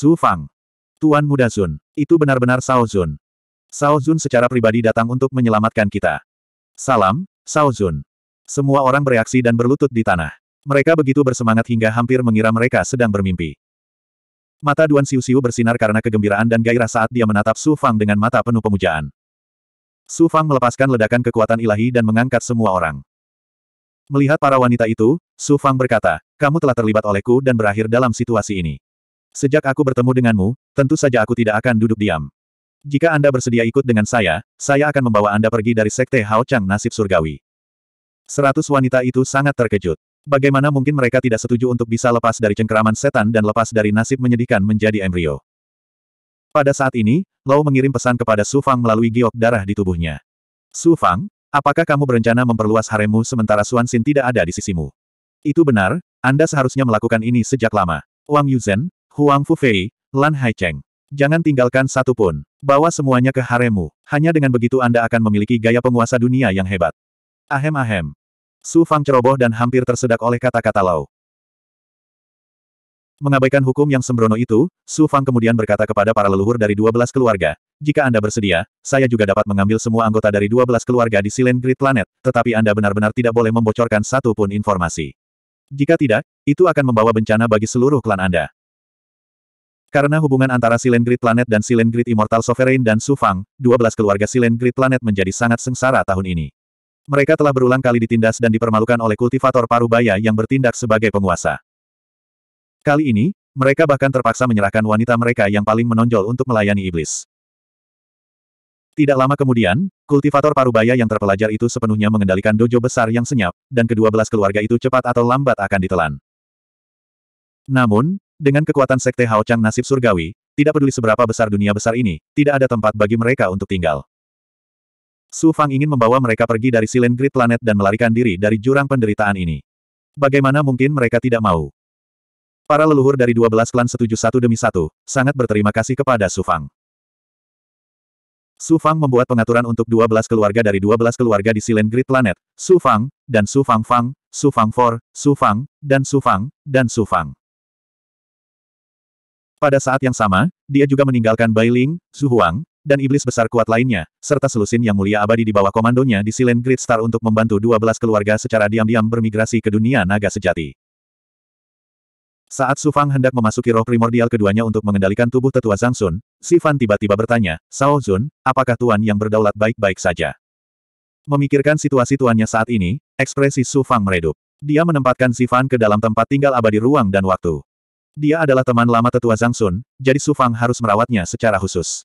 Su Fang. Tuan Muda Zun, itu benar-benar Sao Zun. Sao Zun secara pribadi datang untuk menyelamatkan kita. Salam, Sao Zun. Semua orang bereaksi dan berlutut di tanah. Mereka begitu bersemangat hingga hampir mengira mereka sedang bermimpi. Mata Duan Siu Siu bersinar karena kegembiraan dan gairah saat dia menatap Su Fang dengan mata penuh pemujaan. Su Fang melepaskan ledakan kekuatan ilahi dan mengangkat semua orang. Melihat para wanita itu, Su Fang berkata, kamu telah terlibat olehku dan berakhir dalam situasi ini. Sejak aku bertemu denganmu, tentu saja aku tidak akan duduk diam. Jika Anda bersedia ikut dengan saya, saya akan membawa Anda pergi dari Sekte Hao Chang Nasib Surgawi. Seratus wanita itu sangat terkejut. Bagaimana mungkin mereka tidak setuju untuk bisa lepas dari cengkeraman setan dan lepas dari nasib menyedihkan menjadi embrio. Pada saat ini, Lau mengirim pesan kepada Su Fang melalui giok darah di tubuhnya. Su Fang, apakah kamu berencana memperluas haremu sementara Suan Xin tidak ada di sisimu? Itu benar, Anda seharusnya melakukan ini sejak lama. Wang Yuzhen. Huang Fufei, Lan Haicheng. Jangan tinggalkan satu pun. Bawa semuanya ke haremu. Hanya dengan begitu Anda akan memiliki gaya penguasa dunia yang hebat. Ahem-ahem. Su Fang ceroboh dan hampir tersedak oleh kata-kata Lau. Mengabaikan hukum yang sembrono itu, Su Fang kemudian berkata kepada para leluhur dari 12 keluarga, jika Anda bersedia, saya juga dapat mengambil semua anggota dari 12 keluarga di Silent Great Planet, tetapi Anda benar-benar tidak boleh membocorkan satu pun informasi. Jika tidak, itu akan membawa bencana bagi seluruh klan Anda. Karena hubungan antara Silen Grid Planet dan Silen Grid Immortal Sovereign dan Su Fang, 12 keluarga Silen Grid Planet menjadi sangat sengsara tahun ini. Mereka telah berulang kali ditindas dan dipermalukan oleh kultivator parubaya yang bertindak sebagai penguasa. Kali ini, mereka bahkan terpaksa menyerahkan wanita mereka yang paling menonjol untuk melayani iblis. Tidak lama kemudian, kultivator parubaya yang terpelajar itu sepenuhnya mengendalikan dojo besar yang senyap, dan kedua belas keluarga itu cepat atau lambat akan ditelan. Namun, dengan kekuatan Sekte Hao Chang nasib surgawi, tidak peduli seberapa besar dunia besar ini, tidak ada tempat bagi mereka untuk tinggal. Su Fang ingin membawa mereka pergi dari Silent Grid Planet dan melarikan diri dari jurang penderitaan ini. Bagaimana mungkin mereka tidak mau? Para leluhur dari 12 klan setuju satu demi satu, sangat berterima kasih kepada Su Fang. Su Fang membuat pengaturan untuk 12 keluarga dari 12 keluarga di Silent Grid Planet, Su Fang, dan Su Fang Fang, Su Fang For, Su Fang, dan Su Fang, dan Su Fang. Pada saat yang sama, dia juga meninggalkan Bai Ling, Zhu Huang, dan iblis besar kuat lainnya, serta selusin yang mulia abadi di bawah komandonya di Silent Great Star untuk membantu 12 keluarga secara diam-diam bermigrasi ke dunia naga sejati. Saat Su Fang hendak memasuki roh primordial keduanya untuk mengendalikan tubuh tetua Zhang Sun, Si Fan tiba-tiba bertanya, Sao Zun, apakah Tuan yang berdaulat baik-baik saja? Memikirkan situasi tuannya saat ini, ekspresi Su Fang meredup. Dia menempatkan Si Fan ke dalam tempat tinggal abadi ruang dan waktu. Dia adalah teman lama tetua Zhang Sun, jadi Su Fang harus merawatnya secara khusus.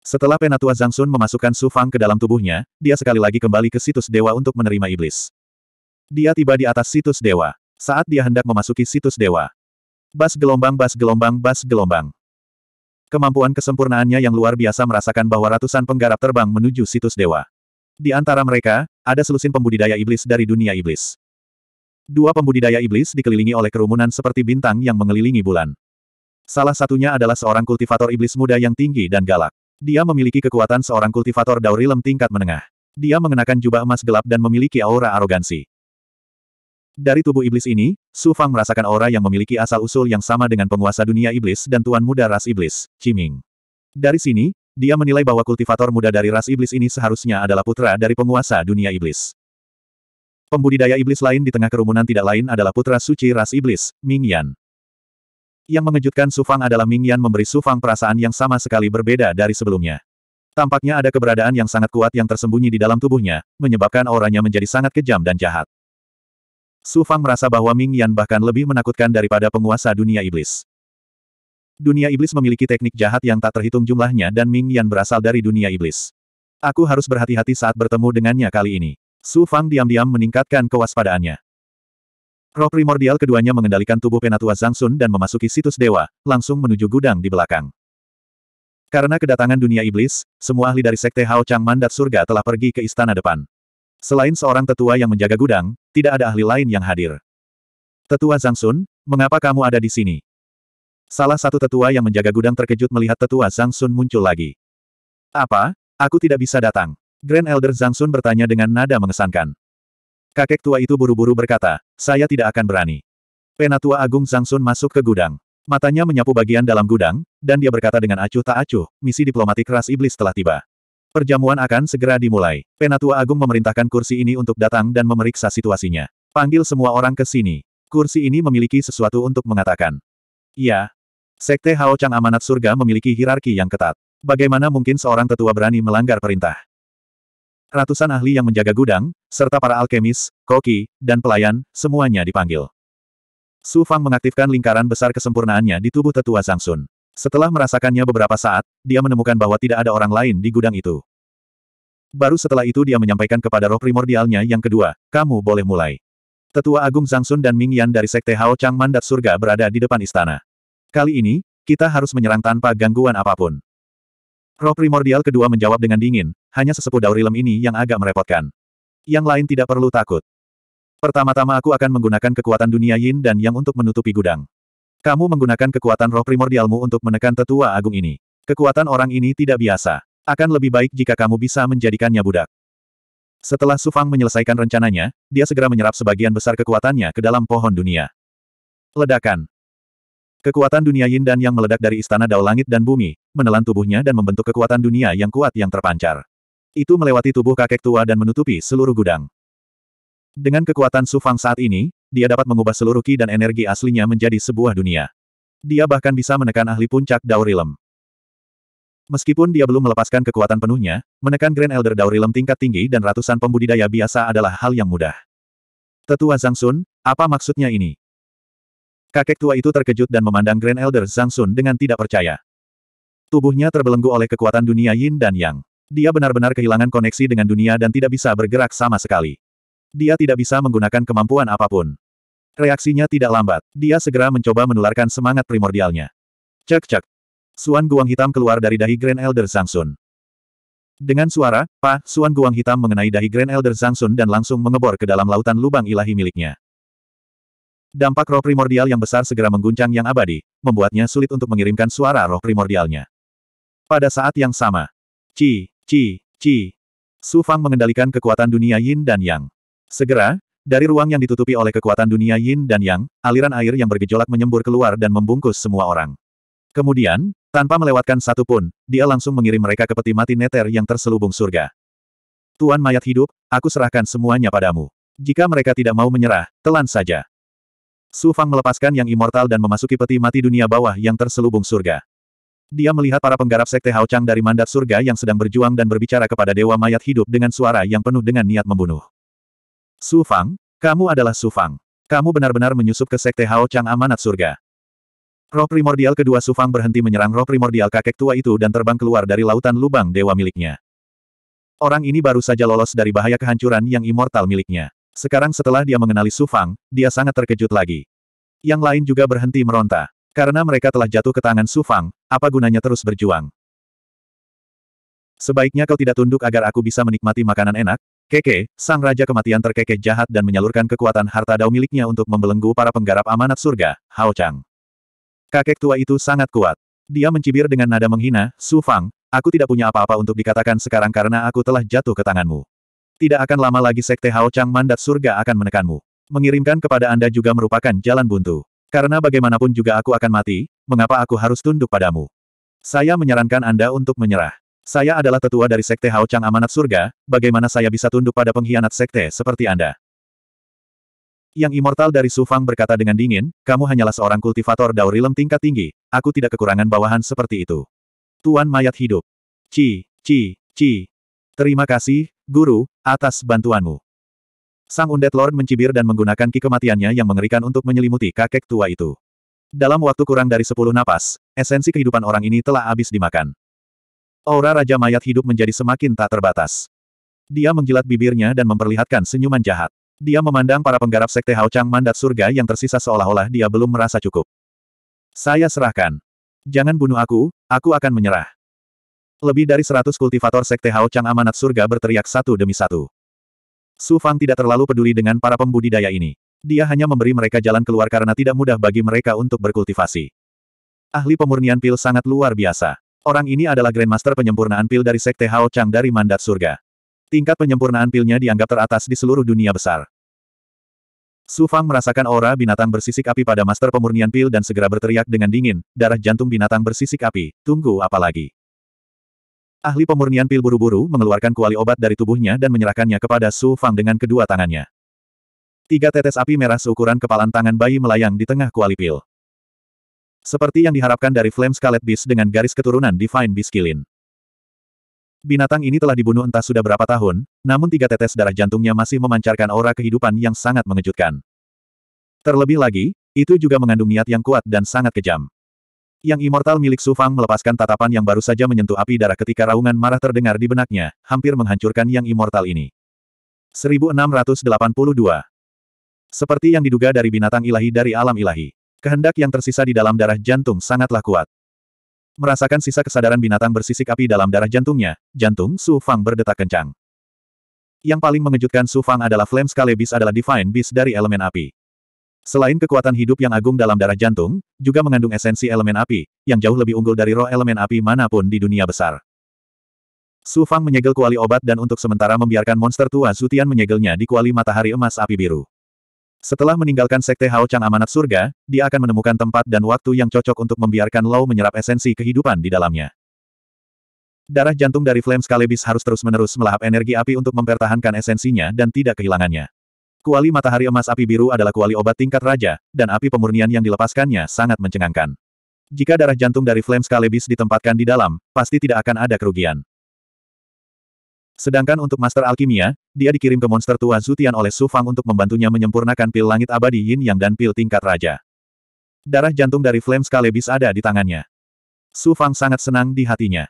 Setelah penatua Zhang Sun memasukkan Su Fang ke dalam tubuhnya, dia sekali lagi kembali ke situs dewa untuk menerima iblis. Dia tiba di atas situs dewa. Saat dia hendak memasuki situs dewa. Bas gelombang bas gelombang bas gelombang. Kemampuan kesempurnaannya yang luar biasa merasakan bahwa ratusan penggarap terbang menuju situs dewa. Di antara mereka, ada selusin pembudidaya iblis dari dunia iblis. Dua pembudidaya iblis dikelilingi oleh kerumunan seperti bintang yang mengelilingi bulan. Salah satunya adalah seorang kultivator iblis muda yang tinggi dan galak. Dia memiliki kekuatan seorang kultivator daurilem tingkat menengah. Dia mengenakan jubah emas gelap dan memiliki aura arogansi. Dari tubuh iblis ini, Su Fang merasakan aura yang memiliki asal-usul yang sama dengan penguasa dunia iblis dan tuan muda ras iblis, Qiming. Dari sini, dia menilai bahwa kultivator muda dari ras iblis ini seharusnya adalah putra dari penguasa dunia iblis. Pembudidaya iblis lain di tengah kerumunan tidak lain adalah putra suci ras iblis, Ming Yan. Yang mengejutkan Su Fang adalah Ming Yan memberi Su Fang perasaan yang sama sekali berbeda dari sebelumnya. Tampaknya ada keberadaan yang sangat kuat yang tersembunyi di dalam tubuhnya, menyebabkan auranya menjadi sangat kejam dan jahat. Su Fang merasa bahwa Ming Yan bahkan lebih menakutkan daripada penguasa dunia iblis. Dunia iblis memiliki teknik jahat yang tak terhitung jumlahnya dan Ming Yan berasal dari dunia iblis. Aku harus berhati-hati saat bertemu dengannya kali ini. Su Fang diam-diam meningkatkan kewaspadaannya. Roh primordial keduanya mengendalikan tubuh Penatua Zhang Sun dan memasuki situs dewa, langsung menuju gudang di belakang. Karena kedatangan dunia iblis, semua ahli dari sekte Hao Chang Mandat surga telah pergi ke istana depan. Selain seorang tetua yang menjaga gudang, tidak ada ahli lain yang hadir. Tetua Zhang Sun, mengapa kamu ada di sini? Salah satu tetua yang menjaga gudang terkejut melihat tetua Zhang Sun muncul lagi. Apa? Aku tidak bisa datang. Grand Elder Zhang Sun bertanya dengan nada mengesankan. Kakek tua itu buru-buru berkata, saya tidak akan berani. Penatua Agung Zhang Sun masuk ke gudang. Matanya menyapu bagian dalam gudang, dan dia berkata dengan acuh tak acuh, misi diplomatik ras iblis telah tiba. Perjamuan akan segera dimulai. Penatua Agung memerintahkan kursi ini untuk datang dan memeriksa situasinya. Panggil semua orang ke sini. Kursi ini memiliki sesuatu untuk mengatakan. Iya. Sekte Hao Chang Amanat Surga memiliki hierarki yang ketat. Bagaimana mungkin seorang tetua berani melanggar perintah? Ratusan ahli yang menjaga gudang, serta para alkemis, koki, dan pelayan, semuanya dipanggil. Su Fang mengaktifkan lingkaran besar kesempurnaannya di tubuh tetua Zhang Sun. Setelah merasakannya beberapa saat, dia menemukan bahwa tidak ada orang lain di gudang itu. Baru setelah itu dia menyampaikan kepada roh primordialnya yang kedua, kamu boleh mulai. Tetua Agung Zhang Sun dan Ming Yan dari Sekte Hao Chang Mandat Surga berada di depan istana. Kali ini, kita harus menyerang tanpa gangguan apapun. Roh primordial kedua menjawab dengan dingin, hanya sesepuh daurilem ini yang agak merepotkan. Yang lain tidak perlu takut. Pertama-tama aku akan menggunakan kekuatan dunia yin dan yang untuk menutupi gudang. Kamu menggunakan kekuatan roh primordialmu untuk menekan tetua agung ini. Kekuatan orang ini tidak biasa. Akan lebih baik jika kamu bisa menjadikannya budak. Setelah Sufang menyelesaikan rencananya, dia segera menyerap sebagian besar kekuatannya ke dalam pohon dunia. Ledakan. Kekuatan dunia yin dan yang meledak dari istana dao langit dan bumi, menelan tubuhnya dan membentuk kekuatan dunia yang kuat yang terpancar. Itu melewati tubuh kakek tua dan menutupi seluruh gudang. Dengan kekuatan Sufang saat ini, dia dapat mengubah seluruh ki dan energi aslinya menjadi sebuah dunia. Dia bahkan bisa menekan ahli puncak Daurilem. Meskipun dia belum melepaskan kekuatan penuhnya, menekan Grand Elder Daurilem tingkat tinggi dan ratusan pembudidaya biasa adalah hal yang mudah. Tetua Zhang Sun, apa maksudnya ini? Kakek tua itu terkejut dan memandang Grand Elder Zhang Sun dengan tidak percaya. Tubuhnya terbelenggu oleh kekuatan dunia yin dan yang. Dia benar-benar kehilangan koneksi dengan dunia dan tidak bisa bergerak sama sekali. Dia tidak bisa menggunakan kemampuan apapun. Reaksinya tidak lambat. Dia segera mencoba menularkan semangat primordialnya. Cek-cek. Suan Guang Hitam keluar dari dahi Grand Elder Sun. Dengan suara, pa, Suan Guang Hitam mengenai dahi Grand Elder Sun dan langsung mengebor ke dalam lautan lubang ilahi miliknya. Dampak roh primordial yang besar segera mengguncang yang abadi, membuatnya sulit untuk mengirimkan suara roh primordialnya. Pada saat yang sama, Ci, Ci, Ci. Su Fang mengendalikan kekuatan dunia Yin dan Yang. Segera, dari ruang yang ditutupi oleh kekuatan dunia Yin dan Yang, aliran air yang bergejolak menyembur keluar dan membungkus semua orang. Kemudian, tanpa melewatkan satu pun, dia langsung mengirim mereka ke peti mati neter yang terselubung surga. Tuan mayat hidup, aku serahkan semuanya padamu. Jika mereka tidak mau menyerah, telan saja. Su Fang melepaskan yang immortal dan memasuki peti mati dunia bawah yang terselubung surga. Dia melihat para penggarap sekte Hao Chang dari mandat surga yang sedang berjuang dan berbicara kepada dewa mayat hidup dengan suara yang penuh dengan niat membunuh. Su Fang, kamu adalah Su Fang. Kamu benar-benar menyusup ke sekte Hao Chang amanat surga. Roh primordial kedua Su Fang berhenti menyerang roh primordial kakek tua itu dan terbang keluar dari lautan lubang dewa miliknya. Orang ini baru saja lolos dari bahaya kehancuran yang immortal miliknya. Sekarang setelah dia mengenali Su Fang, dia sangat terkejut lagi. Yang lain juga berhenti meronta. Karena mereka telah jatuh ke tangan Su Fang, apa gunanya terus berjuang? Sebaiknya kau tidak tunduk agar aku bisa menikmati makanan enak, Keke, sang raja kematian terkekeh jahat dan menyalurkan kekuatan harta dao miliknya untuk membelenggu para penggarap amanat surga, Hao Chang. Kakek tua itu sangat kuat. Dia mencibir dengan nada menghina, Su Fang, aku tidak punya apa-apa untuk dikatakan sekarang karena aku telah jatuh ke tanganmu. Tidak akan lama lagi sekte Hao Chang mandat surga akan menekanmu. Mengirimkan kepada Anda juga merupakan jalan buntu. Karena bagaimanapun juga aku akan mati, mengapa aku harus tunduk padamu? Saya menyarankan Anda untuk menyerah. Saya adalah tetua dari Sekte Hao Chang Amanat Surga, bagaimana saya bisa tunduk pada pengkhianat Sekte seperti Anda? Yang immortal dari Sufang berkata dengan dingin, kamu hanyalah seorang kultivator daurilem tingkat tinggi, aku tidak kekurangan bawahan seperti itu. Tuan mayat hidup. Ci, ci, ci. Terima kasih, guru, atas bantuanmu. Sang Undead Lord mencibir dan menggunakan ki kematiannya yang mengerikan untuk menyelimuti kakek tua itu. Dalam waktu kurang dari sepuluh napas, esensi kehidupan orang ini telah habis dimakan. Aura Raja Mayat hidup menjadi semakin tak terbatas. Dia menjilat bibirnya dan memperlihatkan senyuman jahat. Dia memandang para penggarap Sekte Hao Chang Mandat Surga yang tersisa seolah-olah dia belum merasa cukup. Saya serahkan. Jangan bunuh aku, aku akan menyerah. Lebih dari seratus kultivator Sekte Hao Chang Amanat Surga berteriak satu demi satu. Su Fang tidak terlalu peduli dengan para pembudidaya ini. Dia hanya memberi mereka jalan keluar karena tidak mudah bagi mereka untuk berkultivasi. Ahli pemurnian pil sangat luar biasa. Orang ini adalah Grandmaster penyempurnaan pil dari Sekte Hao Chang dari Mandat Surga. Tingkat penyempurnaan pilnya dianggap teratas di seluruh dunia besar. Su Fang merasakan aura binatang bersisik api pada Master Pemurnian Pil dan segera berteriak dengan dingin, darah jantung binatang bersisik api, tunggu apa lagi? Ahli pemurnian pil buru-buru mengeluarkan kuali obat dari tubuhnya dan menyerahkannya kepada Su Fang dengan kedua tangannya. Tiga tetes api merah seukuran kepalan tangan bayi melayang di tengah kuali pil. Seperti yang diharapkan dari Flame Scarlet Beast dengan garis keturunan Divine Beast Kilin. Binatang ini telah dibunuh entah sudah berapa tahun, namun tiga tetes darah jantungnya masih memancarkan aura kehidupan yang sangat mengejutkan. Terlebih lagi, itu juga mengandung niat yang kuat dan sangat kejam. Yang immortal milik Su Fang melepaskan tatapan yang baru saja menyentuh api darah ketika raungan marah terdengar di benaknya, hampir menghancurkan yang immortal ini. 1682 Seperti yang diduga dari binatang ilahi dari alam ilahi, kehendak yang tersisa di dalam darah jantung sangatlah kuat. Merasakan sisa kesadaran binatang bersisik api dalam darah jantungnya, jantung Su Fang berdetak kencang. Yang paling mengejutkan Su Fang adalah Flame Scale adalah Divine Beast dari elemen api. Selain kekuatan hidup yang agung dalam darah jantung, juga mengandung esensi elemen api, yang jauh lebih unggul dari roh elemen api manapun di dunia besar. Su Fang menyegel kuali obat dan untuk sementara membiarkan monster tua Zutian menyegelnya di kuali matahari emas api biru. Setelah meninggalkan Sekte Hao Chang Amanat Surga, dia akan menemukan tempat dan waktu yang cocok untuk membiarkan Lau menyerap esensi kehidupan di dalamnya. Darah jantung dari Flame Scalebis harus terus-menerus melahap energi api untuk mempertahankan esensinya dan tidak kehilangannya. Kuali matahari emas api biru adalah kuali obat tingkat raja, dan api pemurnian yang dilepaskannya sangat mencengangkan. Jika darah jantung dari Flame Kalebis ditempatkan di dalam, pasti tidak akan ada kerugian. Sedangkan untuk Master Alkimia, dia dikirim ke monster tua Zutian oleh Su Fang untuk membantunya menyempurnakan pil langit abadi Yin Yang dan pil tingkat raja. Darah jantung dari Flame Kalebis ada di tangannya. Su Fang sangat senang di hatinya.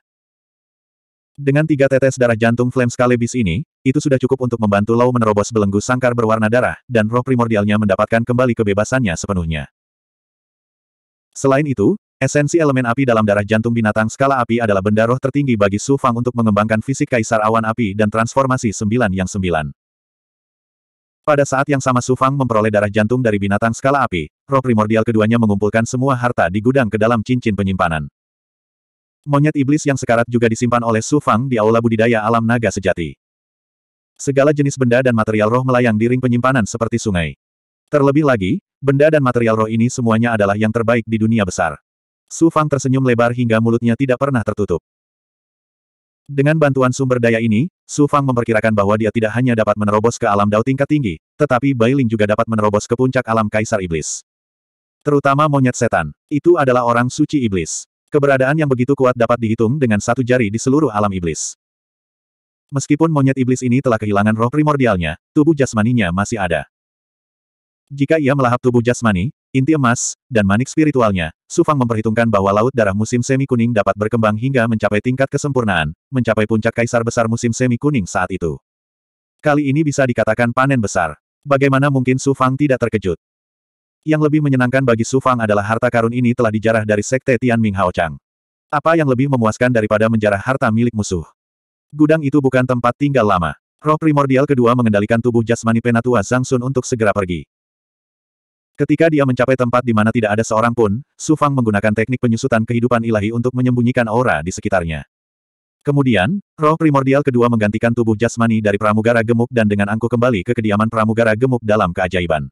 Dengan tiga tetes darah jantung Flame Scalebis ini, itu sudah cukup untuk membantu Lau menerobos belenggu sangkar berwarna darah, dan roh primordialnya mendapatkan kembali kebebasannya sepenuhnya. Selain itu, esensi elemen api dalam darah jantung binatang skala api adalah benda roh tertinggi bagi Su Fang untuk mengembangkan fisik kaisar awan api dan transformasi sembilan yang sembilan. Pada saat yang sama Su Fang memperoleh darah jantung dari binatang skala api, roh primordial keduanya mengumpulkan semua harta di gudang ke dalam cincin penyimpanan. Monyet iblis yang sekarat juga disimpan oleh Su Fang di aula budidaya alam naga sejati. Segala jenis benda dan material roh melayang di ring penyimpanan seperti sungai. Terlebih lagi, benda dan material roh ini semuanya adalah yang terbaik di dunia besar. Su Fang tersenyum lebar hingga mulutnya tidak pernah tertutup. Dengan bantuan sumber daya ini, Su Fang memperkirakan bahwa dia tidak hanya dapat menerobos ke alam dao tingkat tinggi, tetapi Bailing juga dapat menerobos ke puncak alam Kaisar Iblis. Terutama monyet setan, itu adalah orang suci iblis. Keberadaan yang begitu kuat dapat dihitung dengan satu jari di seluruh alam iblis. Meskipun monyet iblis ini telah kehilangan roh primordialnya, tubuh jasmaninya masih ada. Jika ia melahap tubuh jasmani, inti emas, dan manik spiritualnya, Sufang memperhitungkan bahwa laut darah musim semi kuning dapat berkembang hingga mencapai tingkat kesempurnaan, mencapai puncak kaisar besar musim semi kuning saat itu. Kali ini bisa dikatakan panen besar. Bagaimana mungkin Sufang tidak terkejut? Yang lebih menyenangkan bagi Su Fang adalah harta karun ini telah dijarah dari sekte Tian Ming Hao Chang. Apa yang lebih memuaskan daripada menjarah harta milik musuh? Gudang itu bukan tempat tinggal lama. Roh primordial kedua mengendalikan tubuh jasmani penatua Zhang Sun untuk segera pergi. Ketika dia mencapai tempat di mana tidak ada seorang pun, Su Fang menggunakan teknik penyusutan kehidupan ilahi untuk menyembunyikan aura di sekitarnya. Kemudian, roh primordial kedua menggantikan tubuh jasmani dari pramugara gemuk dan dengan angkuh kembali ke kediaman pramugara gemuk dalam keajaiban.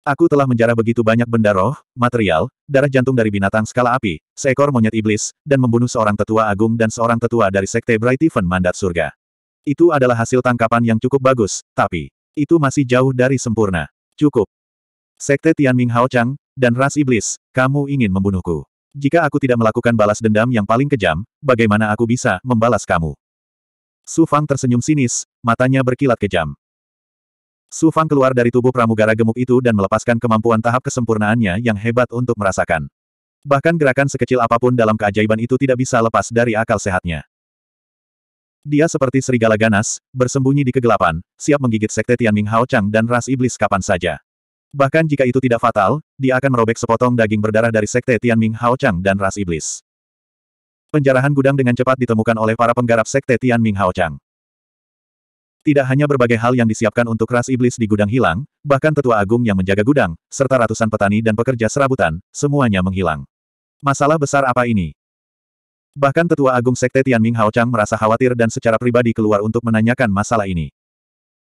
Aku telah menjarah begitu banyak benda roh, material, darah jantung dari binatang skala api, seekor monyet iblis, dan membunuh seorang tetua agung dan seorang tetua dari sekte Bright Even Mandat Surga. Itu adalah hasil tangkapan yang cukup bagus, tapi itu masih jauh dari sempurna. Cukup. Sekte Tianming Hao Chang, dan ras iblis, kamu ingin membunuhku. Jika aku tidak melakukan balas dendam yang paling kejam, bagaimana aku bisa membalas kamu? Su Fang tersenyum sinis, matanya berkilat kejam. Su Fang keluar dari tubuh pramugara gemuk itu dan melepaskan kemampuan tahap kesempurnaannya yang hebat untuk merasakan. Bahkan gerakan sekecil apapun dalam keajaiban itu tidak bisa lepas dari akal sehatnya. Dia seperti serigala ganas, bersembunyi di kegelapan, siap menggigit sekte Tianming Hao Chang dan ras iblis kapan saja. Bahkan jika itu tidak fatal, dia akan merobek sepotong daging berdarah dari sekte Tianming Hao Chang dan ras iblis. Penjarahan gudang dengan cepat ditemukan oleh para penggarap sekte Tianming Hao Chang. Tidak hanya berbagai hal yang disiapkan untuk ras iblis di gudang hilang, bahkan tetua agung yang menjaga gudang, serta ratusan petani dan pekerja serabutan, semuanya menghilang. Masalah besar apa ini? Bahkan tetua agung sekte Tianming Haochang merasa khawatir dan secara pribadi keluar untuk menanyakan masalah ini.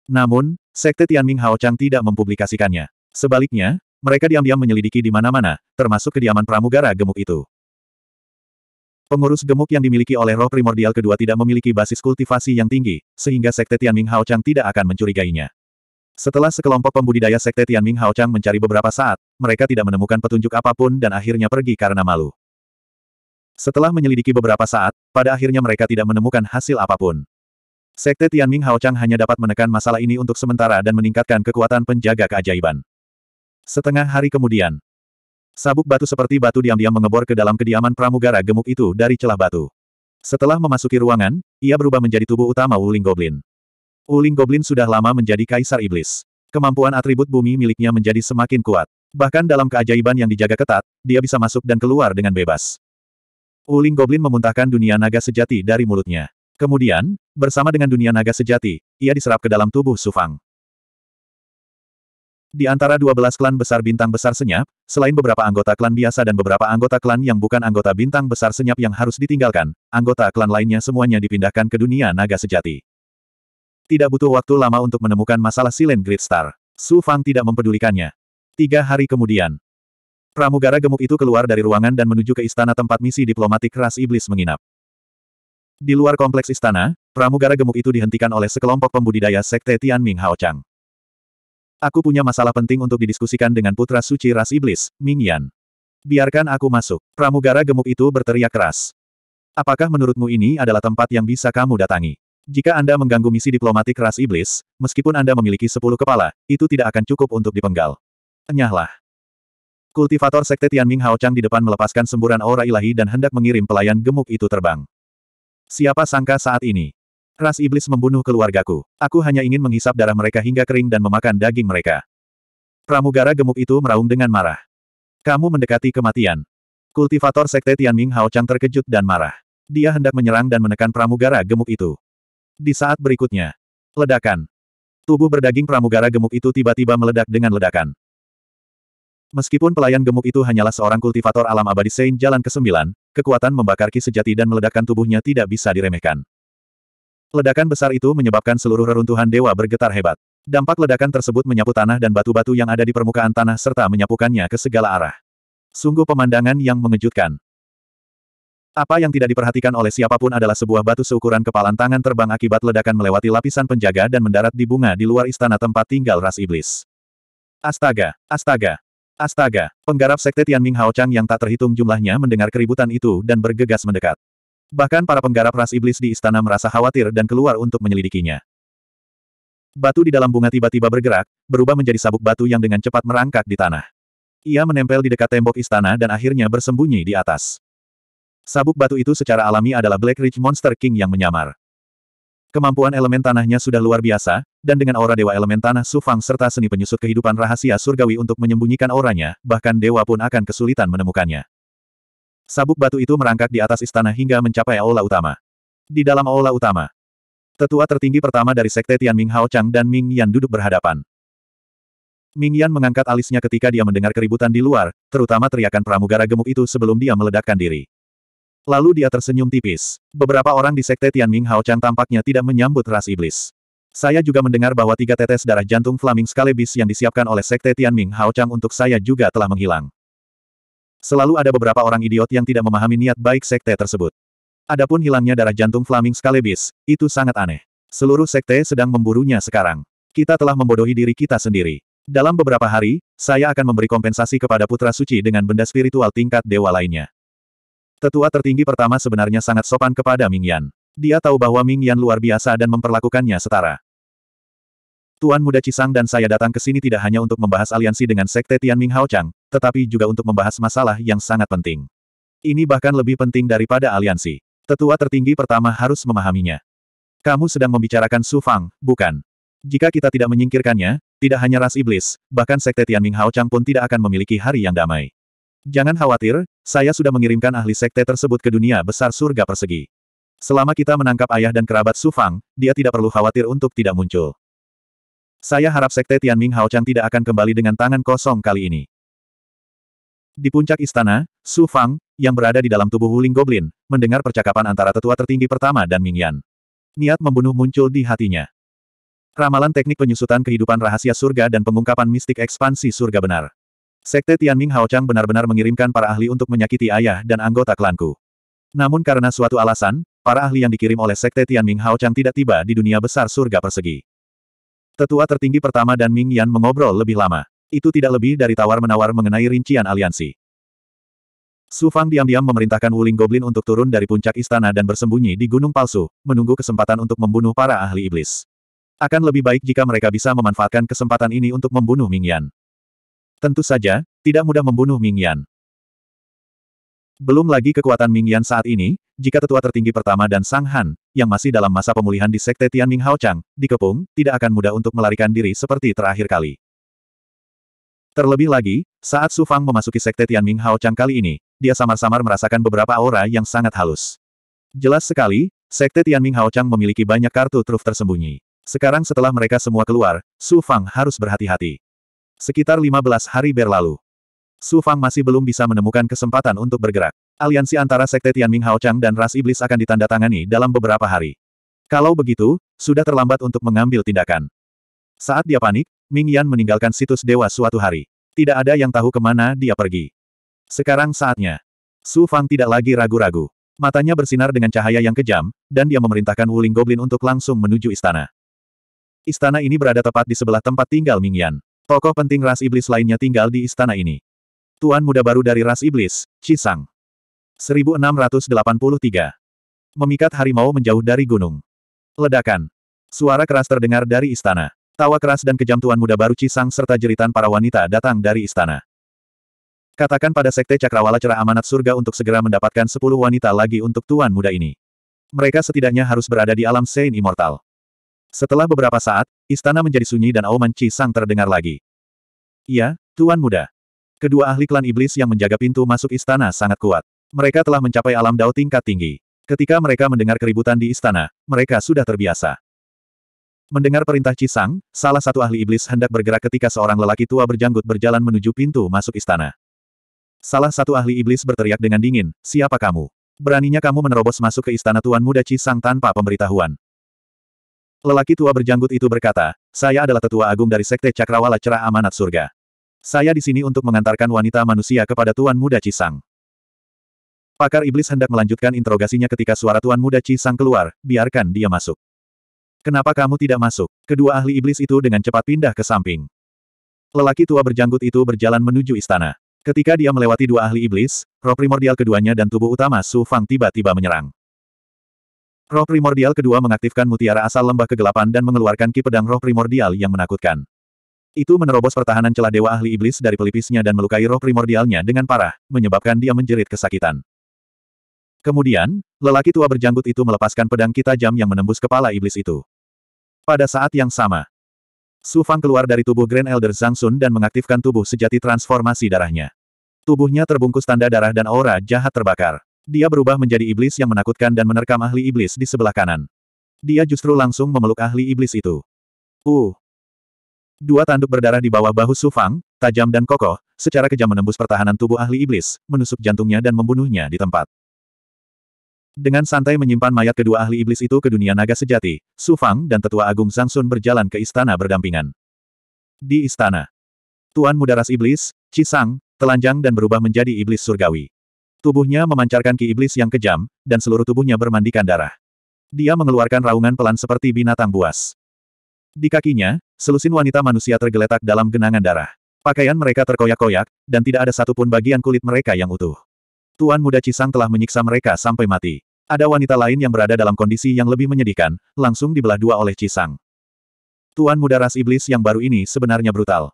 Namun, sekte Tianming Haochang tidak mempublikasikannya. Sebaliknya, mereka diam-diam menyelidiki di mana-mana, termasuk kediaman pramugara gemuk itu. Pengurus gemuk yang dimiliki oleh roh primordial kedua tidak memiliki basis kultivasi yang tinggi, sehingga Sekte Tianming Chang tidak akan mencurigainya. Setelah sekelompok pembudidaya Sekte Tianming Chang mencari beberapa saat, mereka tidak menemukan petunjuk apapun dan akhirnya pergi karena malu. Setelah menyelidiki beberapa saat, pada akhirnya mereka tidak menemukan hasil apapun. Sekte Tianming Chang hanya dapat menekan masalah ini untuk sementara dan meningkatkan kekuatan penjaga keajaiban. Setengah hari kemudian, Sabuk batu seperti batu diam-diam mengebor ke dalam kediaman pramugara gemuk itu dari celah batu. Setelah memasuki ruangan, ia berubah menjadi tubuh utama Wuling Goblin. Wuling Goblin sudah lama menjadi kaisar iblis. Kemampuan atribut bumi miliknya menjadi semakin kuat. Bahkan dalam keajaiban yang dijaga ketat, dia bisa masuk dan keluar dengan bebas. Wuling Goblin memuntahkan dunia naga sejati dari mulutnya. Kemudian, bersama dengan dunia naga sejati, ia diserap ke dalam tubuh Sufang. Di antara 12 klan besar bintang besar senyap, selain beberapa anggota klan biasa dan beberapa anggota klan yang bukan anggota bintang besar senyap yang harus ditinggalkan, anggota klan lainnya semuanya dipindahkan ke dunia naga sejati. Tidak butuh waktu lama untuk menemukan masalah Silen Great Star. Su Fang tidak mempedulikannya. Tiga hari kemudian, pramugara gemuk itu keluar dari ruangan dan menuju ke istana tempat misi diplomatik ras iblis menginap. Di luar kompleks istana, pramugara gemuk itu dihentikan oleh sekelompok pembudidaya sekte Tianming Haochang. Aku punya masalah penting untuk didiskusikan dengan putra suci ras iblis, Ming Yan. Biarkan aku masuk. Pramugara gemuk itu berteriak keras. Apakah menurutmu ini adalah tempat yang bisa kamu datangi? Jika Anda mengganggu misi diplomatik ras iblis, meskipun Anda memiliki sepuluh kepala, itu tidak akan cukup untuk dipenggal. Enyahlah. Kultivator sekte Tian Ming Hao Chang di depan melepaskan semburan aura ilahi dan hendak mengirim pelayan gemuk itu terbang. Siapa sangka saat ini, Ras iblis membunuh keluargaku. Aku hanya ingin menghisap darah mereka hingga kering dan memakan daging mereka. Pramugara gemuk itu meraung dengan marah. Kamu mendekati kematian. Kultivator sekte Tianming Hao Chang terkejut dan marah. Dia hendak menyerang dan menekan pramugara gemuk itu. Di saat berikutnya, ledakan. Tubuh berdaging pramugara gemuk itu tiba-tiba meledak dengan ledakan. Meskipun pelayan gemuk itu hanyalah seorang kultivator alam abadi Saint Jalan ke-9, kekuatan membakar ki sejati dan meledakkan tubuhnya tidak bisa diremehkan. Ledakan besar itu menyebabkan seluruh reruntuhan dewa bergetar hebat. Dampak ledakan tersebut menyapu tanah dan batu-batu yang ada di permukaan tanah serta menyapukannya ke segala arah. Sungguh pemandangan yang mengejutkan. Apa yang tidak diperhatikan oleh siapapun adalah sebuah batu seukuran kepalan tangan terbang akibat ledakan melewati lapisan penjaga dan mendarat di bunga di luar istana tempat tinggal ras iblis. Astaga! Astaga! Astaga! Penggarap sekte Ming Hao Chang yang tak terhitung jumlahnya mendengar keributan itu dan bergegas mendekat. Bahkan para penggarap ras iblis di istana merasa khawatir dan keluar untuk menyelidikinya. Batu di dalam bunga tiba-tiba bergerak, berubah menjadi sabuk batu yang dengan cepat merangkak di tanah. Ia menempel di dekat tembok istana dan akhirnya bersembunyi di atas. Sabuk batu itu secara alami adalah Black Ridge Monster King yang menyamar. Kemampuan elemen tanahnya sudah luar biasa, dan dengan aura dewa elemen tanah Sufang serta seni penyusut kehidupan rahasia surgawi untuk menyembunyikan auranya, bahkan dewa pun akan kesulitan menemukannya. Sabuk batu itu merangkak di atas istana hingga mencapai aula utama. Di dalam aula utama, tetua tertinggi pertama dari sekte Tianming Ming Hao Chang dan Ming Yan duduk berhadapan. Ming Yan mengangkat alisnya ketika dia mendengar keributan di luar, terutama teriakan pramugara gemuk itu sebelum dia meledakkan diri. Lalu dia tersenyum tipis. Beberapa orang di sekte Tianming Ming Hao Chang tampaknya tidak menyambut ras iblis. Saya juga mendengar bahwa tiga tetes darah jantung Flaming Scalebis yang disiapkan oleh sekte Tianming Ming Hao Chang untuk saya juga telah menghilang. Selalu ada beberapa orang idiot yang tidak memahami niat baik sekte tersebut. Adapun hilangnya darah jantung Flaming Scalebis, itu sangat aneh. Seluruh sekte sedang memburunya sekarang. Kita telah membodohi diri kita sendiri. Dalam beberapa hari, saya akan memberi kompensasi kepada Putra Suci dengan benda spiritual tingkat dewa lainnya. Tetua tertinggi pertama sebenarnya sangat sopan kepada Ming Yan. Dia tahu bahwa Ming Yan luar biasa dan memperlakukannya setara. Tuan Muda Cisang dan saya datang ke sini tidak hanya untuk membahas aliansi dengan Sekte Tianming Haochang, tetapi juga untuk membahas masalah yang sangat penting. Ini bahkan lebih penting daripada aliansi. Tetua tertinggi pertama harus memahaminya. Kamu sedang membicarakan Su Fang, bukan? Jika kita tidak menyingkirkannya, tidak hanya ras iblis, bahkan Sekte Tianming Haochang pun tidak akan memiliki hari yang damai. Jangan khawatir, saya sudah mengirimkan ahli sekte tersebut ke dunia besar surga persegi. Selama kita menangkap ayah dan kerabat Su Fang, dia tidak perlu khawatir untuk tidak muncul. Saya harap Sekte Tianming Haochang tidak akan kembali dengan tangan kosong kali ini. Di puncak istana, Su Fang, yang berada di dalam tubuh Wuling Goblin, mendengar percakapan antara tetua tertinggi pertama dan Ming Yan. Niat membunuh muncul di hatinya. Ramalan teknik penyusutan kehidupan rahasia surga dan pengungkapan mistik ekspansi surga benar. Sekte Tianming Haochang benar-benar mengirimkan para ahli untuk menyakiti ayah dan anggota klanku. Namun karena suatu alasan, para ahli yang dikirim oleh Sekte Tianming Haochang tidak tiba di dunia besar surga persegi. Tetua tertinggi pertama dan Ming Yan mengobrol lebih lama. Itu tidak lebih dari tawar-menawar mengenai rincian aliansi. Su Fang diam-diam memerintahkan Wuling Goblin untuk turun dari puncak istana dan bersembunyi di gunung palsu, menunggu kesempatan untuk membunuh para ahli iblis. Akan lebih baik jika mereka bisa memanfaatkan kesempatan ini untuk membunuh Ming Yan. Tentu saja, tidak mudah membunuh Ming Yan. Belum lagi kekuatan Ming Yan saat ini, jika tetua tertinggi pertama dan Sang Han, yang masih dalam masa pemulihan di Sekte Tian Ming Hao Chang, dikepung, tidak akan mudah untuk melarikan diri seperti terakhir kali. Terlebih lagi, saat Su Fang memasuki Sekte Tian Ming Hao Chang kali ini, dia samar-samar merasakan beberapa aura yang sangat halus. Jelas sekali, Sekte Tian Ming Hao Chang memiliki banyak kartu truf tersembunyi. Sekarang setelah mereka semua keluar, Su Fang harus berhati-hati. Sekitar 15 hari berlalu, Su Fang masih belum bisa menemukan kesempatan untuk bergerak. Aliansi antara Sekte Tianming Haochang dan Ras Iblis akan ditandatangani dalam beberapa hari. Kalau begitu, sudah terlambat untuk mengambil tindakan. Saat dia panik, Ming Yan meninggalkan situs dewa suatu hari. Tidak ada yang tahu kemana dia pergi. Sekarang saatnya. Su Fang tidak lagi ragu-ragu. Matanya bersinar dengan cahaya yang kejam, dan dia memerintahkan Wuling Goblin untuk langsung menuju istana. Istana ini berada tepat di sebelah tempat tinggal Ming Yan. Tokoh penting ras iblis lainnya tinggal di istana ini. Tuan muda baru dari ras iblis, Cisang. 1683. Memikat harimau menjauh dari gunung. Ledakan. Suara keras terdengar dari istana. Tawa keras dan kejam Tuan muda baru Cisang serta jeritan para wanita datang dari istana. Katakan pada Sekte Cakrawala cerah amanat surga untuk segera mendapatkan sepuluh wanita lagi untuk Tuan muda ini. Mereka setidaknya harus berada di alam Sein Immortal. Setelah beberapa saat, istana menjadi sunyi dan auman Cisang terdengar lagi. Iya, Tuan muda. Kedua ahli klan iblis yang menjaga pintu masuk istana sangat kuat. Mereka telah mencapai alam dao tingkat tinggi. Ketika mereka mendengar keributan di istana, mereka sudah terbiasa. Mendengar perintah Cisang, salah satu ahli iblis hendak bergerak ketika seorang lelaki tua berjanggut berjalan menuju pintu masuk istana. Salah satu ahli iblis berteriak dengan dingin, siapa kamu? Beraninya kamu menerobos masuk ke istana Tuan Muda Cisang tanpa pemberitahuan. Lelaki tua berjanggut itu berkata, saya adalah tetua agung dari Sekte Cakrawala Cerah Amanat Surga. Saya di sini untuk mengantarkan wanita manusia kepada Tuan Muda Cisang. Pakar iblis hendak melanjutkan interogasinya ketika suara Tuan Muda Cisang keluar, biarkan dia masuk. Kenapa kamu tidak masuk? Kedua ahli iblis itu dengan cepat pindah ke samping. Lelaki tua berjanggut itu berjalan menuju istana. Ketika dia melewati dua ahli iblis, roh primordial keduanya dan tubuh utama Su Fang tiba-tiba menyerang. Roh primordial kedua mengaktifkan mutiara asal lembah kegelapan dan mengeluarkan ki pedang roh primordial yang menakutkan. Itu menerobos pertahanan celah Dewa Ahli Iblis dari pelipisnya dan melukai roh primordialnya dengan parah, menyebabkan dia menjerit kesakitan. Kemudian, lelaki tua berjanggut itu melepaskan pedang kita jam yang menembus kepala iblis itu. Pada saat yang sama, Su Fang keluar dari tubuh Grand Elder Zhang Sun dan mengaktifkan tubuh sejati transformasi darahnya. Tubuhnya terbungkus tanda darah dan aura jahat terbakar. Dia berubah menjadi iblis yang menakutkan dan menerkam ahli iblis di sebelah kanan. Dia justru langsung memeluk ahli iblis itu. Uh, Dua tanduk berdarah di bawah bahu Sufang, tajam dan kokoh, secara kejam menembus pertahanan tubuh ahli iblis, menusuk jantungnya dan membunuhnya di tempat. Dengan santai menyimpan mayat kedua ahli iblis itu ke dunia naga sejati, Sufang dan tetua agung Zhang Sun berjalan ke istana berdampingan. Di istana, Tuan Muda Iblis, Cisang, telanjang dan berubah menjadi iblis surgawi. Tubuhnya memancarkan ki iblis yang kejam, dan seluruh tubuhnya bermandikan darah. Dia mengeluarkan raungan pelan seperti binatang buas. Di kakinya, selusin wanita manusia tergeletak dalam genangan darah. Pakaian mereka terkoyak-koyak, dan tidak ada satupun bagian kulit mereka yang utuh. Tuan muda Cisang telah menyiksa mereka sampai mati. Ada wanita lain yang berada dalam kondisi yang lebih menyedihkan, langsung dibelah dua oleh Cisang. Tuan muda ras iblis yang baru ini sebenarnya brutal.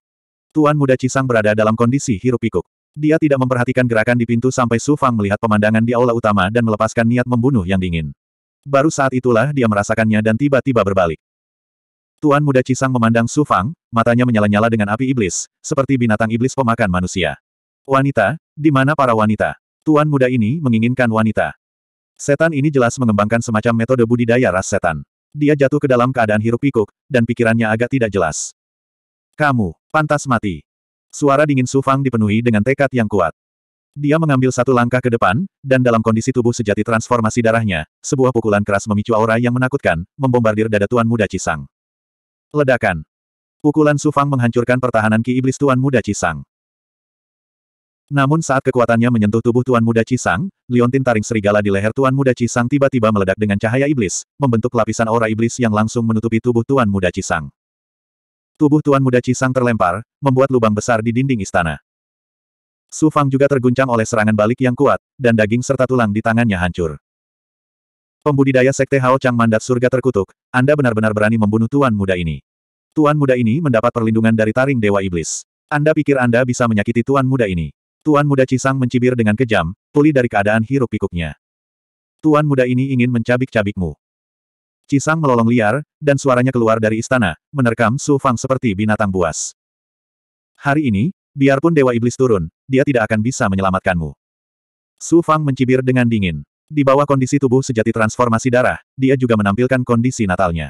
Tuan muda Cisang berada dalam kondisi hirup pikuk. Dia tidak memperhatikan gerakan di pintu sampai Su Fang melihat pemandangan di aula utama dan melepaskan niat membunuh yang dingin. Baru saat itulah dia merasakannya dan tiba-tiba berbalik. Tuan muda Cisang memandang Su Fang, matanya menyala-nyala dengan api iblis, seperti binatang iblis pemakan manusia. Wanita, di mana para wanita? Tuan muda ini menginginkan wanita. Setan ini jelas mengembangkan semacam metode budidaya ras setan. Dia jatuh ke dalam keadaan hiruk pikuk, dan pikirannya agak tidak jelas. Kamu, pantas mati. Suara dingin Su Fang dipenuhi dengan tekad yang kuat. Dia mengambil satu langkah ke depan, dan dalam kondisi tubuh sejati transformasi darahnya, sebuah pukulan keras memicu aura yang menakutkan, membombardir dada Tuan Muda Cisang. Ledakan. Pukulan Sufang menghancurkan pertahanan Ki Iblis Tuan Muda Cisang. Namun saat kekuatannya menyentuh tubuh Tuan Muda Cisang, liontin taring serigala di leher Tuan Muda Cisang tiba-tiba meledak dengan cahaya iblis, membentuk lapisan aura iblis yang langsung menutupi tubuh Tuan Muda Cisang. Tubuh Tuan Muda Cisang terlempar, membuat lubang besar di dinding istana. Sufang juga terguncang oleh serangan balik yang kuat, dan daging serta tulang di tangannya hancur. Pembudidaya Sekte Hao Chang Mandat Surga terkutuk, Anda benar-benar berani membunuh Tuan Muda ini. Tuan Muda ini mendapat perlindungan dari taring Dewa Iblis. Anda pikir Anda bisa menyakiti Tuan Muda ini? Tuan Muda Cisang mencibir dengan kejam, pulih dari keadaan hirup pikuknya. Tuan Muda ini ingin mencabik-cabikmu. Cisang melolong liar, dan suaranya keluar dari istana, menerkam Su Fang seperti binatang buas. Hari ini, biarpun Dewa Iblis turun, dia tidak akan bisa menyelamatkanmu. Su Fang mencibir dengan dingin. Di bawah kondisi tubuh sejati transformasi darah, dia juga menampilkan kondisi natalnya.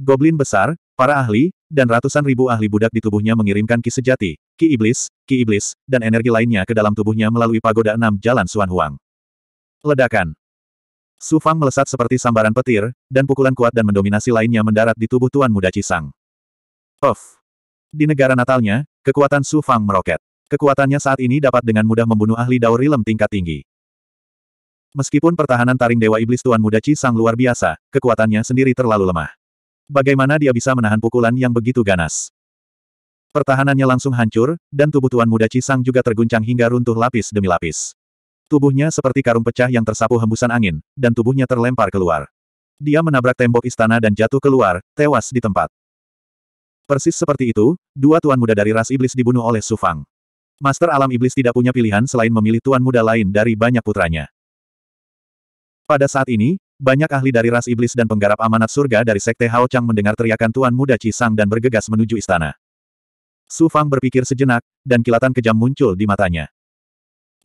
Goblin besar, para ahli, dan ratusan ribu ahli budak di tubuhnya mengirimkan ki sejati, ki iblis, ki iblis, dan energi lainnya ke dalam tubuhnya melalui pagoda enam jalan Suan Huang. Ledakan. Sufang melesat seperti sambaran petir, dan pukulan kuat dan mendominasi lainnya mendarat di tubuh Tuan Muda Cisang. Of. Di negara natalnya, kekuatan Sufang meroket. Kekuatannya saat ini dapat dengan mudah membunuh ahli Daur tingkat tinggi. Meskipun pertahanan taring Dewa Iblis Tuan Muda Ci Sang luar biasa, kekuatannya sendiri terlalu lemah. Bagaimana dia bisa menahan pukulan yang begitu ganas? Pertahanannya langsung hancur, dan tubuh Tuan Muda Ci Sang juga terguncang hingga runtuh lapis demi lapis. Tubuhnya seperti karung pecah yang tersapu hembusan angin, dan tubuhnya terlempar keluar. Dia menabrak tembok istana dan jatuh keluar, tewas di tempat. Persis seperti itu, dua tuan muda dari ras iblis dibunuh oleh Sufang. Master alam iblis tidak punya pilihan selain memilih tuan muda lain dari banyak putranya. Pada saat ini, banyak ahli dari ras iblis dan penggarap amanat surga dari Sekte Hao Chang mendengar teriakan Tuan Muda Cisang dan bergegas menuju istana. Su Fang berpikir sejenak, dan kilatan kejam muncul di matanya.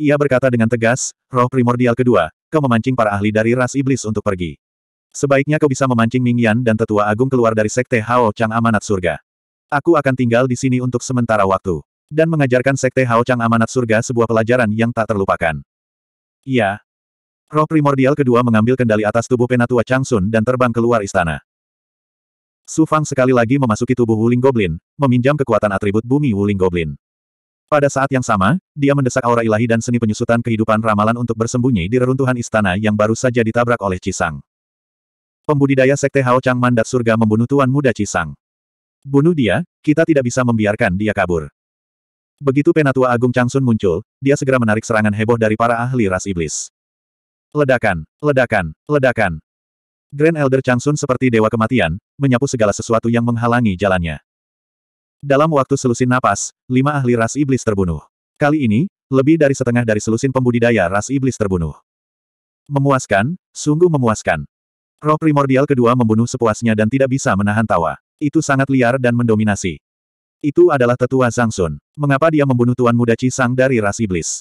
Ia berkata dengan tegas, roh primordial kedua, kau memancing para ahli dari ras iblis untuk pergi. Sebaiknya kau bisa memancing Ming Yan dan tetua agung keluar dari Sekte Hao Chang amanat surga. Aku akan tinggal di sini untuk sementara waktu. Dan mengajarkan Sekte Hao Chang amanat surga sebuah pelajaran yang tak terlupakan. Iya, Roh primordial kedua mengambil kendali atas tubuh Penatua Changsun dan terbang keluar istana. Su Fang sekali lagi memasuki tubuh Wuling Goblin, meminjam kekuatan atribut bumi Wuling Goblin. Pada saat yang sama, dia mendesak aura ilahi dan seni penyusutan kehidupan ramalan untuk bersembunyi di reruntuhan istana yang baru saja ditabrak oleh Cisang. Pembudidaya Sekte Hao Chang Mandat Surga membunuh Tuan Muda Cisang. Bunuh dia, kita tidak bisa membiarkan dia kabur. Begitu Penatua Agung Changsun muncul, dia segera menarik serangan heboh dari para ahli ras iblis. Ledakan, ledakan, ledakan. Grand Elder Changsun seperti dewa kematian, menyapu segala sesuatu yang menghalangi jalannya. Dalam waktu selusin napas, lima ahli ras iblis terbunuh. Kali ini, lebih dari setengah dari selusin pembudidaya ras iblis terbunuh. Memuaskan, sungguh memuaskan. Roh primordial kedua membunuh sepuasnya dan tidak bisa menahan tawa. Itu sangat liar dan mendominasi. Itu adalah tetua Zangsun. Mengapa dia membunuh Tuan Muda Cisang dari ras iblis?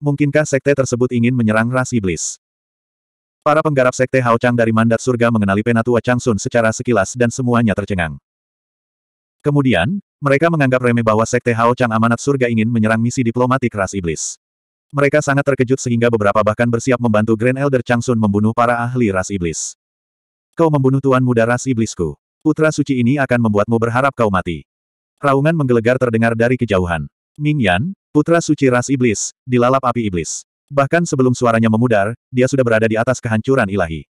Mungkinkah sekte tersebut ingin menyerang ras iblis? Para penggarap Sekte Hao Chang dari Mandat Surga mengenali Penatua Chang Sun secara sekilas dan semuanya tercengang. Kemudian, mereka menganggap remeh bahwa Sekte Hao Chang Amanat Surga ingin menyerang misi diplomatik ras iblis. Mereka sangat terkejut sehingga beberapa bahkan bersiap membantu Grand Elder Chang Sun membunuh para ahli ras iblis. Kau membunuh tuan muda ras iblisku. Putra suci ini akan membuatmu berharap kau mati. Raungan menggelegar terdengar dari kejauhan. Ming Yan, putra suci ras iblis, dilalap api iblis. Bahkan sebelum suaranya memudar, dia sudah berada di atas kehancuran ilahi.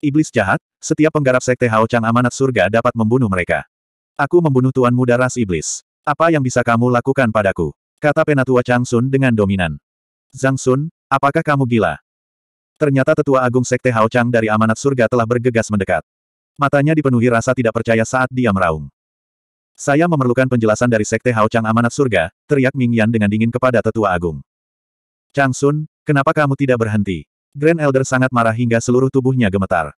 Iblis jahat, setiap penggarap sekte Hao Chang amanat surga dapat membunuh mereka. Aku membunuh Tuan Muda Ras Iblis. Apa yang bisa kamu lakukan padaku? Kata Penatua Chang Sun dengan dominan. Zhang Sun, apakah kamu gila? Ternyata Tetua Agung Sekte Hao Chang dari amanat surga telah bergegas mendekat. Matanya dipenuhi rasa tidak percaya saat dia meraung. Saya memerlukan penjelasan dari Sekte Hao Chang amanat surga, teriak Ming Yan dengan dingin kepada Tetua Agung. Chang Sun, kenapa kamu tidak berhenti? Grand Elder sangat marah hingga seluruh tubuhnya gemetar.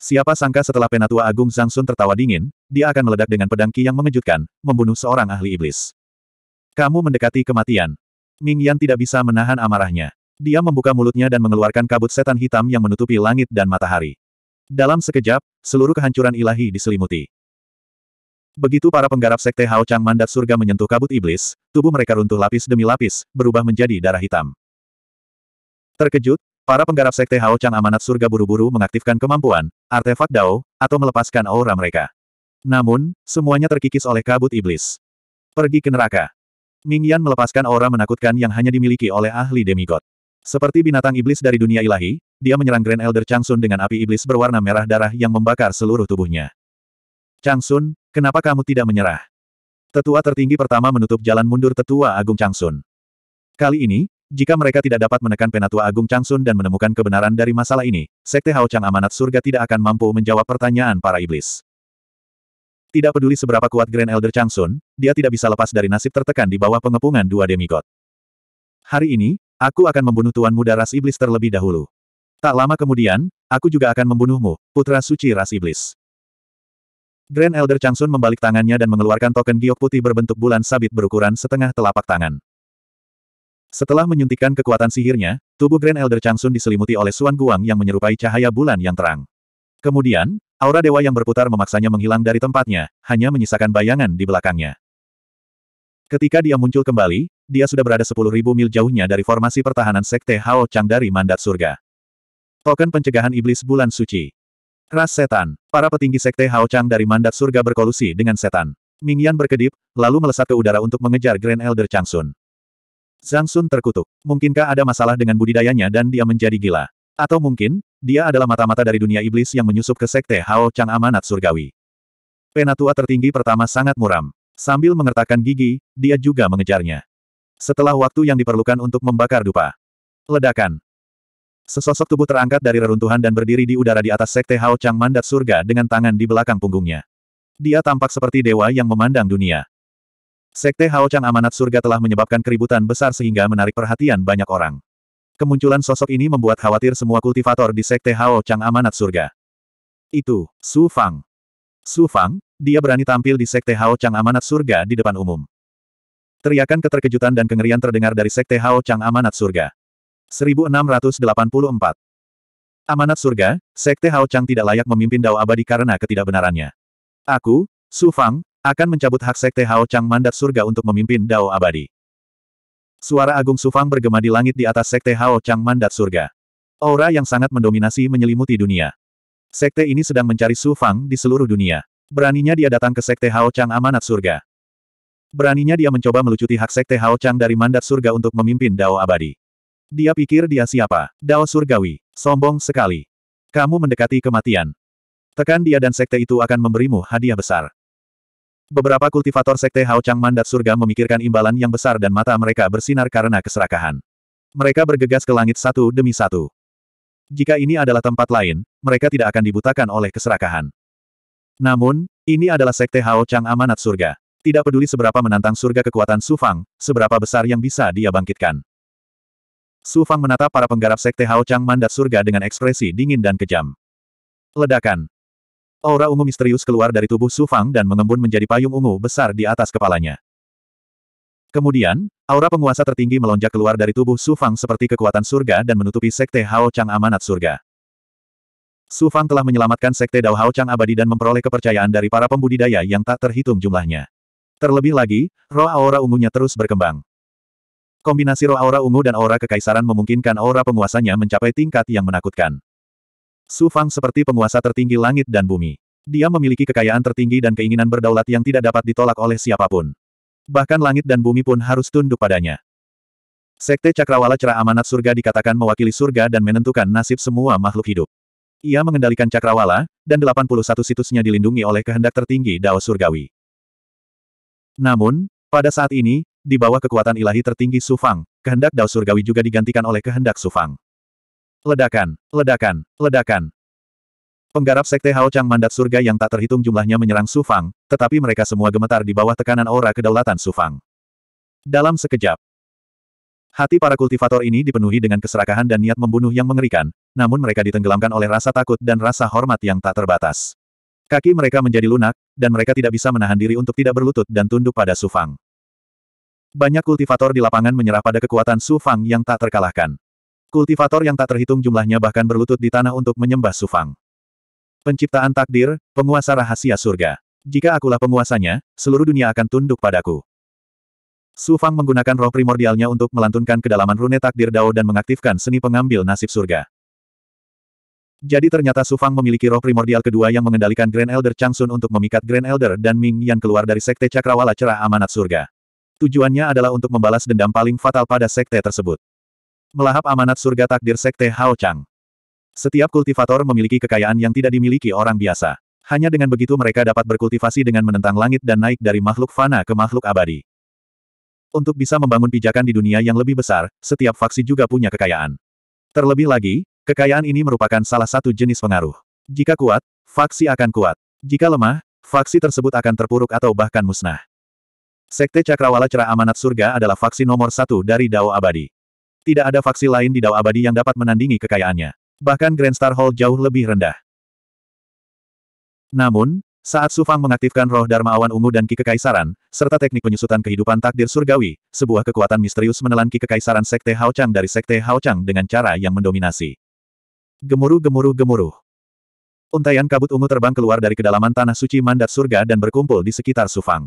Siapa sangka setelah Penatua Agung Zhang Sun tertawa dingin, dia akan meledak dengan pedang Qi yang mengejutkan, membunuh seorang ahli iblis. Kamu mendekati kematian. Ming Yan tidak bisa menahan amarahnya. Dia membuka mulutnya dan mengeluarkan kabut setan hitam yang menutupi langit dan matahari. Dalam sekejap, seluruh kehancuran ilahi diselimuti. Begitu para penggarap Sekte Hao Chang Mandat Surga menyentuh kabut iblis, tubuh mereka runtuh lapis demi lapis, berubah menjadi darah hitam. Terkejut, para penggarap Sekte Hao Chang Amanat Surga buru-buru mengaktifkan kemampuan, artefak Dao, atau melepaskan aura mereka. Namun, semuanya terkikis oleh kabut iblis. Pergi ke neraka. Ming Yan melepaskan aura menakutkan yang hanya dimiliki oleh ahli demigod. Seperti binatang iblis dari dunia ilahi, dia menyerang Grand Elder Changsun dengan api iblis berwarna merah darah yang membakar seluruh tubuhnya. Changsun, Kenapa kamu tidak menyerah? Tetua tertinggi pertama menutup jalan mundur Tetua Agung Changsun. Kali ini, jika mereka tidak dapat menekan Penatua Agung Changsun dan menemukan kebenaran dari masalah ini, Sekte Hao Chang Amanat Surga tidak akan mampu menjawab pertanyaan para iblis. Tidak peduli seberapa kuat Grand Elder Changsun, dia tidak bisa lepas dari nasib tertekan di bawah pengepungan dua demigod. Hari ini, aku akan membunuh Tuan Muda Ras Iblis terlebih dahulu. Tak lama kemudian, aku juga akan membunuhmu, Putra Suci Ras Iblis. Grand Elder Changsun membalik tangannya dan mengeluarkan token giok putih berbentuk bulan sabit berukuran setengah telapak tangan. Setelah menyuntikkan kekuatan sihirnya, tubuh Grand Elder Changsun diselimuti oleh Suan Guang yang menyerupai cahaya bulan yang terang. Kemudian, aura dewa yang berputar memaksanya menghilang dari tempatnya, hanya menyisakan bayangan di belakangnya. Ketika dia muncul kembali, dia sudah berada 10.000 mil jauhnya dari formasi pertahanan Sekte Hao Chang dari Mandat Surga. Token Pencegahan Iblis Bulan Suci Ras setan. Para petinggi sekte Hao Chang dari mandat surga berkolusi dengan setan. Ming Yan berkedip, lalu melesat ke udara untuk mengejar Grand Elder Chang Sun. Zhang Sun terkutuk. Mungkinkah ada masalah dengan budidayanya dan dia menjadi gila? Atau mungkin, dia adalah mata-mata dari dunia iblis yang menyusup ke sekte Hao Chang Amanat Surgawi. Penatua tertinggi pertama sangat muram. Sambil mengertakkan gigi, dia juga mengejarnya. Setelah waktu yang diperlukan untuk membakar dupa. Ledakan. Sesosok tubuh terangkat dari reruntuhan dan berdiri di udara di atas sekte Hao Chang Mandat Surga dengan tangan di belakang punggungnya. Dia tampak seperti dewa yang memandang dunia. Sekte Hao Chang Amanat Surga telah menyebabkan keributan besar sehingga menarik perhatian banyak orang. Kemunculan sosok ini membuat khawatir semua kultivator di Sekte Hao Chang Amanat Surga. Itu, Su Fang. Su Fang, dia berani tampil di Sekte Hao Chang Amanat Surga di depan umum. Teriakan keterkejutan dan kengerian terdengar dari Sekte Hao Chang Amanat Surga. 1684. Amanat surga, Sekte Hao Chang tidak layak memimpin Dao Abadi karena ketidakbenarannya. Aku, Su Fang, akan mencabut hak Sekte Hao Chang mandat surga untuk memimpin Dao Abadi. Suara Agung Su Fang bergema di langit di atas Sekte Hao Chang mandat surga. Aura yang sangat mendominasi menyelimuti dunia. Sekte ini sedang mencari Su Fang di seluruh dunia. Beraninya dia datang ke Sekte Hao Chang amanat surga. Beraninya dia mencoba melucuti hak Sekte Hao Chang dari mandat surga untuk memimpin Dao Abadi. Dia pikir dia siapa? Dao surgawi. Sombong sekali. Kamu mendekati kematian. Tekan dia dan sekte itu akan memberimu hadiah besar. Beberapa kultivator sekte Hao Chang Mandat Surga memikirkan imbalan yang besar dan mata mereka bersinar karena keserakahan. Mereka bergegas ke langit satu demi satu. Jika ini adalah tempat lain, mereka tidak akan dibutakan oleh keserakahan. Namun, ini adalah sekte Hao Chang Amanat Surga. Tidak peduli seberapa menantang surga kekuatan Sufang, seberapa besar yang bisa dia bangkitkan. Su Fang menatap para penggarap Sekte Hao Chang Mandat Surga dengan ekspresi dingin dan kejam. Ledakan. Aura ungu misterius keluar dari tubuh Su Fang dan mengembun menjadi payung ungu besar di atas kepalanya. Kemudian, aura penguasa tertinggi melonjak keluar dari tubuh Su Fang seperti kekuatan surga dan menutupi Sekte Hao Chang Amanat Surga. Su Fang telah menyelamatkan Sekte Dao Hao Chang abadi dan memperoleh kepercayaan dari para pembudidaya yang tak terhitung jumlahnya. Terlebih lagi, roh aura ungunya terus berkembang. Kombinasi roh aura ungu dan aura kekaisaran memungkinkan aura penguasanya mencapai tingkat yang menakutkan. Su Fang seperti penguasa tertinggi langit dan bumi. Dia memiliki kekayaan tertinggi dan keinginan berdaulat yang tidak dapat ditolak oleh siapapun. Bahkan langit dan bumi pun harus tunduk padanya. Sekte Cakrawala Cerah Amanat Surga dikatakan mewakili surga dan menentukan nasib semua makhluk hidup. Ia mengendalikan Cakrawala, dan 81 situsnya dilindungi oleh kehendak tertinggi Dao Surgawi. Namun, pada saat ini, di bawah kekuatan ilahi tertinggi Sufang, kehendak Dao Surgawi juga digantikan oleh kehendak Sufang. Ledakan, ledakan, ledakan. Penggarap Sekte Hao Chang Mandat Surga yang tak terhitung jumlahnya menyerang Sufang, tetapi mereka semua gemetar di bawah tekanan aura kedaulatan Sufang. Dalam sekejap, hati para kultivator ini dipenuhi dengan keserakahan dan niat membunuh yang mengerikan, namun mereka ditenggelamkan oleh rasa takut dan rasa hormat yang tak terbatas. Kaki mereka menjadi lunak, dan mereka tidak bisa menahan diri untuk tidak berlutut dan tunduk pada Sufang. Banyak kultivator di lapangan menyerah pada kekuatan Su Fang yang tak terkalahkan. Kultivator yang tak terhitung jumlahnya bahkan berlutut di tanah untuk menyembah Su Fang. Penciptaan takdir, penguasa rahasia surga. Jika akulah penguasanya, seluruh dunia akan tunduk padaku. Su Fang menggunakan roh primordialnya untuk melantunkan kedalaman rune takdir Dao dan mengaktifkan seni pengambil nasib surga. Jadi ternyata Su Fang memiliki roh primordial kedua yang mengendalikan Grand Elder Changsun untuk memikat Grand Elder dan Ming yang keluar dari Sekte Cakrawala Cerah Amanat Surga. Tujuannya adalah untuk membalas dendam paling fatal pada sekte tersebut. Melahap amanat surga takdir sekte Hao Chang. Setiap kultivator memiliki kekayaan yang tidak dimiliki orang biasa. Hanya dengan begitu mereka dapat berkultivasi dengan menentang langit dan naik dari makhluk fana ke makhluk abadi. Untuk bisa membangun pijakan di dunia yang lebih besar, setiap faksi juga punya kekayaan. Terlebih lagi, kekayaan ini merupakan salah satu jenis pengaruh. Jika kuat, faksi akan kuat. Jika lemah, faksi tersebut akan terpuruk atau bahkan musnah. Sekte Cakrawala Cerah Amanat Surga adalah faksi nomor satu dari Dao Abadi. Tidak ada faksi lain di Dao Abadi yang dapat menandingi kekayaannya. Bahkan Grand Star Hall jauh lebih rendah. Namun, saat Sufang mengaktifkan roh Dharma Awan Ungu dan Ki Kekaisaran, serta teknik penyusutan kehidupan takdir surgawi, sebuah kekuatan misterius menelan Ki Kekaisaran Sekte Hao Chang dari Sekte Hao Chang dengan cara yang mendominasi. Gemuruh gemuruh gemuruh. Untaian kabut ungu terbang keluar dari kedalaman tanah suci mandat surga dan berkumpul di sekitar Sufang.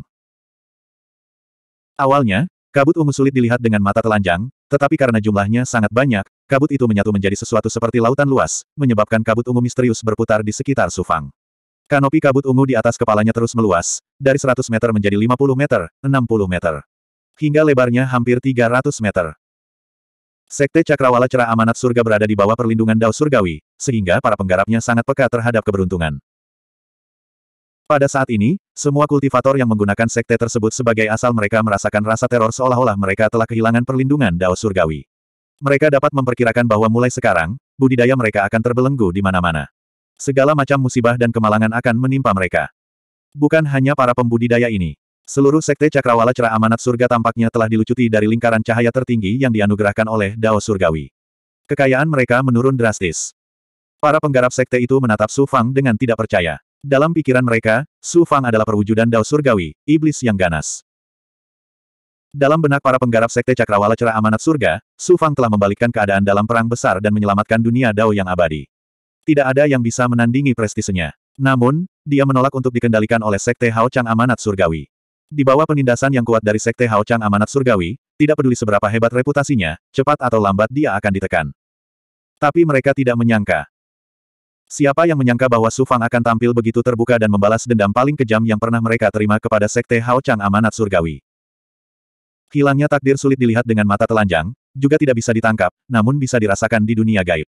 Awalnya, kabut ungu sulit dilihat dengan mata telanjang, tetapi karena jumlahnya sangat banyak, kabut itu menyatu menjadi sesuatu seperti lautan luas, menyebabkan kabut ungu misterius berputar di sekitar Sufang. Kanopi kabut ungu di atas kepalanya terus meluas, dari 100 meter menjadi 50 meter, 60 meter. Hingga lebarnya hampir 300 meter. Sekte Cakrawala Cerah Amanat Surga berada di bawah perlindungan Dao Surgawi, sehingga para penggarapnya sangat peka terhadap keberuntungan. Pada saat ini, semua kultivator yang menggunakan sekte tersebut sebagai asal mereka merasakan rasa teror seolah-olah mereka telah kehilangan perlindungan Dao Surgawi. Mereka dapat memperkirakan bahwa mulai sekarang, budidaya mereka akan terbelenggu di mana-mana. Segala macam musibah dan kemalangan akan menimpa mereka. Bukan hanya para pembudidaya ini. Seluruh sekte cakrawala cerah amanat surga tampaknya telah dilucuti dari lingkaran cahaya tertinggi yang dianugerahkan oleh Dao Surgawi. Kekayaan mereka menurun drastis. Para penggarap sekte itu menatap Su Fang dengan tidak percaya. Dalam pikiran mereka, Su Fang adalah perwujudan Dao Surgawi, iblis yang ganas. Dalam benak para penggarap Sekte Cakrawala Cerah Amanat Surga, Su Fang telah membalikkan keadaan dalam perang besar dan menyelamatkan dunia Dao yang abadi. Tidak ada yang bisa menandingi prestisenya. Namun, dia menolak untuk dikendalikan oleh Sekte Hao Chang Amanat Surgawi. Di bawah penindasan yang kuat dari Sekte Hao Chang Amanat Surgawi, tidak peduli seberapa hebat reputasinya, cepat atau lambat dia akan ditekan. Tapi mereka tidak menyangka, Siapa yang menyangka bahwa Su Fang akan tampil begitu terbuka dan membalas dendam paling kejam yang pernah mereka terima kepada Sekte Hao Chang Amanat Surgawi. Hilangnya takdir sulit dilihat dengan mata telanjang, juga tidak bisa ditangkap, namun bisa dirasakan di dunia gaib.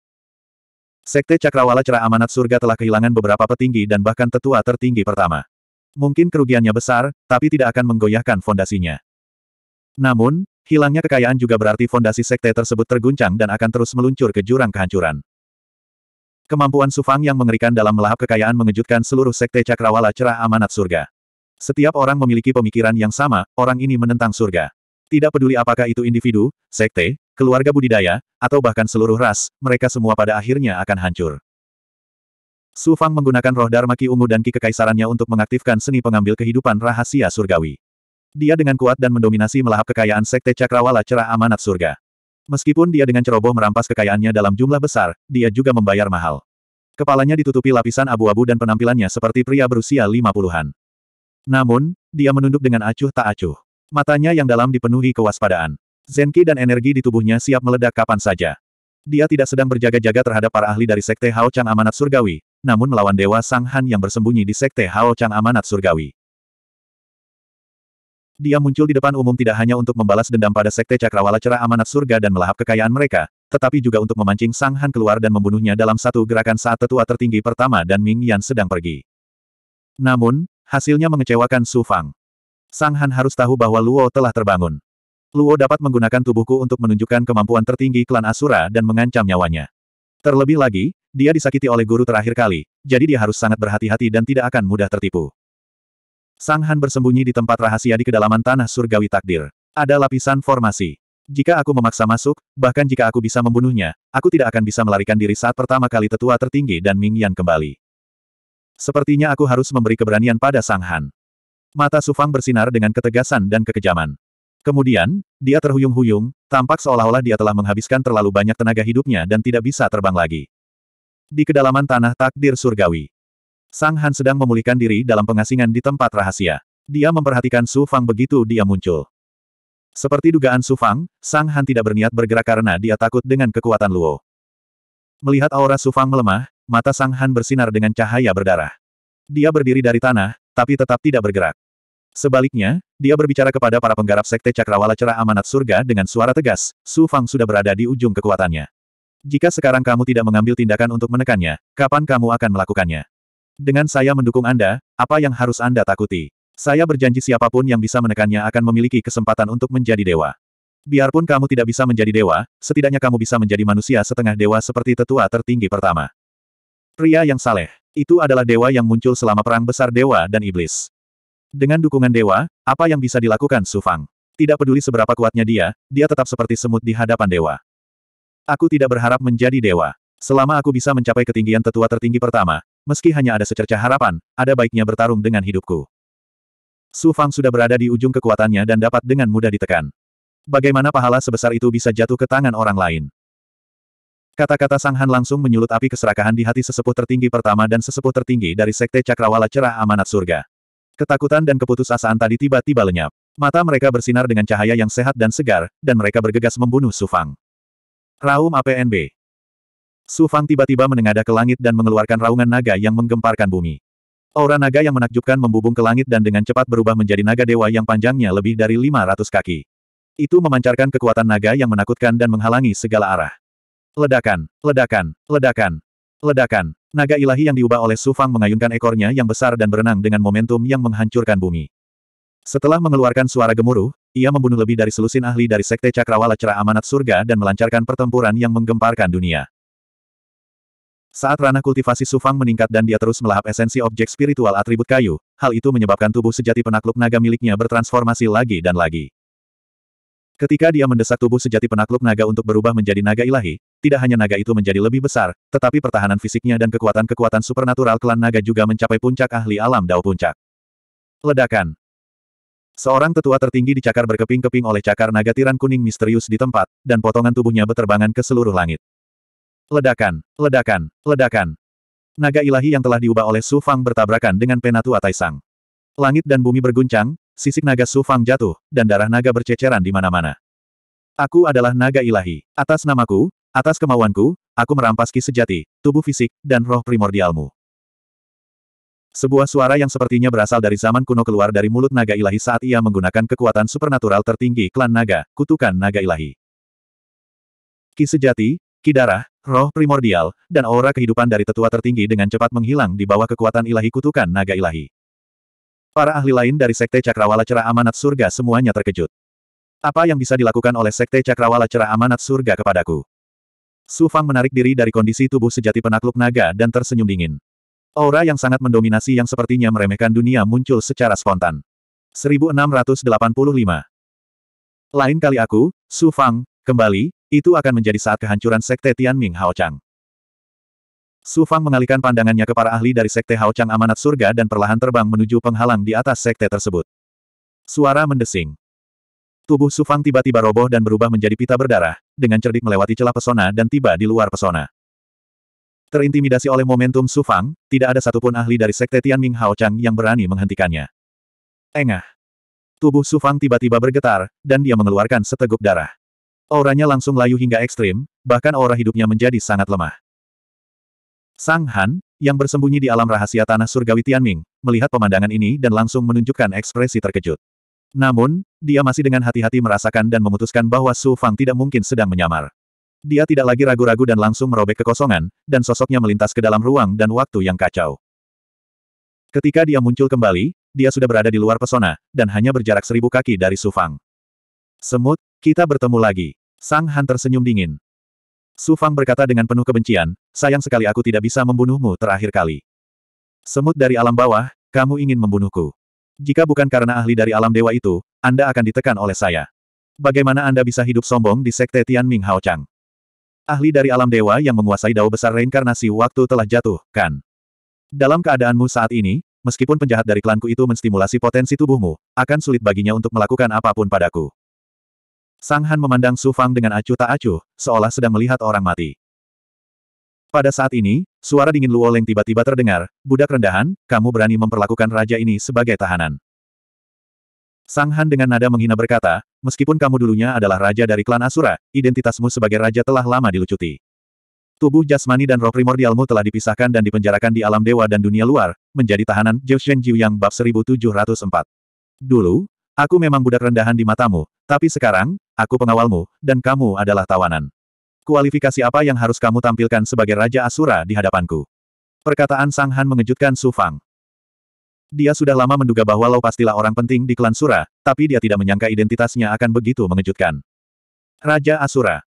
Sekte Cakrawala Cerah Amanat Surga telah kehilangan beberapa petinggi dan bahkan tetua tertinggi pertama. Mungkin kerugiannya besar, tapi tidak akan menggoyahkan fondasinya. Namun, hilangnya kekayaan juga berarti fondasi sekte tersebut terguncang dan akan terus meluncur ke jurang kehancuran. Kemampuan Sufang yang mengerikan dalam melahap kekayaan mengejutkan seluruh sekte cakrawala cerah amanat surga. Setiap orang memiliki pemikiran yang sama, orang ini menentang surga. Tidak peduli apakah itu individu, sekte, keluarga budidaya, atau bahkan seluruh ras, mereka semua pada akhirnya akan hancur. Su Fang menggunakan roh Dharma Ki Ungu dan Ki Kekaisarannya untuk mengaktifkan seni pengambil kehidupan rahasia surgawi. Dia dengan kuat dan mendominasi melahap kekayaan sekte cakrawala cerah amanat surga. Meskipun dia dengan ceroboh merampas kekayaannya dalam jumlah besar, dia juga membayar mahal. Kepalanya ditutupi lapisan abu-abu dan penampilannya seperti pria berusia lima puluhan. Namun, dia menunduk dengan acuh tak acuh. Matanya yang dalam dipenuhi kewaspadaan. Zenki dan energi di tubuhnya siap meledak kapan saja. Dia tidak sedang berjaga-jaga terhadap para ahli dari Sekte Hao Chang Amanat Surgawi, namun melawan Dewa Sang Han yang bersembunyi di Sekte Hao Chang Amanat Surgawi. Dia muncul di depan umum tidak hanya untuk membalas dendam pada Sekte Cakrawala Cerah Amanat Surga dan melahap kekayaan mereka, tetapi juga untuk memancing Sang Han keluar dan membunuhnya dalam satu gerakan saat tetua tertinggi pertama dan Ming Yan sedang pergi. Namun, hasilnya mengecewakan Su Fang. Sang Han harus tahu bahwa Luo telah terbangun. Luo dapat menggunakan tubuhku untuk menunjukkan kemampuan tertinggi klan Asura dan mengancam nyawanya. Terlebih lagi, dia disakiti oleh guru terakhir kali, jadi dia harus sangat berhati-hati dan tidak akan mudah tertipu. Sang Han bersembunyi di tempat rahasia di kedalaman tanah surgawi takdir. Ada lapisan formasi. Jika aku memaksa masuk, bahkan jika aku bisa membunuhnya, aku tidak akan bisa melarikan diri saat pertama kali tetua tertinggi dan Ming Yan kembali. Sepertinya aku harus memberi keberanian pada Sang Han. Mata Sufang bersinar dengan ketegasan dan kekejaman. Kemudian, dia terhuyung-huyung, tampak seolah-olah dia telah menghabiskan terlalu banyak tenaga hidupnya dan tidak bisa terbang lagi. Di kedalaman tanah takdir surgawi, Sang Han sedang memulihkan diri dalam pengasingan di tempat rahasia. Dia memperhatikan Su Fang begitu dia muncul. Seperti dugaan Su Fang, Sang Han tidak berniat bergerak karena dia takut dengan kekuatan Luo. Melihat aura Su Fang melemah, mata Sang Han bersinar dengan cahaya berdarah. Dia berdiri dari tanah, tapi tetap tidak bergerak. Sebaliknya, dia berbicara kepada para penggarap Sekte Cakrawala Cerah Amanat Surga dengan suara tegas, Su Fang sudah berada di ujung kekuatannya. Jika sekarang kamu tidak mengambil tindakan untuk menekannya, kapan kamu akan melakukannya? Dengan saya mendukung Anda, apa yang harus Anda takuti? Saya berjanji siapapun yang bisa menekannya akan memiliki kesempatan untuk menjadi dewa. Biarpun kamu tidak bisa menjadi dewa, setidaknya kamu bisa menjadi manusia setengah dewa seperti tetua tertinggi pertama. Pria yang saleh. Itu adalah dewa yang muncul selama perang besar dewa dan iblis. Dengan dukungan dewa, apa yang bisa dilakukan Sufang? Tidak peduli seberapa kuatnya dia, dia tetap seperti semut di hadapan dewa. Aku tidak berharap menjadi dewa. Selama aku bisa mencapai ketinggian tetua tertinggi pertama, meski hanya ada secerca harapan, ada baiknya bertarung dengan hidupku. Su Fang sudah berada di ujung kekuatannya dan dapat dengan mudah ditekan. Bagaimana pahala sebesar itu bisa jatuh ke tangan orang lain? Kata-kata Sang Han langsung menyulut api keserakahan di hati sesepuh tertinggi pertama dan sesepuh tertinggi dari Sekte Cakrawala Cerah Amanat Surga. Ketakutan dan keputusasaan tadi tiba-tiba lenyap. Mata mereka bersinar dengan cahaya yang sehat dan segar, dan mereka bergegas membunuh Su Fang. Raum APNB Su Fang tiba-tiba menengadah ke langit dan mengeluarkan raungan naga yang menggemparkan bumi. Aura naga yang menakjubkan membubung ke langit dan dengan cepat berubah menjadi naga dewa yang panjangnya lebih dari 500 kaki. Itu memancarkan kekuatan naga yang menakutkan dan menghalangi segala arah. Ledakan, ledakan, ledakan, ledakan. Naga ilahi yang diubah oleh Su Fang mengayunkan ekornya yang besar dan berenang dengan momentum yang menghancurkan bumi. Setelah mengeluarkan suara gemuruh, ia membunuh lebih dari selusin ahli dari Sekte Cakrawala Cerah Amanat Surga dan melancarkan pertempuran yang menggemparkan dunia. Saat ranah kultivasi Sufang meningkat dan dia terus melahap esensi objek spiritual atribut kayu, hal itu menyebabkan tubuh sejati penakluk naga miliknya bertransformasi lagi dan lagi. Ketika dia mendesak tubuh sejati penakluk naga untuk berubah menjadi naga ilahi, tidak hanya naga itu menjadi lebih besar, tetapi pertahanan fisiknya dan kekuatan-kekuatan supernatural klan naga juga mencapai puncak ahli alam dao puncak. Ledakan Seorang tetua tertinggi dicakar berkeping-keping oleh cakar naga tiran kuning misterius di tempat, dan potongan tubuhnya beterbangan ke seluruh langit. Ledakan, ledakan, ledakan. Naga ilahi yang telah diubah oleh Su Fang bertabrakan dengan Penatua Taisang. Langit dan bumi berguncang, sisik naga Su Fang jatuh, dan darah naga berceceran di mana-mana. Aku adalah naga ilahi. Atas namaku, atas kemauanku, aku merampas ki sejati, tubuh fisik, dan roh primordialmu. Sebuah suara yang sepertinya berasal dari zaman kuno keluar dari mulut naga ilahi saat ia menggunakan kekuatan supernatural tertinggi klan naga, kutukan naga ilahi. Ki sejati, ki darah, roh primordial, dan aura kehidupan dari tetua tertinggi dengan cepat menghilang di bawah kekuatan ilahi kutukan naga ilahi. Para ahli lain dari Sekte Cakrawala Cerah Amanat Surga semuanya terkejut. Apa yang bisa dilakukan oleh Sekte Cakrawala Cerah Amanat Surga kepadaku? Su Fang menarik diri dari kondisi tubuh sejati penakluk naga dan tersenyum dingin. Aura yang sangat mendominasi yang sepertinya meremehkan dunia muncul secara spontan. 1685 Lain kali aku, Su Fang, kembali, itu akan menjadi saat kehancuran Sekte Tianming Haochang. Su Fang mengalihkan pandangannya ke para ahli dari Sekte Haochang Amanat Surga dan perlahan terbang menuju penghalang di atas Sekte tersebut. Suara mendesing. Tubuh Su Fang tiba-tiba roboh dan berubah menjadi pita berdarah, dengan cerdik melewati celah pesona dan tiba di luar pesona. Terintimidasi oleh momentum Su Fang, tidak ada satupun ahli dari Sekte Tianming Haochang yang berani menghentikannya. Engah. Tubuh Su Fang tiba-tiba bergetar, dan dia mengeluarkan seteguk darah. Auranya langsung layu hingga ekstrim, bahkan aura hidupnya menjadi sangat lemah. Sang Han, yang bersembunyi di alam rahasia tanah surgawi Tianming, melihat pemandangan ini dan langsung menunjukkan ekspresi terkejut. Namun, dia masih dengan hati-hati merasakan dan memutuskan bahwa Su Fang tidak mungkin sedang menyamar. Dia tidak lagi ragu-ragu dan langsung merobek kekosongan, dan sosoknya melintas ke dalam ruang dan waktu yang kacau. Ketika dia muncul kembali, dia sudah berada di luar pesona, dan hanya berjarak seribu kaki dari Su Fang. Semut, kita bertemu lagi. Sang Han tersenyum dingin. Su Fang berkata dengan penuh kebencian, sayang sekali aku tidak bisa membunuhmu terakhir kali. Semut dari alam bawah, kamu ingin membunuhku. Jika bukan karena ahli dari alam dewa itu, Anda akan ditekan oleh saya. Bagaimana Anda bisa hidup sombong di sekte Tian Ming Hao Chang? Ahli dari alam dewa yang menguasai dao besar reinkarnasi waktu telah jatuh, kan? Dalam keadaanmu saat ini, meskipun penjahat dari klanku itu menstimulasi potensi tubuhmu, akan sulit baginya untuk melakukan apapun padaku. Sang Han memandang Su Fang dengan acuh tak acuh, seolah sedang melihat orang mati. Pada saat ini, suara dingin Luo Leng tiba-tiba terdengar, budak rendahan, kamu berani memperlakukan raja ini sebagai tahanan. Sang Han dengan nada menghina berkata, meskipun kamu dulunya adalah raja dari klan Asura, identitasmu sebagai raja telah lama dilucuti. Tubuh jasmani dan roh primordialmu telah dipisahkan dan dipenjarakan di alam dewa dan dunia luar, menjadi tahanan Jiu Shen Jiu Yang bab 1704. Dulu, Aku memang budak rendahan di matamu, tapi sekarang, Aku pengawalmu, dan kamu adalah tawanan. Kualifikasi apa yang harus kamu tampilkan sebagai Raja Asura di hadapanku? Perkataan Sang Han mengejutkan Su Fang. Dia sudah lama menduga bahwa Lau pastilah orang penting di klan Sura, tapi dia tidak menyangka identitasnya akan begitu mengejutkan. Raja Asura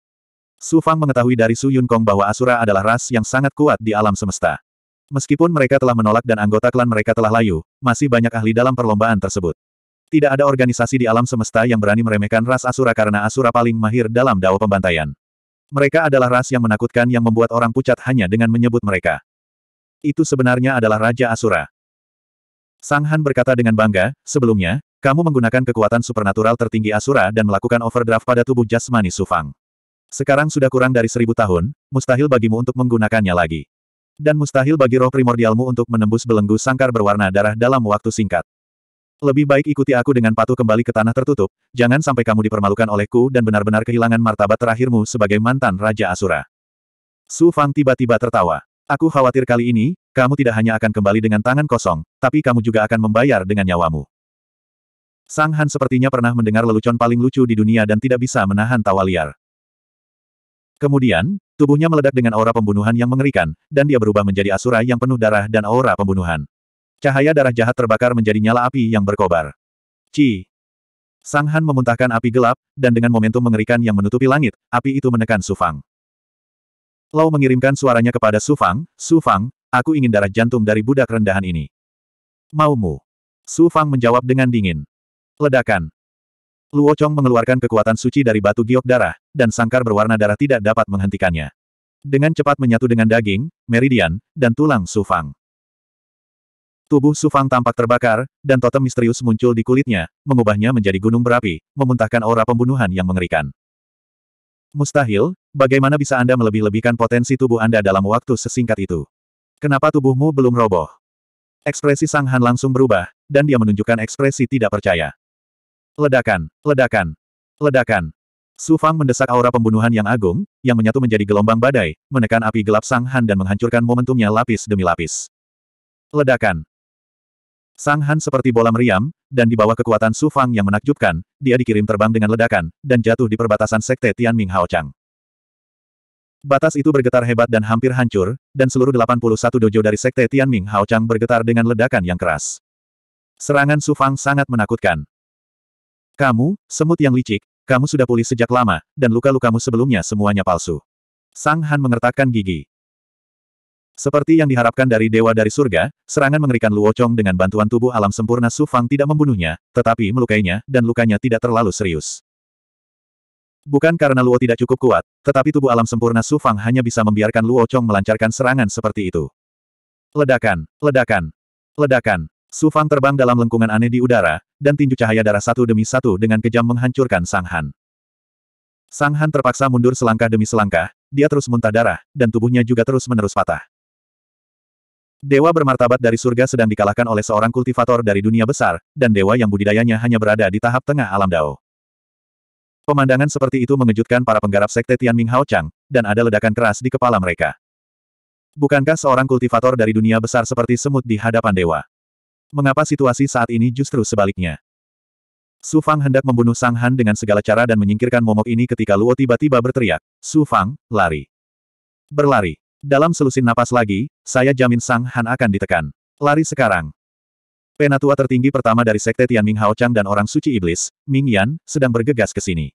Su Fang mengetahui dari Su Yun Kong bahwa Asura adalah ras yang sangat kuat di alam semesta. Meskipun mereka telah menolak dan anggota klan mereka telah layu, masih banyak ahli dalam perlombaan tersebut. Tidak ada organisasi di alam semesta yang berani meremehkan ras Asura karena Asura paling mahir dalam dao pembantaian. Mereka adalah ras yang menakutkan yang membuat orang pucat hanya dengan menyebut mereka. Itu sebenarnya adalah Raja Asura. Sang Han berkata dengan bangga, sebelumnya, kamu menggunakan kekuatan supernatural tertinggi Asura dan melakukan overdraft pada tubuh jasmani Sufang. Sekarang sudah kurang dari seribu tahun, mustahil bagimu untuk menggunakannya lagi. Dan mustahil bagi roh primordialmu untuk menembus belenggu sangkar berwarna darah dalam waktu singkat. Lebih baik ikuti aku dengan patuh kembali ke tanah tertutup, jangan sampai kamu dipermalukan olehku dan benar-benar kehilangan martabat terakhirmu sebagai mantan Raja Asura. Su Fang tiba-tiba tertawa. Aku khawatir kali ini, kamu tidak hanya akan kembali dengan tangan kosong, tapi kamu juga akan membayar dengan nyawamu. Sang Han sepertinya pernah mendengar lelucon paling lucu di dunia dan tidak bisa menahan tawa liar. Kemudian, tubuhnya meledak dengan aura pembunuhan yang mengerikan, dan dia berubah menjadi asura yang penuh darah dan aura pembunuhan. Cahaya darah jahat terbakar menjadi nyala api yang berkobar. Ci! Sang Han memuntahkan api gelap, dan dengan momentum mengerikan yang menutupi langit, api itu menekan Sufang. Lau mengirimkan suaranya kepada Sufang, Sufang, aku ingin darah jantung dari budak rendahan ini. Maumu? Sufang menjawab dengan dingin. Ledakan. Luo Chong mengeluarkan kekuatan suci dari batu giok darah, dan sangkar berwarna darah tidak dapat menghentikannya. Dengan cepat menyatu dengan daging, meridian, dan tulang Sufang. Tubuh Sufang tampak terbakar, dan totem misterius muncul di kulitnya, mengubahnya menjadi gunung berapi, memuntahkan aura pembunuhan yang mengerikan. Mustahil, bagaimana bisa Anda melebih-lebihkan potensi tubuh Anda dalam waktu sesingkat itu? Kenapa tubuhmu belum roboh? Ekspresi Sang Han langsung berubah, dan dia menunjukkan ekspresi tidak percaya. Ledakan, ledakan, ledakan. Sufang mendesak aura pembunuhan yang agung, yang menyatu menjadi gelombang badai, menekan api gelap Sang Han dan menghancurkan momentumnya lapis demi lapis. Ledakan, Sang Han seperti bola meriam, dan di bawah kekuatan Su Fang yang menakjubkan, dia dikirim terbang dengan ledakan, dan jatuh di perbatasan Sekte Tianming Haochang. Batas itu bergetar hebat dan hampir hancur, dan seluruh 81 dojo dari Sekte Tianming Haochang bergetar dengan ledakan yang keras. Serangan Su Fang sangat menakutkan. Kamu, semut yang licik, kamu sudah pulih sejak lama, dan luka-lukamu sebelumnya semuanya palsu. Sang Han mengertakkan gigi. Seperti yang diharapkan dari Dewa dari Surga, serangan mengerikan Luo Chong dengan bantuan tubuh alam sempurna Su Fang tidak membunuhnya, tetapi melukainya, dan lukanya tidak terlalu serius. Bukan karena Luo tidak cukup kuat, tetapi tubuh alam sempurna Su Fang hanya bisa membiarkan Luo Chong melancarkan serangan seperti itu. Ledakan, ledakan, ledakan. Su Fang terbang dalam lengkungan aneh di udara, dan tinju cahaya darah satu demi satu dengan kejam menghancurkan Sang Han. Sang Han terpaksa mundur selangkah demi selangkah, dia terus muntah darah, dan tubuhnya juga terus-menerus patah. Dewa bermartabat dari surga sedang dikalahkan oleh seorang kultivator dari dunia besar, dan dewa yang budidayanya hanya berada di tahap tengah alam Dao. Pemandangan seperti itu mengejutkan para penggarap sekte Tianming Hao Chang, dan ada ledakan keras di kepala mereka. Bukankah seorang kultivator dari dunia besar seperti semut di hadapan dewa? Mengapa situasi saat ini justru sebaliknya? Su Fang hendak membunuh Sang Han dengan segala cara dan menyingkirkan momok ini ketika Luo tiba-tiba berteriak, Su Fang, lari. Berlari. Dalam selusin napas lagi, saya jamin Sang Han akan ditekan. Lari sekarang. Penatua tertinggi pertama dari Sekte Tianming Chang dan orang suci iblis, Ming Yan, sedang bergegas ke sini.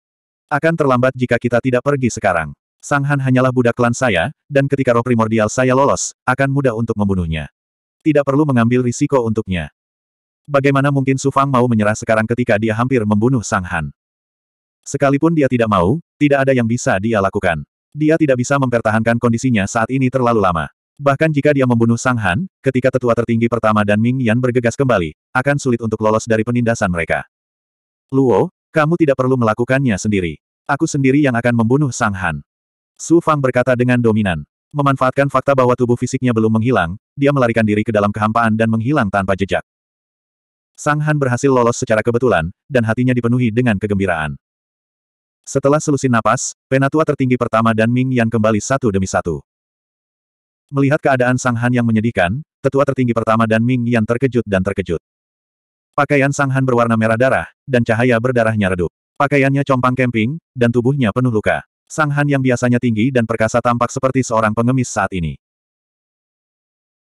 Akan terlambat jika kita tidak pergi sekarang. Sang Han hanyalah budak klan saya, dan ketika roh primordial saya lolos, akan mudah untuk membunuhnya. Tidak perlu mengambil risiko untuknya. Bagaimana mungkin Su Fang mau menyerah sekarang ketika dia hampir membunuh Sang Han? Sekalipun dia tidak mau, tidak ada yang bisa dia lakukan. Dia tidak bisa mempertahankan kondisinya saat ini terlalu lama. Bahkan jika dia membunuh Sang Han, ketika tetua tertinggi pertama dan Ming Yan bergegas kembali, akan sulit untuk lolos dari penindasan mereka. Luo, kamu tidak perlu melakukannya sendiri. Aku sendiri yang akan membunuh Sang Han. Su Fang berkata dengan dominan. Memanfaatkan fakta bahwa tubuh fisiknya belum menghilang, dia melarikan diri ke dalam kehampaan dan menghilang tanpa jejak. Sang Han berhasil lolos secara kebetulan, dan hatinya dipenuhi dengan kegembiraan. Setelah selusin napas, penatua tertinggi pertama dan Ming Yan kembali satu demi satu. Melihat keadaan Sang Han yang menyedihkan, tetua tertinggi pertama dan Ming Yan terkejut dan terkejut. Pakaian Sang Han berwarna merah darah, dan cahaya berdarahnya redup. Pakaiannya compang kemping, dan tubuhnya penuh luka. Sang Han yang biasanya tinggi dan perkasa tampak seperti seorang pengemis saat ini.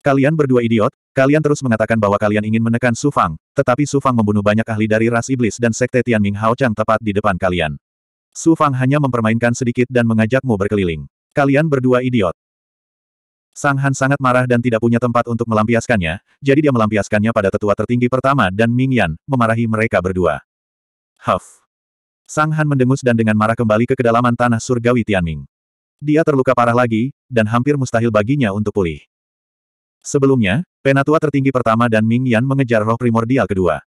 Kalian berdua idiot, kalian terus mengatakan bahwa kalian ingin menekan Su Fang, tetapi Su Fang membunuh banyak ahli dari ras iblis dan sekte Tian Ming Hao Chang tepat di depan kalian. Su Fang hanya mempermainkan sedikit dan mengajakmu berkeliling. Kalian berdua idiot. Sang Han sangat marah dan tidak punya tempat untuk melampiaskannya, jadi dia melampiaskannya pada tetua tertinggi pertama dan Ming Yan, memarahi mereka berdua. Huff. Sang Han mendengus dan dengan marah kembali ke kedalaman tanah surgawi Tianming. Dia terluka parah lagi, dan hampir mustahil baginya untuk pulih. Sebelumnya, penatua tertinggi pertama dan Ming Yan mengejar roh primordial kedua.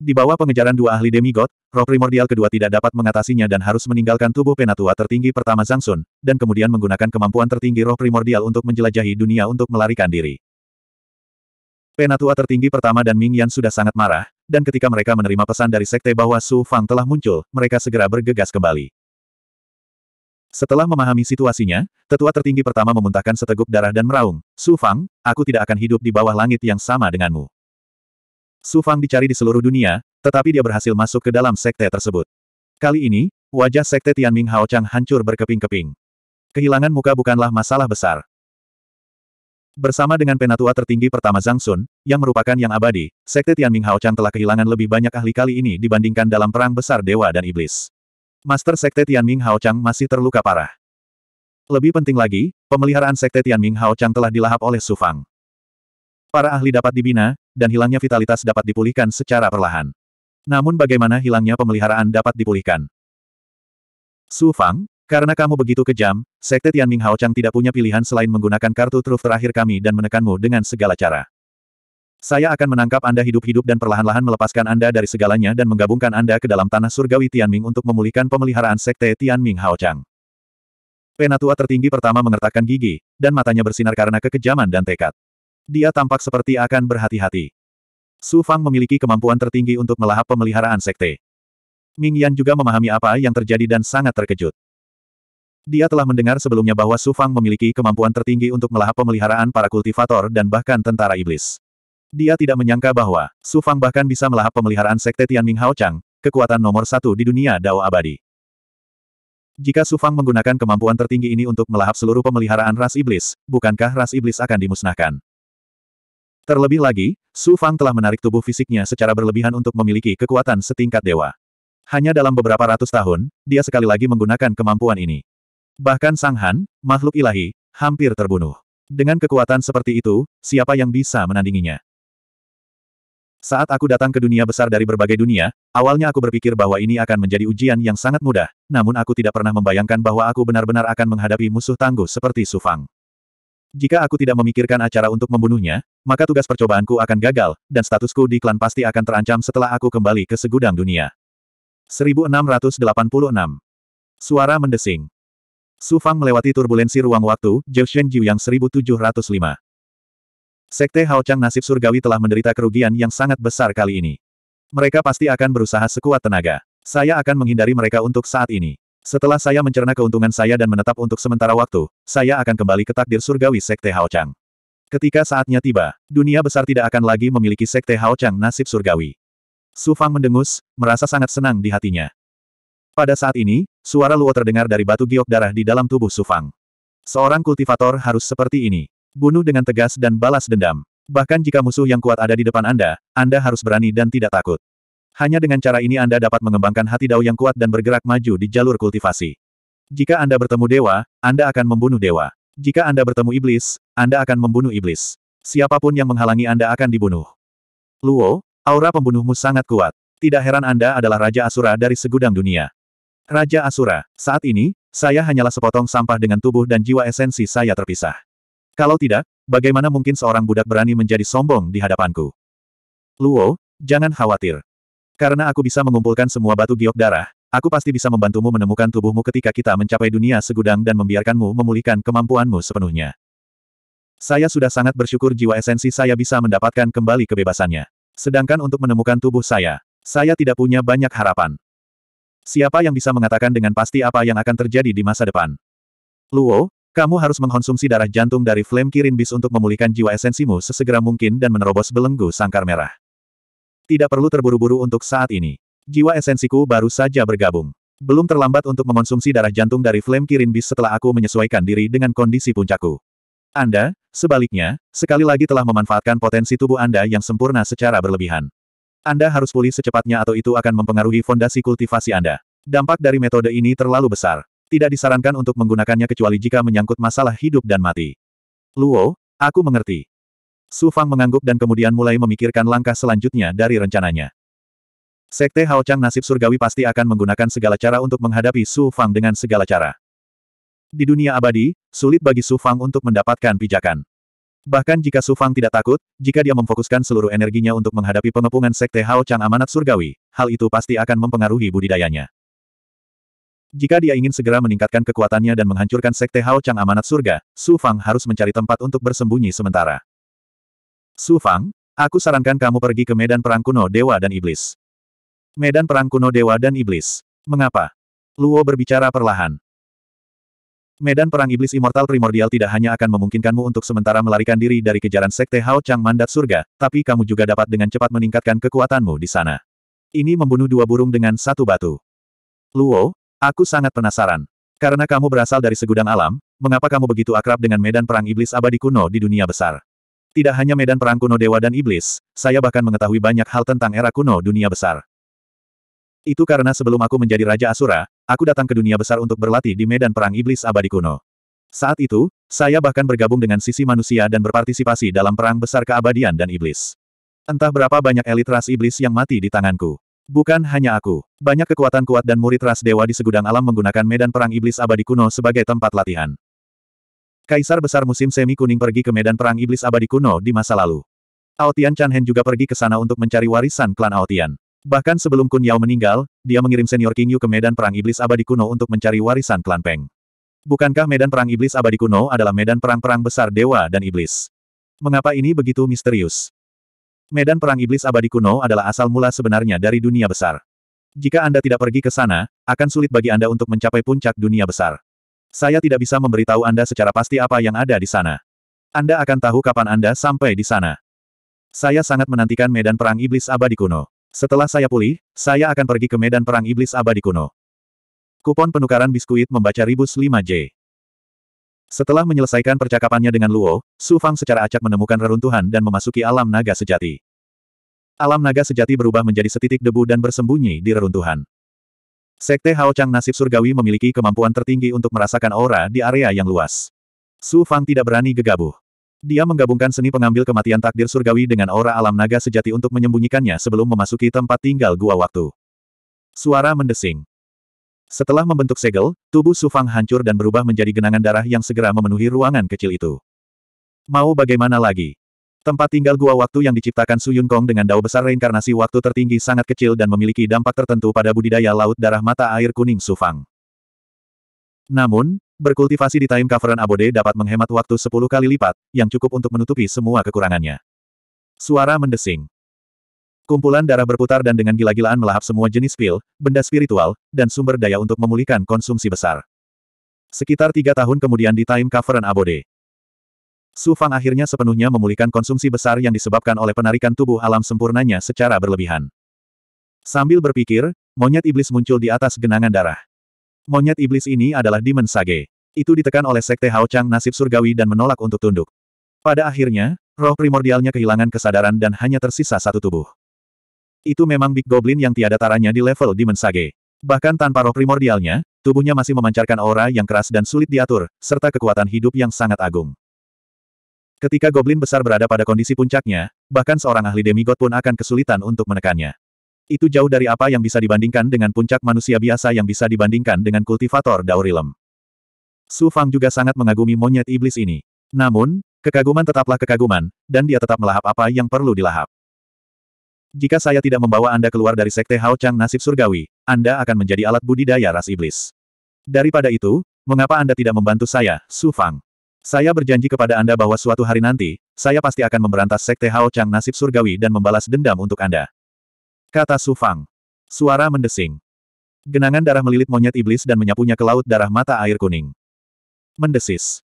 Di bawah pengejaran dua ahli demigod, roh primordial kedua tidak dapat mengatasinya dan harus meninggalkan tubuh penatua tertinggi pertama Zhang Sun, dan kemudian menggunakan kemampuan tertinggi roh primordial untuk menjelajahi dunia untuk melarikan diri. Penatua tertinggi pertama dan Ming Yan sudah sangat marah, dan ketika mereka menerima pesan dari sekte bahwa Su Fang telah muncul, mereka segera bergegas kembali. Setelah memahami situasinya, tetua tertinggi pertama memuntahkan seteguk darah dan meraung, Su Fang, aku tidak akan hidup di bawah langit yang sama denganmu. Su Fang dicari di seluruh dunia, tetapi dia berhasil masuk ke dalam sekte tersebut. Kali ini, wajah sekte Tianming Chang hancur berkeping-keping. Kehilangan muka bukanlah masalah besar. Bersama dengan penatua tertinggi pertama Zhang Sun, yang merupakan yang abadi, Sekte Tianming Chang telah kehilangan lebih banyak ahli kali ini dibandingkan dalam perang besar Dewa dan Iblis. Master Sekte Tianming Chang masih terluka parah. Lebih penting lagi, pemeliharaan Sekte Tianming Chang telah dilahap oleh Su Fang. Para ahli dapat dibina, dan hilangnya vitalitas dapat dipulihkan secara perlahan. Namun bagaimana hilangnya pemeliharaan dapat dipulihkan? Su Fang, karena kamu begitu kejam, Sekte Tianming Haochang tidak punya pilihan selain menggunakan kartu truf terakhir kami dan menekanmu dengan segala cara. Saya akan menangkap Anda hidup-hidup dan perlahan-lahan melepaskan Anda dari segalanya dan menggabungkan Anda ke dalam tanah surgawi Tianming untuk memulihkan pemeliharaan sekte Tianming Haochang. Penatua tertinggi pertama mengertakkan gigi, dan matanya bersinar karena kekejaman dan tekad. Dia tampak seperti akan berhati-hati. Su Fang memiliki kemampuan tertinggi untuk melahap pemeliharaan sekte. Ming Yan juga memahami apa yang terjadi dan sangat terkejut. Dia telah mendengar sebelumnya bahwa Su Fang memiliki kemampuan tertinggi untuk melahap pemeliharaan para kultivator dan bahkan tentara iblis. Dia tidak menyangka bahwa Su Fang bahkan bisa melahap pemeliharaan sekte Tian Ming Hao Chang, kekuatan nomor satu di dunia Dao abadi. Jika Su Fang menggunakan kemampuan tertinggi ini untuk melahap seluruh pemeliharaan ras iblis, bukankah ras iblis akan dimusnahkan? Terlebih lagi, Su Fang telah menarik tubuh fisiknya secara berlebihan untuk memiliki kekuatan setingkat dewa. Hanya dalam beberapa ratus tahun, dia sekali lagi menggunakan kemampuan ini. Bahkan Sang Han, makhluk ilahi, hampir terbunuh. Dengan kekuatan seperti itu, siapa yang bisa menandinginya? Saat aku datang ke dunia besar dari berbagai dunia, awalnya aku berpikir bahwa ini akan menjadi ujian yang sangat mudah, namun aku tidak pernah membayangkan bahwa aku benar-benar akan menghadapi musuh tangguh seperti Sufang. Jika aku tidak memikirkan acara untuk membunuhnya, maka tugas percobaanku akan gagal, dan statusku di klan pasti akan terancam setelah aku kembali ke segudang dunia. 1686 Suara mendesing. Su Fang melewati turbulensi ruang waktu, Zhou yang 1705. Sekte Hao Chang nasib surgawi telah menderita kerugian yang sangat besar kali ini. Mereka pasti akan berusaha sekuat tenaga. Saya akan menghindari mereka untuk saat ini. Setelah saya mencerna keuntungan saya dan menetap untuk sementara waktu, saya akan kembali ke takdir surgawi Sekte Hao Chang. Ketika saatnya tiba, dunia besar tidak akan lagi memiliki Sekte Hao Chang nasib surgawi. Su Fang mendengus, merasa sangat senang di hatinya. Pada saat ini, suara Luo terdengar dari batu giok darah di dalam tubuh Su Fang. Seorang kultivator harus seperti ini. Bunuh dengan tegas dan balas dendam. Bahkan jika musuh yang kuat ada di depan Anda, Anda harus berani dan tidak takut. Hanya dengan cara ini Anda dapat mengembangkan hati dao yang kuat dan bergerak maju di jalur kultivasi. Jika Anda bertemu dewa, Anda akan membunuh dewa. Jika Anda bertemu iblis, Anda akan membunuh iblis. Siapapun yang menghalangi Anda akan dibunuh. Luo, aura pembunuhmu sangat kuat. Tidak heran Anda adalah Raja Asura dari segudang dunia. Raja Asura, saat ini, saya hanyalah sepotong sampah dengan tubuh dan jiwa esensi saya terpisah. Kalau tidak, bagaimana mungkin seorang budak berani menjadi sombong di hadapanku? Luo, jangan khawatir. Karena aku bisa mengumpulkan semua batu giok darah, aku pasti bisa membantumu menemukan tubuhmu ketika kita mencapai dunia segudang dan membiarkanmu memulihkan kemampuanmu sepenuhnya. Saya sudah sangat bersyukur jiwa esensi saya bisa mendapatkan kembali kebebasannya. Sedangkan untuk menemukan tubuh saya, saya tidak punya banyak harapan. Siapa yang bisa mengatakan dengan pasti apa yang akan terjadi di masa depan? Luo, kamu harus mengkonsumsi darah jantung dari Flame Kirin Bis untuk memulihkan jiwa esensimu sesegera mungkin dan menerobos belenggu sangkar merah. Tidak perlu terburu-buru untuk saat ini. Jiwa esensiku baru saja bergabung. Belum terlambat untuk mengonsumsi darah jantung dari Flame Kirin Beast setelah aku menyesuaikan diri dengan kondisi puncakku. Anda, sebaliknya, sekali lagi telah memanfaatkan potensi tubuh Anda yang sempurna secara berlebihan. Anda harus pulih secepatnya atau itu akan mempengaruhi fondasi kultivasi Anda. Dampak dari metode ini terlalu besar. Tidak disarankan untuk menggunakannya kecuali jika menyangkut masalah hidup dan mati. Luo, aku mengerti. Su Fang mengangguk dan kemudian mulai memikirkan langkah selanjutnya dari rencananya. Sekte Hao Chang nasib surgawi pasti akan menggunakan segala cara untuk menghadapi Su Fang dengan segala cara. Di dunia abadi, sulit bagi Su Fang untuk mendapatkan pijakan. Bahkan jika Su Fang tidak takut, jika dia memfokuskan seluruh energinya untuk menghadapi pengepungan Sekte Hao Chang amanat surgawi, hal itu pasti akan mempengaruhi budidayanya. Jika dia ingin segera meningkatkan kekuatannya dan menghancurkan Sekte Hao Chang amanat surga, Su Fang harus mencari tempat untuk bersembunyi sementara. Su Fang, aku sarankan kamu pergi ke medan perang kuno Dewa dan Iblis. Medan perang kuno Dewa dan Iblis. Mengapa? Luo berbicara perlahan. Medan perang iblis immortal primordial tidak hanya akan memungkinkanmu untuk sementara melarikan diri dari kejaran sekte Hao Chang Mandat Surga, tapi kamu juga dapat dengan cepat meningkatkan kekuatanmu di sana. Ini membunuh dua burung dengan satu batu. Luo, aku sangat penasaran. Karena kamu berasal dari segudang alam, mengapa kamu begitu akrab dengan medan perang iblis abadi kuno di dunia besar? Tidak hanya medan perang kuno dewa dan iblis, saya bahkan mengetahui banyak hal tentang era kuno dunia besar. Itu karena sebelum aku menjadi Raja Asura, aku datang ke dunia besar untuk berlatih di medan perang iblis abadi kuno. Saat itu, saya bahkan bergabung dengan sisi manusia dan berpartisipasi dalam perang besar keabadian dan iblis. Entah berapa banyak elit ras iblis yang mati di tanganku. Bukan hanya aku. Banyak kekuatan kuat dan murid ras dewa di segudang alam menggunakan medan perang iblis abadi kuno sebagai tempat latihan. Kaisar besar musim semi kuning pergi ke medan perang iblis abadi kuno di masa lalu. Aotian Chanhen juga pergi ke sana untuk mencari warisan klan Aotian. Bahkan sebelum Kun Yao meninggal, dia mengirim senior King Yu ke medan perang iblis abadi kuno untuk mencari warisan klan Peng. Bukankah medan perang iblis abadi kuno adalah medan perang-perang besar dewa dan iblis? Mengapa ini begitu misterius? Medan perang iblis abadi kuno adalah asal mula sebenarnya dari dunia besar. Jika Anda tidak pergi ke sana, akan sulit bagi Anda untuk mencapai puncak dunia besar. Saya tidak bisa memberitahu Anda secara pasti apa yang ada di sana. Anda akan tahu kapan Anda sampai di sana. Saya sangat menantikan medan perang iblis abadi kuno. Setelah saya pulih, saya akan pergi ke medan perang iblis abadi kuno. Kupon penukaran biskuit membaca 1005J. Setelah menyelesaikan percakapannya dengan Luo, Su Fang secara acak menemukan reruntuhan dan memasuki alam naga sejati. Alam naga sejati berubah menjadi setitik debu dan bersembunyi di reruntuhan. Sekte Hao Chang nasib surgawi memiliki kemampuan tertinggi untuk merasakan aura di area yang luas. Su Fang tidak berani gegabah. Dia menggabungkan seni pengambil kematian takdir surgawi dengan aura alam naga sejati untuk menyembunyikannya sebelum memasuki tempat tinggal gua waktu. Suara mendesing. Setelah membentuk segel, tubuh Su Fang hancur dan berubah menjadi genangan darah yang segera memenuhi ruangan kecil itu. Mau bagaimana lagi? Tempat tinggal gua waktu yang diciptakan Su Yun Gong dengan dao besar reinkarnasi waktu tertinggi sangat kecil dan memiliki dampak tertentu pada budidaya laut darah mata air kuning Sufang. Namun, berkultivasi di time coveran abode dapat menghemat waktu 10 kali lipat, yang cukup untuk menutupi semua kekurangannya. Suara mendesing. Kumpulan darah berputar dan dengan gila-gilaan melahap semua jenis pil, benda spiritual, dan sumber daya untuk memulihkan konsumsi besar. Sekitar tiga tahun kemudian di Time Cavern Abode. Su Fang akhirnya sepenuhnya memulihkan konsumsi besar yang disebabkan oleh penarikan tubuh alam sempurnanya secara berlebihan. Sambil berpikir, monyet iblis muncul di atas genangan darah. Monyet iblis ini adalah Demon Sage. Itu ditekan oleh Sekte Hao Chang nasib surgawi dan menolak untuk tunduk. Pada akhirnya, roh primordialnya kehilangan kesadaran dan hanya tersisa satu tubuh. Itu memang Big Goblin yang tiada taranya di level Demon Sage. Bahkan tanpa roh primordialnya, tubuhnya masih memancarkan aura yang keras dan sulit diatur, serta kekuatan hidup yang sangat agung. Ketika goblin besar berada pada kondisi puncaknya, bahkan seorang ahli demigod pun akan kesulitan untuk menekannya. Itu jauh dari apa yang bisa dibandingkan dengan puncak manusia biasa yang bisa dibandingkan dengan kultivator Daurilem. Su Fang juga sangat mengagumi monyet iblis ini. Namun, kekaguman tetaplah kekaguman, dan dia tetap melahap apa yang perlu dilahap. Jika saya tidak membawa Anda keluar dari sekte Hao Chang nasib surgawi, Anda akan menjadi alat budidaya ras iblis. Daripada itu, mengapa Anda tidak membantu saya, Su Fang? Saya berjanji kepada Anda bahwa suatu hari nanti, saya pasti akan memberantas Sekte Hao Chang nasib surgawi dan membalas dendam untuk Anda. Kata Su Fang. Suara mendesing. Genangan darah melilit monyet iblis dan menyapunya ke laut darah mata air kuning. Mendesis.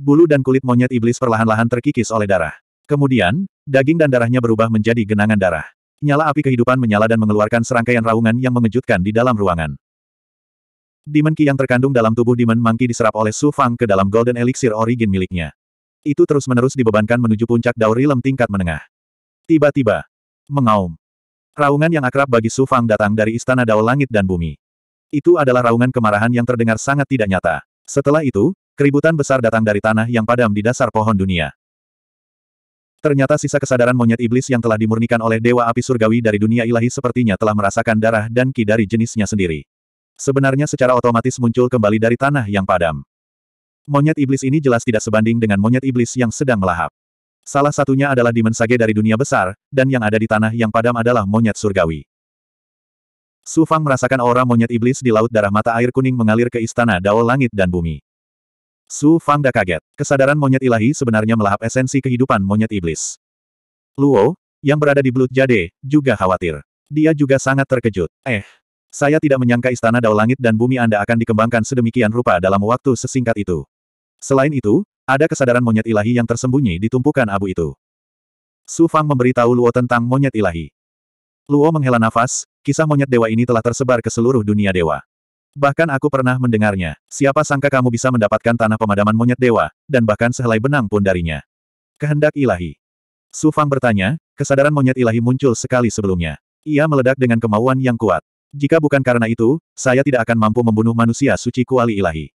Bulu dan kulit monyet iblis perlahan-lahan terkikis oleh darah. Kemudian, daging dan darahnya berubah menjadi genangan darah. Nyala api kehidupan menyala dan mengeluarkan serangkaian raungan yang mengejutkan di dalam ruangan. Demon Ki yang terkandung dalam tubuh Demon Monkey diserap oleh Su Fang ke dalam Golden Elixir Origin miliknya. Itu terus-menerus dibebankan menuju puncak Lem tingkat menengah. Tiba-tiba, mengaum. Raungan yang akrab bagi Su Fang datang dari Istana Dao Langit dan Bumi. Itu adalah raungan kemarahan yang terdengar sangat tidak nyata. Setelah itu, keributan besar datang dari tanah yang padam di dasar pohon dunia. Ternyata sisa kesadaran monyet iblis yang telah dimurnikan oleh Dewa Api Surgawi dari dunia ilahi sepertinya telah merasakan darah dan ki dari jenisnya sendiri. Sebenarnya secara otomatis muncul kembali dari tanah yang padam. Monyet iblis ini jelas tidak sebanding dengan monyet iblis yang sedang melahap. Salah satunya adalah dimensage dari dunia besar, dan yang ada di tanah yang padam adalah monyet surgawi. Su Fang merasakan aura monyet iblis di laut darah mata air kuning mengalir ke istana dao langit dan bumi. Su Fang dah kaget. Kesadaran monyet ilahi sebenarnya melahap esensi kehidupan monyet iblis. Luo, yang berada di Belut Jade, juga khawatir. Dia juga sangat terkejut. Eh, saya tidak menyangka istana dao langit dan bumi Anda akan dikembangkan sedemikian rupa dalam waktu sesingkat itu. Selain itu, ada kesadaran monyet ilahi yang tersembunyi di tumpukan abu itu. Su Fang memberitahu Luo tentang monyet ilahi. Luo menghela nafas, kisah monyet dewa ini telah tersebar ke seluruh dunia dewa. Bahkan aku pernah mendengarnya. Siapa sangka kamu bisa mendapatkan tanah pemadaman monyet dewa, dan bahkan sehelai benang pun darinya. Kehendak ilahi. Su Fang bertanya, kesadaran monyet ilahi muncul sekali sebelumnya. Ia meledak dengan kemauan yang kuat. Jika bukan karena itu, saya tidak akan mampu membunuh manusia suci kuali ilahi.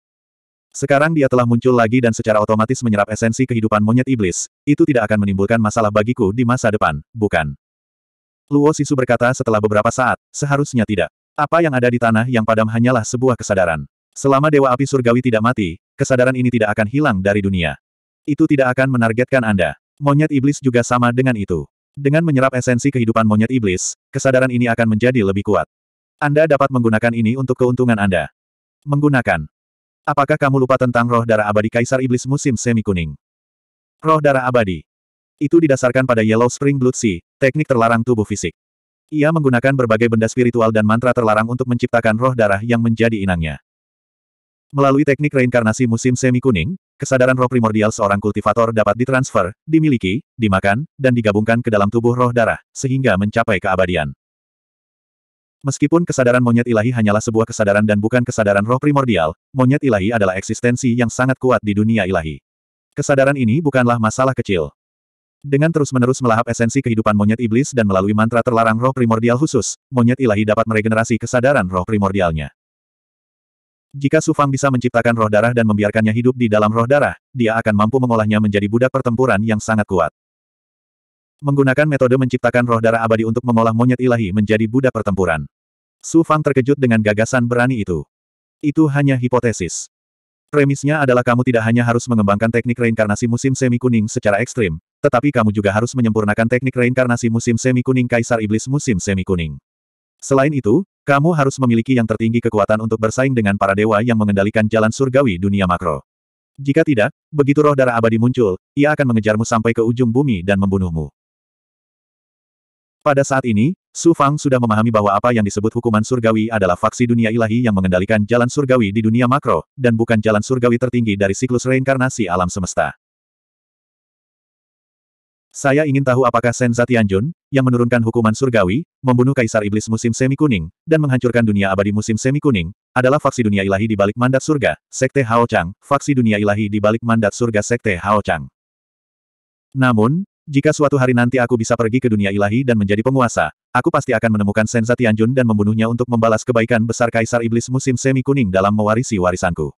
Sekarang dia telah muncul lagi dan secara otomatis menyerap esensi kehidupan monyet iblis, itu tidak akan menimbulkan masalah bagiku di masa depan, bukan? Luo Sisu berkata setelah beberapa saat, seharusnya tidak. Apa yang ada di tanah yang padam hanyalah sebuah kesadaran. Selama Dewa Api Surgawi tidak mati, kesadaran ini tidak akan hilang dari dunia. Itu tidak akan menargetkan Anda. Monyet iblis juga sama dengan itu. Dengan menyerap esensi kehidupan monyet iblis, kesadaran ini akan menjadi lebih kuat. Anda dapat menggunakan ini untuk keuntungan Anda. Menggunakan. Apakah kamu lupa tentang roh darah abadi Kaisar Iblis musim semi kuning? Roh darah abadi. Itu didasarkan pada Yellow Spring Blood Sea, teknik terlarang tubuh fisik. Ia menggunakan berbagai benda spiritual dan mantra terlarang untuk menciptakan roh darah yang menjadi inangnya. Melalui teknik reinkarnasi musim semi kuning, kesadaran roh primordial seorang kultivator dapat ditransfer, dimiliki, dimakan, dan digabungkan ke dalam tubuh roh darah, sehingga mencapai keabadian. Meskipun kesadaran monyet ilahi hanyalah sebuah kesadaran dan bukan kesadaran roh primordial, monyet ilahi adalah eksistensi yang sangat kuat di dunia ilahi. Kesadaran ini bukanlah masalah kecil. Dengan terus-menerus melahap esensi kehidupan monyet iblis dan melalui mantra terlarang roh primordial khusus, monyet ilahi dapat meregenerasi kesadaran roh primordialnya. Jika Sufang bisa menciptakan roh darah dan membiarkannya hidup di dalam roh darah, dia akan mampu mengolahnya menjadi budak pertempuran yang sangat kuat. Menggunakan metode menciptakan roh darah abadi untuk mengolah monyet ilahi menjadi budak pertempuran. Su Fang terkejut dengan gagasan berani itu. Itu hanya hipotesis. Premisnya adalah kamu tidak hanya harus mengembangkan teknik reinkarnasi musim semi kuning secara ekstrim, tetapi kamu juga harus menyempurnakan teknik reinkarnasi musim semi kuning Kaisar Iblis musim semi kuning. Selain itu, kamu harus memiliki yang tertinggi kekuatan untuk bersaing dengan para dewa yang mengendalikan jalan surgawi dunia makro. Jika tidak, begitu roh darah abadi muncul, ia akan mengejarmu sampai ke ujung bumi dan membunuhmu. Pada saat ini, Su Fang sudah memahami bahwa apa yang disebut hukuman surgawi adalah faksi dunia ilahi yang mengendalikan jalan surgawi di dunia makro, dan bukan jalan surgawi tertinggi dari siklus reinkarnasi alam semesta. Saya ingin tahu apakah Sen Zatianjun, yang menurunkan hukuman surgawi, membunuh Kaisar Iblis musim semi kuning, dan menghancurkan dunia abadi musim semi kuning, adalah faksi dunia ilahi di balik mandat surga, Sekte Hao Chang, faksi dunia ilahi di balik mandat surga Sekte Hao Chang. Namun, jika suatu hari nanti aku bisa pergi ke dunia ilahi dan menjadi penguasa, aku pasti akan menemukan Senza Tianjun dan membunuhnya untuk membalas kebaikan besar Kaisar Iblis musim semi kuning dalam mewarisi warisanku.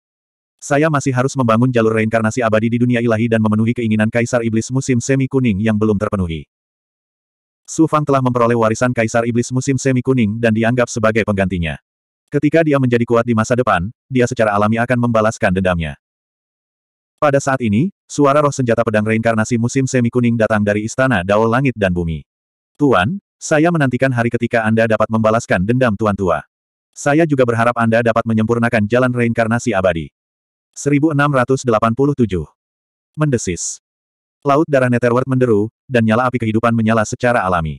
Saya masih harus membangun jalur reinkarnasi abadi di dunia ilahi dan memenuhi keinginan Kaisar Iblis musim semi kuning yang belum terpenuhi. Su Fang telah memperoleh warisan Kaisar Iblis musim semi kuning dan dianggap sebagai penggantinya. Ketika dia menjadi kuat di masa depan, dia secara alami akan membalaskan dendamnya. Pada saat ini, Suara roh senjata pedang reinkarnasi musim semi kuning datang dari istana Dao Langit dan Bumi. Tuan, saya menantikan hari ketika Anda dapat membalaskan dendam Tuan Tua. Saya juga berharap Anda dapat menyempurnakan jalan reinkarnasi abadi. 1687. Mendesis. Laut darah Netherworld menderu, dan nyala api kehidupan menyala secara alami.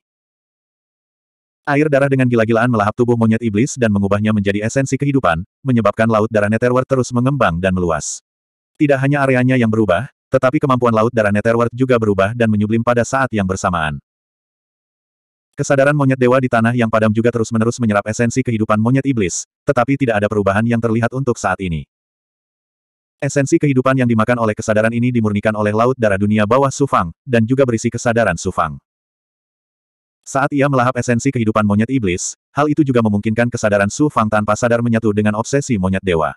Air darah dengan gila-gilaan melahap tubuh monyet iblis dan mengubahnya menjadi esensi kehidupan, menyebabkan laut darah Netherworld terus mengembang dan meluas. Tidak hanya areanya yang berubah, tetapi kemampuan laut darah Netherworld juga berubah dan menyublim pada saat yang bersamaan. Kesadaran monyet dewa di tanah yang padam juga terus-menerus menyerap esensi kehidupan monyet iblis, tetapi tidak ada perubahan yang terlihat untuk saat ini. Esensi kehidupan yang dimakan oleh kesadaran ini dimurnikan oleh laut darah dunia bawah Sufang, dan juga berisi kesadaran Sufang. Saat ia melahap esensi kehidupan monyet iblis, hal itu juga memungkinkan kesadaran Sufang tanpa sadar menyatu dengan obsesi monyet dewa.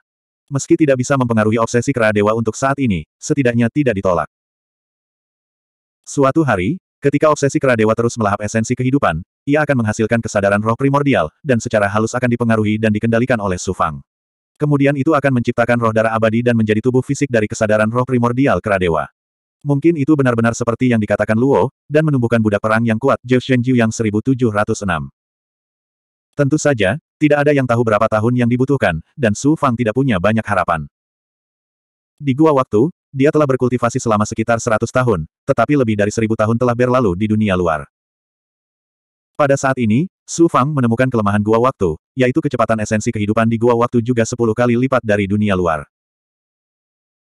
Meski tidak bisa mempengaruhi obsesi Kera Dewa untuk saat ini, setidaknya tidak ditolak. Suatu hari, ketika obsesi Kera Dewa terus melahap esensi kehidupan, ia akan menghasilkan kesadaran roh primordial, dan secara halus akan dipengaruhi dan dikendalikan oleh Sufang. Kemudian itu akan menciptakan roh darah abadi dan menjadi tubuh fisik dari kesadaran roh primordial Kera Dewa. Mungkin itu benar-benar seperti yang dikatakan Luo, dan menumbuhkan budak perang yang kuat, Zhou Shenjiu yang 1706. Tentu saja, tidak ada yang tahu berapa tahun yang dibutuhkan, dan Su Fang tidak punya banyak harapan. Di gua waktu, dia telah berkultivasi selama sekitar 100 tahun, tetapi lebih dari seribu tahun telah berlalu di dunia luar. Pada saat ini, Su Fang menemukan kelemahan gua waktu, yaitu kecepatan esensi kehidupan di gua waktu juga 10 kali lipat dari dunia luar.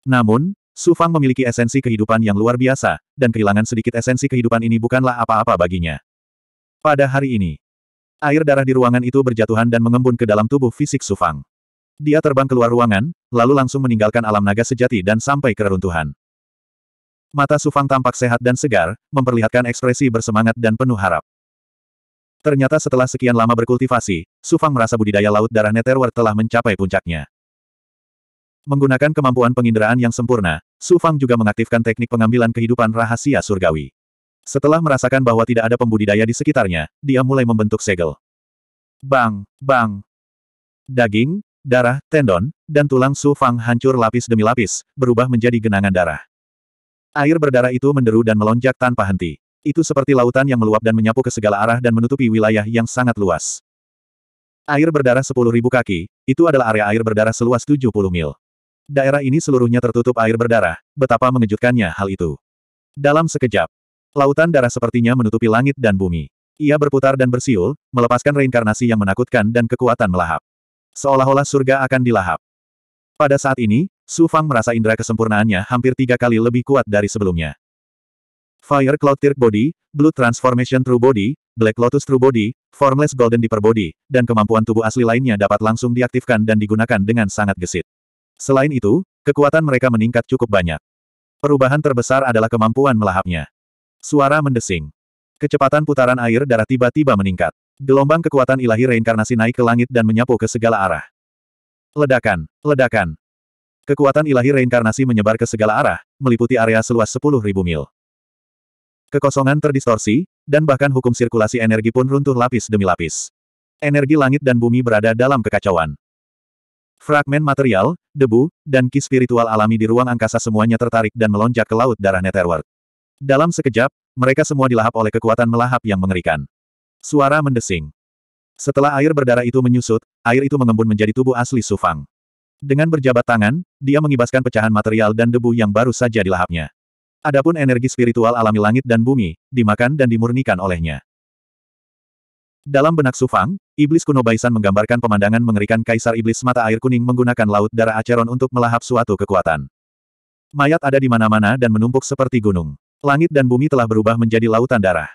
Namun, Su Fang memiliki esensi kehidupan yang luar biasa, dan kehilangan sedikit esensi kehidupan ini bukanlah apa-apa baginya. Pada hari ini, Air darah di ruangan itu berjatuhan dan mengembun ke dalam tubuh fisik Sufang. Dia terbang keluar ruangan, lalu langsung meninggalkan alam naga sejati dan sampai ke reruntuhan. Mata Sufang tampak sehat dan segar, memperlihatkan ekspresi bersemangat dan penuh harap. Ternyata setelah sekian lama berkultivasi, Sufang merasa budidaya laut darah Neterwar telah mencapai puncaknya. Menggunakan kemampuan penginderaan yang sempurna, Sufang juga mengaktifkan teknik pengambilan kehidupan rahasia surgawi. Setelah merasakan bahwa tidak ada pembudidaya di sekitarnya, dia mulai membentuk segel. Bang, bang. Daging, darah, tendon, dan tulang Su Fang hancur lapis demi lapis, berubah menjadi genangan darah. Air berdarah itu menderu dan melonjak tanpa henti. Itu seperti lautan yang meluap dan menyapu ke segala arah dan menutupi wilayah yang sangat luas. Air berdarah 10.000 kaki, itu adalah area air berdarah seluas 70 mil. Daerah ini seluruhnya tertutup air berdarah, betapa mengejutkannya hal itu. Dalam sekejap, Lautan darah sepertinya menutupi langit dan bumi. Ia berputar dan bersiul, melepaskan reinkarnasi yang menakutkan dan kekuatan melahap. Seolah-olah surga akan dilahap. Pada saat ini, Su Fang merasa indera kesempurnaannya hampir tiga kali lebih kuat dari sebelumnya. Fire Cloud Tier Body, Blue Transformation True Body, Black Lotus True Body, Formless Golden Deeper Body, dan kemampuan tubuh asli lainnya dapat langsung diaktifkan dan digunakan dengan sangat gesit. Selain itu, kekuatan mereka meningkat cukup banyak. Perubahan terbesar adalah kemampuan melahapnya. Suara mendesing. Kecepatan putaran air darah tiba-tiba meningkat. Gelombang kekuatan ilahi reinkarnasi naik ke langit dan menyapu ke segala arah. Ledakan, ledakan. Kekuatan ilahi reinkarnasi menyebar ke segala arah, meliputi area seluas 10.000 mil. Kekosongan terdistorsi, dan bahkan hukum sirkulasi energi pun runtuh lapis demi lapis. Energi langit dan bumi berada dalam kekacauan. Fragmen material, debu, dan ki spiritual alami di ruang angkasa semuanya tertarik dan melonjak ke laut darah Netherworld. Dalam sekejap, mereka semua dilahap oleh kekuatan melahap yang mengerikan. Suara mendesing. Setelah air berdarah itu menyusut, air itu mengembun menjadi tubuh asli Sufang. Dengan berjabat tangan, dia mengibaskan pecahan material dan debu yang baru saja dilahapnya. Adapun energi spiritual alami langit dan bumi, dimakan dan dimurnikan olehnya. Dalam benak Sufang, iblis kuno Baisan menggambarkan pemandangan mengerikan kaisar iblis mata air kuning menggunakan laut darah Aceron untuk melahap suatu kekuatan. Mayat ada di mana-mana dan menumpuk seperti gunung. Langit dan bumi telah berubah menjadi lautan darah.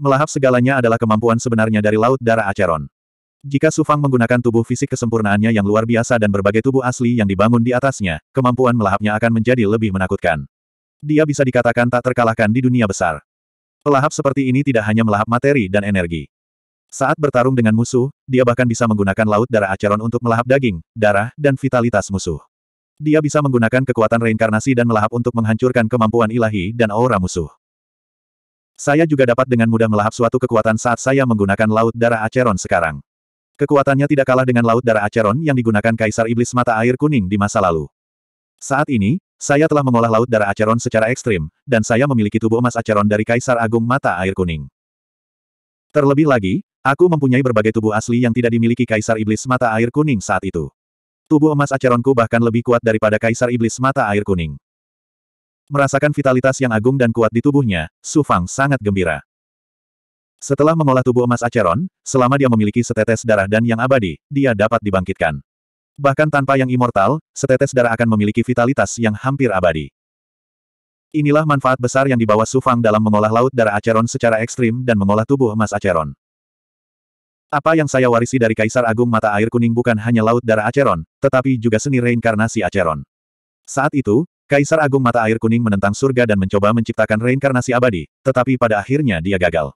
Melahap segalanya adalah kemampuan sebenarnya dari laut darah Acheron. Jika Sufang menggunakan tubuh fisik kesempurnaannya yang luar biasa dan berbagai tubuh asli yang dibangun di atasnya, kemampuan melahapnya akan menjadi lebih menakutkan. Dia bisa dikatakan tak terkalahkan di dunia besar. Pelahap seperti ini tidak hanya melahap materi dan energi. Saat bertarung dengan musuh, dia bahkan bisa menggunakan laut darah Acheron untuk melahap daging, darah, dan vitalitas musuh. Dia bisa menggunakan kekuatan reinkarnasi dan melahap untuk menghancurkan kemampuan ilahi dan aura musuh. Saya juga dapat dengan mudah melahap suatu kekuatan saat saya menggunakan Laut Darah Acheron sekarang. Kekuatannya tidak kalah dengan Laut Darah Acheron yang digunakan Kaisar Iblis Mata Air Kuning di masa lalu. Saat ini, saya telah mengolah Laut Darah Acheron secara ekstrim, dan saya memiliki tubuh emas Acheron dari Kaisar Agung Mata Air Kuning. Terlebih lagi, aku mempunyai berbagai tubuh asli yang tidak dimiliki Kaisar Iblis Mata Air Kuning saat itu. Tubuh emas Acheronku bahkan lebih kuat daripada Kaisar Iblis Mata Air Kuning. Merasakan vitalitas yang agung dan kuat di tubuhnya, Su Fang sangat gembira. Setelah mengolah tubuh emas Acheron, selama dia memiliki setetes darah dan yang abadi, dia dapat dibangkitkan. Bahkan tanpa yang immortal, setetes darah akan memiliki vitalitas yang hampir abadi. Inilah manfaat besar yang dibawa Sufang dalam mengolah laut darah Acheron secara ekstrim dan mengolah tubuh emas Acheron. Apa yang saya warisi dari Kaisar Agung Mata Air Kuning bukan hanya laut darah Aceron, tetapi juga seni reinkarnasi Aceron. Saat itu, Kaisar Agung Mata Air Kuning menentang surga dan mencoba menciptakan reinkarnasi abadi, tetapi pada akhirnya dia gagal.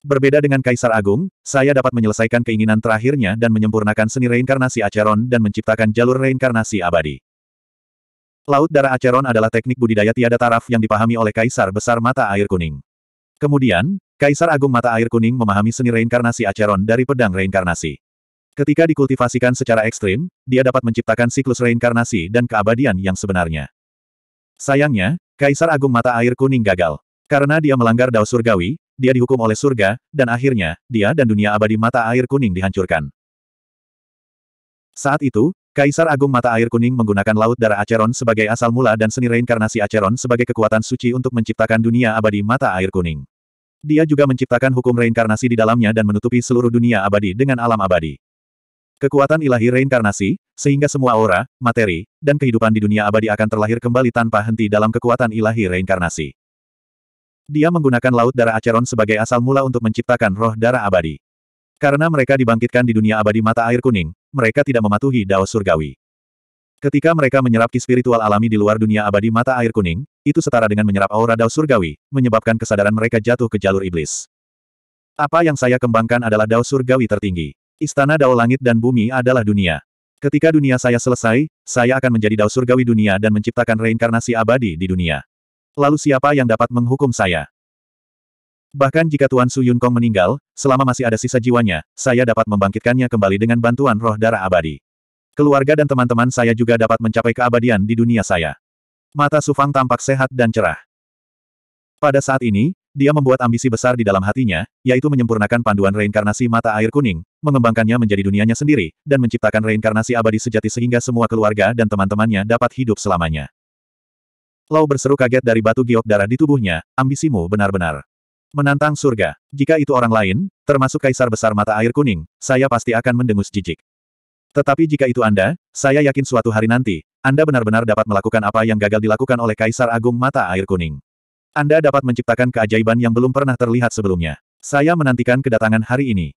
Berbeda dengan Kaisar Agung, saya dapat menyelesaikan keinginan terakhirnya dan menyempurnakan seni reinkarnasi Aceron dan menciptakan jalur reinkarnasi abadi. Laut darah Aceron adalah teknik budidaya tiada taraf yang dipahami oleh Kaisar Besar Mata Air Kuning. Kemudian, Kaisar Agung Mata Air Kuning memahami seni reinkarnasi Acheron dari pedang reinkarnasi. Ketika dikultivasikan secara ekstrim, dia dapat menciptakan siklus reinkarnasi dan keabadian yang sebenarnya. Sayangnya, Kaisar Agung Mata Air Kuning gagal. Karena dia melanggar dao surgawi, dia dihukum oleh surga, dan akhirnya, dia dan dunia abadi Mata Air Kuning dihancurkan. Saat itu, Kaisar Agung Mata Air Kuning menggunakan Laut Darah Acheron sebagai asal mula dan seni reinkarnasi Acheron sebagai kekuatan suci untuk menciptakan dunia abadi Mata Air Kuning. Dia juga menciptakan hukum reinkarnasi di dalamnya dan menutupi seluruh dunia abadi dengan alam abadi. Kekuatan ilahi reinkarnasi, sehingga semua aura, materi, dan kehidupan di dunia abadi akan terlahir kembali tanpa henti dalam kekuatan ilahi reinkarnasi. Dia menggunakan laut darah Acheron sebagai asal mula untuk menciptakan roh darah abadi. Karena mereka dibangkitkan di dunia abadi mata air kuning, mereka tidak mematuhi dao surgawi. Ketika mereka menyerap ki spiritual alami di luar dunia abadi mata air kuning, itu setara dengan menyerap aura dao surgawi, menyebabkan kesadaran mereka jatuh ke jalur iblis. Apa yang saya kembangkan adalah dao surgawi tertinggi. Istana dao langit dan bumi adalah dunia. Ketika dunia saya selesai, saya akan menjadi dao surgawi dunia dan menciptakan reinkarnasi abadi di dunia. Lalu siapa yang dapat menghukum saya? Bahkan jika Tuan Su Yun Kong meninggal, selama masih ada sisa jiwanya, saya dapat membangkitkannya kembali dengan bantuan roh darah abadi. Keluarga dan teman-teman saya juga dapat mencapai keabadian di dunia saya. Mata Sufang tampak sehat dan cerah. Pada saat ini, dia membuat ambisi besar di dalam hatinya, yaitu menyempurnakan panduan reinkarnasi mata air kuning, mengembangkannya menjadi dunianya sendiri, dan menciptakan reinkarnasi abadi sejati sehingga semua keluarga dan teman-temannya dapat hidup selamanya. Lau berseru kaget dari batu giok darah di tubuhnya, ambisimu benar-benar. Menantang surga. Jika itu orang lain, termasuk kaisar besar mata air kuning, saya pasti akan mendengus jijik. Tetapi jika itu Anda, saya yakin suatu hari nanti, anda benar-benar dapat melakukan apa yang gagal dilakukan oleh Kaisar Agung Mata Air Kuning. Anda dapat menciptakan keajaiban yang belum pernah terlihat sebelumnya. Saya menantikan kedatangan hari ini.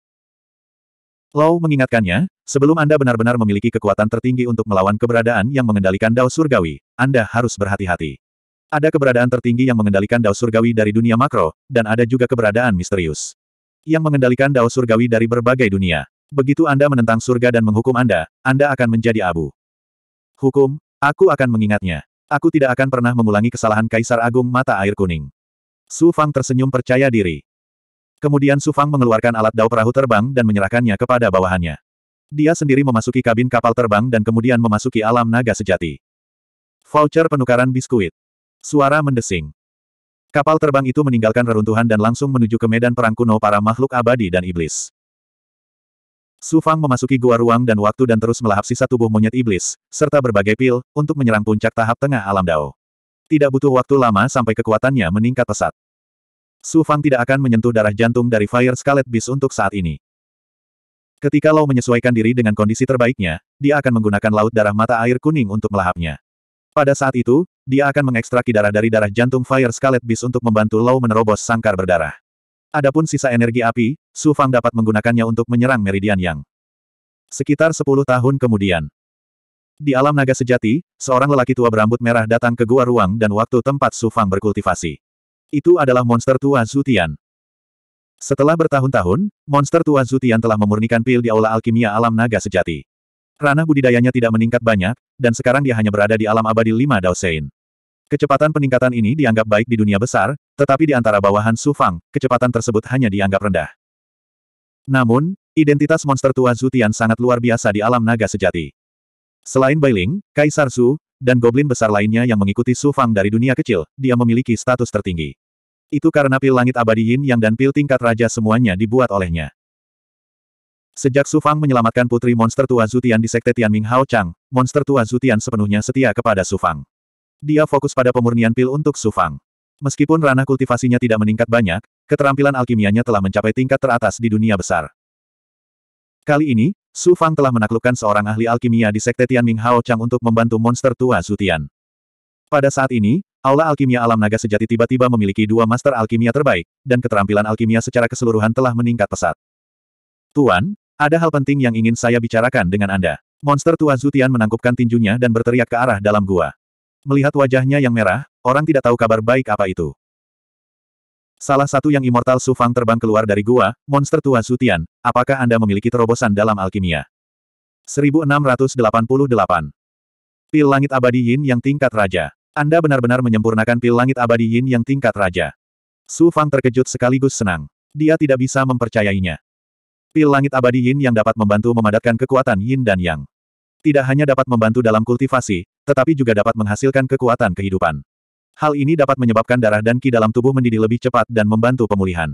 Low mengingatkannya, sebelum Anda benar-benar memiliki kekuatan tertinggi untuk melawan keberadaan yang mengendalikan Dao Surgawi, Anda harus berhati-hati. Ada keberadaan tertinggi yang mengendalikan Dao Surgawi dari dunia makro, dan ada juga keberadaan misterius. Yang mengendalikan Dao Surgawi dari berbagai dunia. Begitu Anda menentang surga dan menghukum Anda, Anda akan menjadi abu. Hukum, aku akan mengingatnya. Aku tidak akan pernah mengulangi kesalahan Kaisar Agung Mata Air Kuning. Su Fang tersenyum percaya diri. Kemudian Su Fang mengeluarkan alat dao perahu terbang dan menyerahkannya kepada bawahannya. Dia sendiri memasuki kabin kapal terbang dan kemudian memasuki alam naga sejati. Voucher penukaran biskuit. Suara mendesing. Kapal terbang itu meninggalkan reruntuhan dan langsung menuju ke medan perang kuno para makhluk abadi dan iblis. Su Fang memasuki gua ruang dan waktu dan terus melahap sisa tubuh monyet iblis, serta berbagai pil, untuk menyerang puncak tahap tengah alam Dao. Tidak butuh waktu lama sampai kekuatannya meningkat pesat. Su Fang tidak akan menyentuh darah jantung dari Fire Scarlet Beast untuk saat ini. Ketika Lau menyesuaikan diri dengan kondisi terbaiknya, dia akan menggunakan laut darah mata air kuning untuk melahapnya. Pada saat itu, dia akan mengekstrak darah dari darah jantung Fire Scarlet Beast untuk membantu Lau menerobos sangkar berdarah. Adapun sisa energi api, Su Fang dapat menggunakannya untuk menyerang Meridian Yang. Sekitar 10 tahun kemudian. Di alam naga sejati, seorang lelaki tua berambut merah datang ke gua ruang dan waktu tempat Su Fang berkultivasi. Itu adalah monster tua Zutian. Setelah bertahun-tahun, monster tua Zutian telah memurnikan pil di aula alkimia alam naga sejati. Ranah budidayanya tidak meningkat banyak, dan sekarang dia hanya berada di alam abadi lima Daosein. Kecepatan peningkatan ini dianggap baik di dunia besar, tetapi di antara bawahan Su Fang, kecepatan tersebut hanya dianggap rendah. Namun, identitas monster tua Zutian sangat luar biasa di alam naga sejati. Selain Bailing, Kaisar Su, dan goblin besar lainnya yang mengikuti Su Fang dari dunia kecil, dia memiliki status tertinggi. Itu karena pil langit abadi Yin Yang dan pil tingkat raja semuanya dibuat olehnya. Sejak Su Fang menyelamatkan putri monster tua Zutian di sekte Tianming Hao Chang, monster tua Zutian sepenuhnya setia kepada Su Fang. Dia fokus pada pemurnian pil untuk Sufang. Meskipun ranah kultivasinya tidak meningkat banyak, keterampilan alkimianya telah mencapai tingkat teratas di dunia besar. Kali ini, Su Fang telah menaklukkan seorang ahli alkimia di Sekte Tianming Hao Chang untuk membantu monster tua Zutian. Pada saat ini, Aula Alkimia Alam Naga Sejati tiba-tiba memiliki dua master alkimia terbaik, dan keterampilan alkimia secara keseluruhan telah meningkat pesat. Tuan, ada hal penting yang ingin saya bicarakan dengan Anda. Monster tua Zutian menangkupkan tinjunya dan berteriak ke arah dalam gua. Melihat wajahnya yang merah, orang tidak tahu kabar baik apa itu. Salah satu yang Immortal Sufang terbang keluar dari gua, monster tua Zutian, apakah Anda memiliki terobosan dalam alkimia? 1688. Pil Langit Abadi Yin yang tingkat raja. Anda benar-benar menyempurnakan pil Langit Abadi Yin yang tingkat raja. Su Fang terkejut sekaligus senang. Dia tidak bisa mempercayainya. Pil Langit Abadi Yin yang dapat membantu memadatkan kekuatan Yin dan Yang tidak hanya dapat membantu dalam kultivasi, tetapi juga dapat menghasilkan kekuatan kehidupan. Hal ini dapat menyebabkan darah dan ki dalam tubuh mendidih lebih cepat dan membantu pemulihan.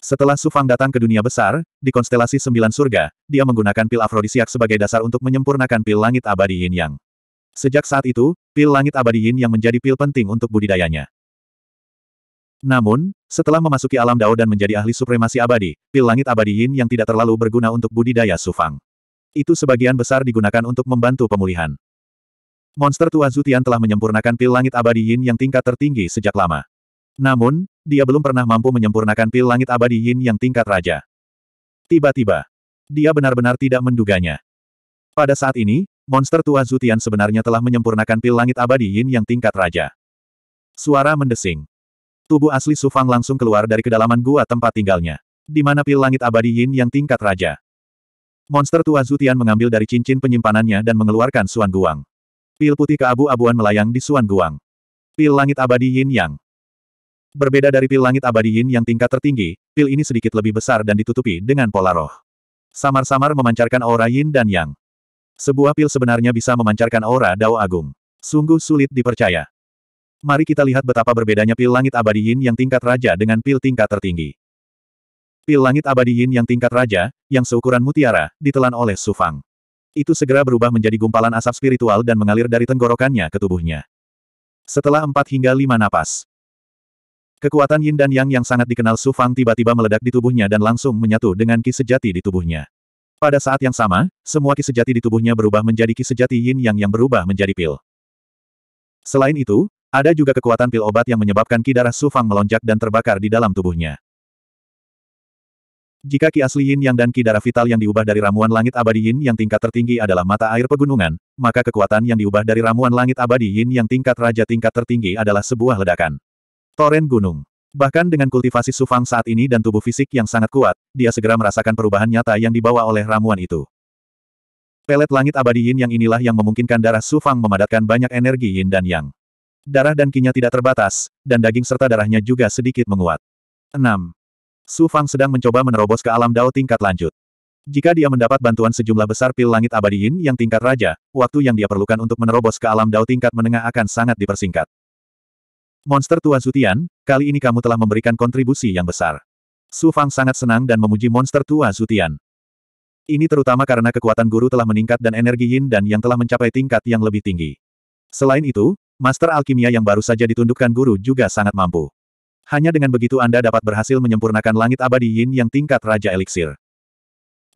Setelah Sufang datang ke dunia besar, di konstelasi sembilan surga, dia menggunakan pil afrodisiak sebagai dasar untuk menyempurnakan pil langit abadi yin yang. Sejak saat itu, pil langit abadi yin yang menjadi pil penting untuk budidayanya. Namun, setelah memasuki alam dao dan menjadi ahli supremasi abadi, pil langit abadi yin yang tidak terlalu berguna untuk budidaya Sufang. Itu sebagian besar digunakan untuk membantu pemulihan. Monster tua Zutian telah menyempurnakan pil langit abadi Yin yang tingkat tertinggi sejak lama. Namun, dia belum pernah mampu menyempurnakan pil langit abadi Yin yang tingkat raja. Tiba-tiba, dia benar-benar tidak menduganya. Pada saat ini, monster tua Zutian sebenarnya telah menyempurnakan pil langit abadi Yin yang tingkat raja. Suara mendesing. Tubuh asli Sufang langsung keluar dari kedalaman gua tempat tinggalnya. Di mana pil langit abadi Yin yang tingkat raja. Monster tua Zutian mengambil dari cincin penyimpanannya dan mengeluarkan Suan Guang. Pil putih keabu-abuan melayang di Suan Guang. Pil langit abadi Yin Yang. Berbeda dari pil langit abadi Yin yang tingkat tertinggi, pil ini sedikit lebih besar dan ditutupi dengan pola roh. Samar-samar memancarkan aura Yin dan Yang. Sebuah pil sebenarnya bisa memancarkan aura Dao Agung. Sungguh sulit dipercaya. Mari kita lihat betapa berbedanya pil langit abadi Yin yang tingkat raja dengan pil tingkat tertinggi. Pil langit abadi yin yang tingkat raja, yang seukuran mutiara, ditelan oleh Sufang. Itu segera berubah menjadi gumpalan asap spiritual dan mengalir dari tenggorokannya ke tubuhnya. Setelah empat hingga lima napas, kekuatan yin dan yang yang sangat dikenal Sufang tiba-tiba meledak di tubuhnya dan langsung menyatu dengan ki sejati di tubuhnya. Pada saat yang sama, semua ki sejati di tubuhnya berubah menjadi ki sejati yin yang yang berubah menjadi pil. Selain itu, ada juga kekuatan pil obat yang menyebabkan ki darah Su melonjak dan terbakar di dalam tubuhnya. Jika ki asli yin yang dan ki darah vital yang diubah dari ramuan langit abadi yin yang tingkat tertinggi adalah mata air pegunungan, maka kekuatan yang diubah dari ramuan langit abadi yin yang tingkat raja tingkat tertinggi adalah sebuah ledakan. Toren gunung. Bahkan dengan kultivasi Sufang saat ini dan tubuh fisik yang sangat kuat, dia segera merasakan perubahan nyata yang dibawa oleh ramuan itu. Pelet langit abadi yin yang inilah yang memungkinkan darah Sufang memadatkan banyak energi yin dan yang. Darah dan kinya tidak terbatas, dan daging serta darahnya juga sedikit menguat. 6. Su Fang sedang mencoba menerobos ke alam dao tingkat lanjut. Jika dia mendapat bantuan sejumlah besar pil langit abadi yin yang tingkat raja, waktu yang dia perlukan untuk menerobos ke alam dao tingkat menengah akan sangat dipersingkat. Monster Tua Zutian, kali ini kamu telah memberikan kontribusi yang besar. Su Fang sangat senang dan memuji Monster Tua Zutian. Ini terutama karena kekuatan guru telah meningkat dan energi yin dan yang telah mencapai tingkat yang lebih tinggi. Selain itu, Master Alkimia yang baru saja ditundukkan guru juga sangat mampu. Hanya dengan begitu Anda dapat berhasil menyempurnakan langit abadi Yin yang tingkat Raja Eliksir.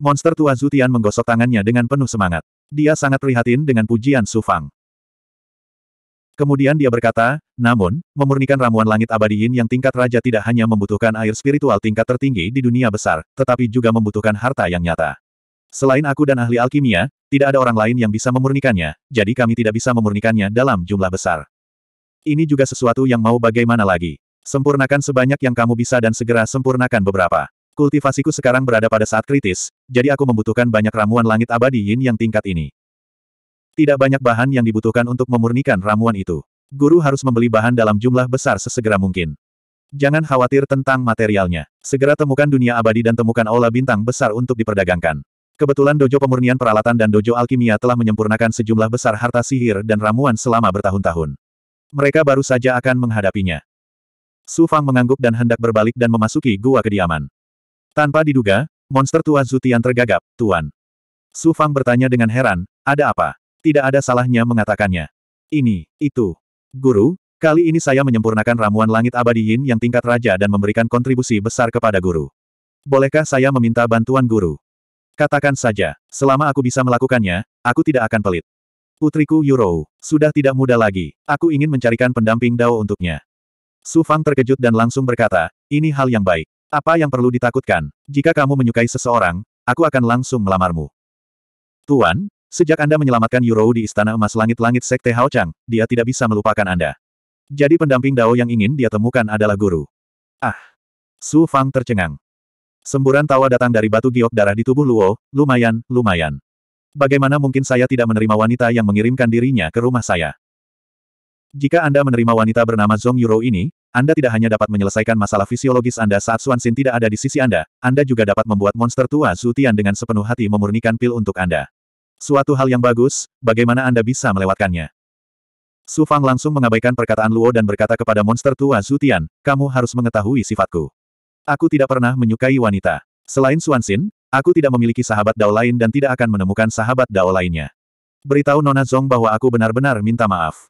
Monster tua Zutian menggosok tangannya dengan penuh semangat. Dia sangat prihatin dengan pujian Su Fang. Kemudian dia berkata, namun, memurnikan ramuan langit abadi Yin yang tingkat raja tidak hanya membutuhkan air spiritual tingkat tertinggi di dunia besar, tetapi juga membutuhkan harta yang nyata. Selain aku dan ahli alkimia, tidak ada orang lain yang bisa memurnikannya, jadi kami tidak bisa memurnikannya dalam jumlah besar. Ini juga sesuatu yang mau bagaimana lagi. Sempurnakan sebanyak yang kamu bisa dan segera sempurnakan beberapa. Kultivasiku sekarang berada pada saat kritis, jadi aku membutuhkan banyak ramuan langit abadi yin yang tingkat ini. Tidak banyak bahan yang dibutuhkan untuk memurnikan ramuan itu. Guru harus membeli bahan dalam jumlah besar sesegera mungkin. Jangan khawatir tentang materialnya. Segera temukan dunia abadi dan temukan aula bintang besar untuk diperdagangkan. Kebetulan dojo pemurnian peralatan dan dojo alkimia telah menyempurnakan sejumlah besar harta sihir dan ramuan selama bertahun-tahun. Mereka baru saja akan menghadapinya. Su Fang mengangguk dan hendak berbalik dan memasuki gua kediaman. Tanpa diduga, monster tua Zutian tergagap, Tuan. Su Fang bertanya dengan heran, ada apa? Tidak ada salahnya mengatakannya. Ini, itu. Guru, kali ini saya menyempurnakan ramuan langit abadi Yin yang tingkat raja dan memberikan kontribusi besar kepada guru. Bolehkah saya meminta bantuan guru? Katakan saja, selama aku bisa melakukannya, aku tidak akan pelit. Putriku Yurou, sudah tidak muda lagi. Aku ingin mencarikan pendamping Dao untuknya. Su Fang terkejut dan langsung berkata, ini hal yang baik. Apa yang perlu ditakutkan? Jika kamu menyukai seseorang, aku akan langsung melamarmu. Tuan, sejak Anda menyelamatkan Yurou di Istana Emas Langit-Langit Sekte Chang, dia tidak bisa melupakan Anda. Jadi pendamping Dao yang ingin dia temukan adalah guru. Ah! Su Fang tercengang. Semburan tawa datang dari batu giok darah di tubuh Luo, lumayan, lumayan. Bagaimana mungkin saya tidak menerima wanita yang mengirimkan dirinya ke rumah saya? Jika Anda menerima wanita bernama Zhong Yuro ini, Anda tidak hanya dapat menyelesaikan masalah fisiologis Anda saat Xuan Xin tidak ada di sisi Anda, Anda juga dapat membuat monster tua Zutian dengan sepenuh hati memurnikan pil untuk Anda. Suatu hal yang bagus, bagaimana Anda bisa melewatkannya? Su Fang langsung mengabaikan perkataan Luo dan berkata kepada monster tua Zutian, kamu harus mengetahui sifatku. Aku tidak pernah menyukai wanita. Selain Xuan Xin, aku tidak memiliki sahabat Dao lain dan tidak akan menemukan sahabat Dao lainnya. Beritahu Nona Zong bahwa aku benar-benar minta maaf.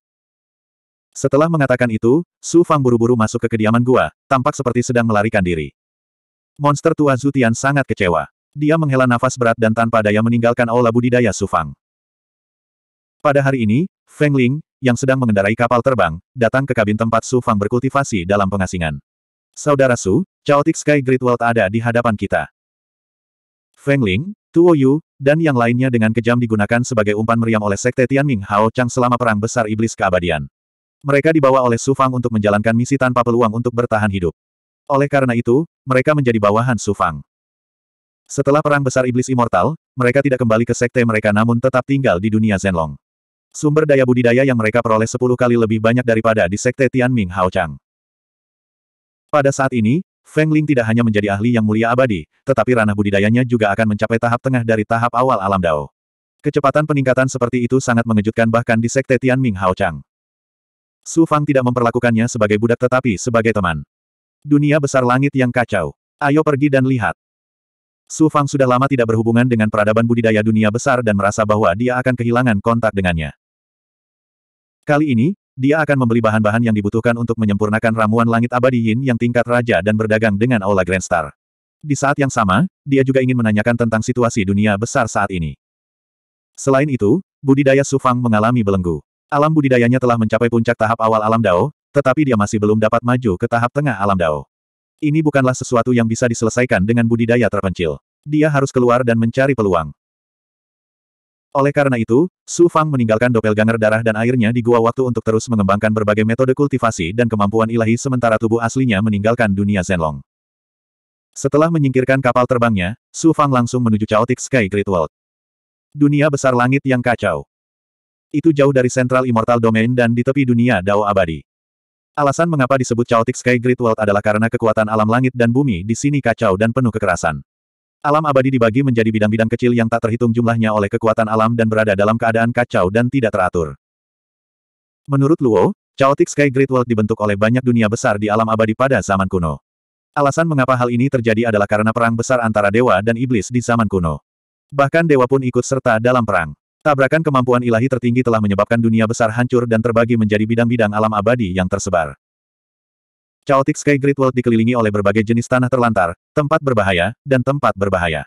Setelah mengatakan itu, Su Fang buru-buru masuk ke kediaman gua, tampak seperti sedang melarikan diri. Monster tua Zutian sangat kecewa. Dia menghela nafas berat dan tanpa daya meninggalkan aula budidaya Su Fang. Pada hari ini, Feng Ling, yang sedang mengendarai kapal terbang, datang ke kabin tempat Su Fang berkultivasi dalam pengasingan. Saudara Su, Chaotic Sky Great World ada di hadapan kita. Feng Ling, Tuo Yu, dan yang lainnya dengan kejam digunakan sebagai umpan meriam oleh Sekte Tianming Hao Chang selama Perang Besar Iblis Keabadian. Mereka dibawa oleh Sufang untuk menjalankan misi tanpa peluang untuk bertahan hidup. Oleh karena itu, mereka menjadi bawahan Sufang. Setelah perang besar iblis immortal, mereka tidak kembali ke sekte mereka namun tetap tinggal di dunia Zenlong. Sumber daya budidaya yang mereka peroleh sepuluh kali lebih banyak daripada di sekte Tianming Haochang. Pada saat ini, Feng Ling tidak hanya menjadi ahli yang mulia abadi, tetapi ranah budidayanya juga akan mencapai tahap tengah dari tahap awal alam Dao. Kecepatan peningkatan seperti itu sangat mengejutkan bahkan di sekte Tianming Haochang. Su Fang tidak memperlakukannya sebagai budak tetapi sebagai teman. Dunia besar langit yang kacau. Ayo pergi dan lihat. Su Fang sudah lama tidak berhubungan dengan peradaban budidaya dunia besar dan merasa bahwa dia akan kehilangan kontak dengannya. Kali ini, dia akan membeli bahan-bahan yang dibutuhkan untuk menyempurnakan ramuan langit abadi Yin yang tingkat raja dan berdagang dengan Aula Grandstar. Di saat yang sama, dia juga ingin menanyakan tentang situasi dunia besar saat ini. Selain itu, budidaya Su Fang mengalami belenggu. Alam budidayanya telah mencapai puncak tahap awal alam Dao, tetapi dia masih belum dapat maju ke tahap tengah alam Dao. Ini bukanlah sesuatu yang bisa diselesaikan dengan budidaya terpencil. Dia harus keluar dan mencari peluang. Oleh karena itu, Su Fang meninggalkan doppelganger darah dan airnya di gua waktu untuk terus mengembangkan berbagai metode kultivasi dan kemampuan ilahi sementara tubuh aslinya meninggalkan dunia Zenlong. Setelah menyingkirkan kapal terbangnya, Su Fang langsung menuju Chaotic Sky Great World. Dunia besar langit yang kacau. Itu jauh dari Central Immortal Domain dan di tepi dunia Dao Abadi. Alasan mengapa disebut Chaotic Sky Great World adalah karena kekuatan alam langit dan bumi di sini kacau dan penuh kekerasan. Alam abadi dibagi menjadi bidang-bidang kecil yang tak terhitung jumlahnya oleh kekuatan alam dan berada dalam keadaan kacau dan tidak teratur. Menurut Luo, Chaotic Sky Great World dibentuk oleh banyak dunia besar di alam abadi pada zaman kuno. Alasan mengapa hal ini terjadi adalah karena perang besar antara dewa dan iblis di zaman kuno. Bahkan dewa pun ikut serta dalam perang. Tabrakan kemampuan ilahi tertinggi telah menyebabkan dunia besar hancur dan terbagi menjadi bidang-bidang alam abadi yang tersebar. Chaotic Sky Great World dikelilingi oleh berbagai jenis tanah terlantar, tempat berbahaya, dan tempat berbahaya.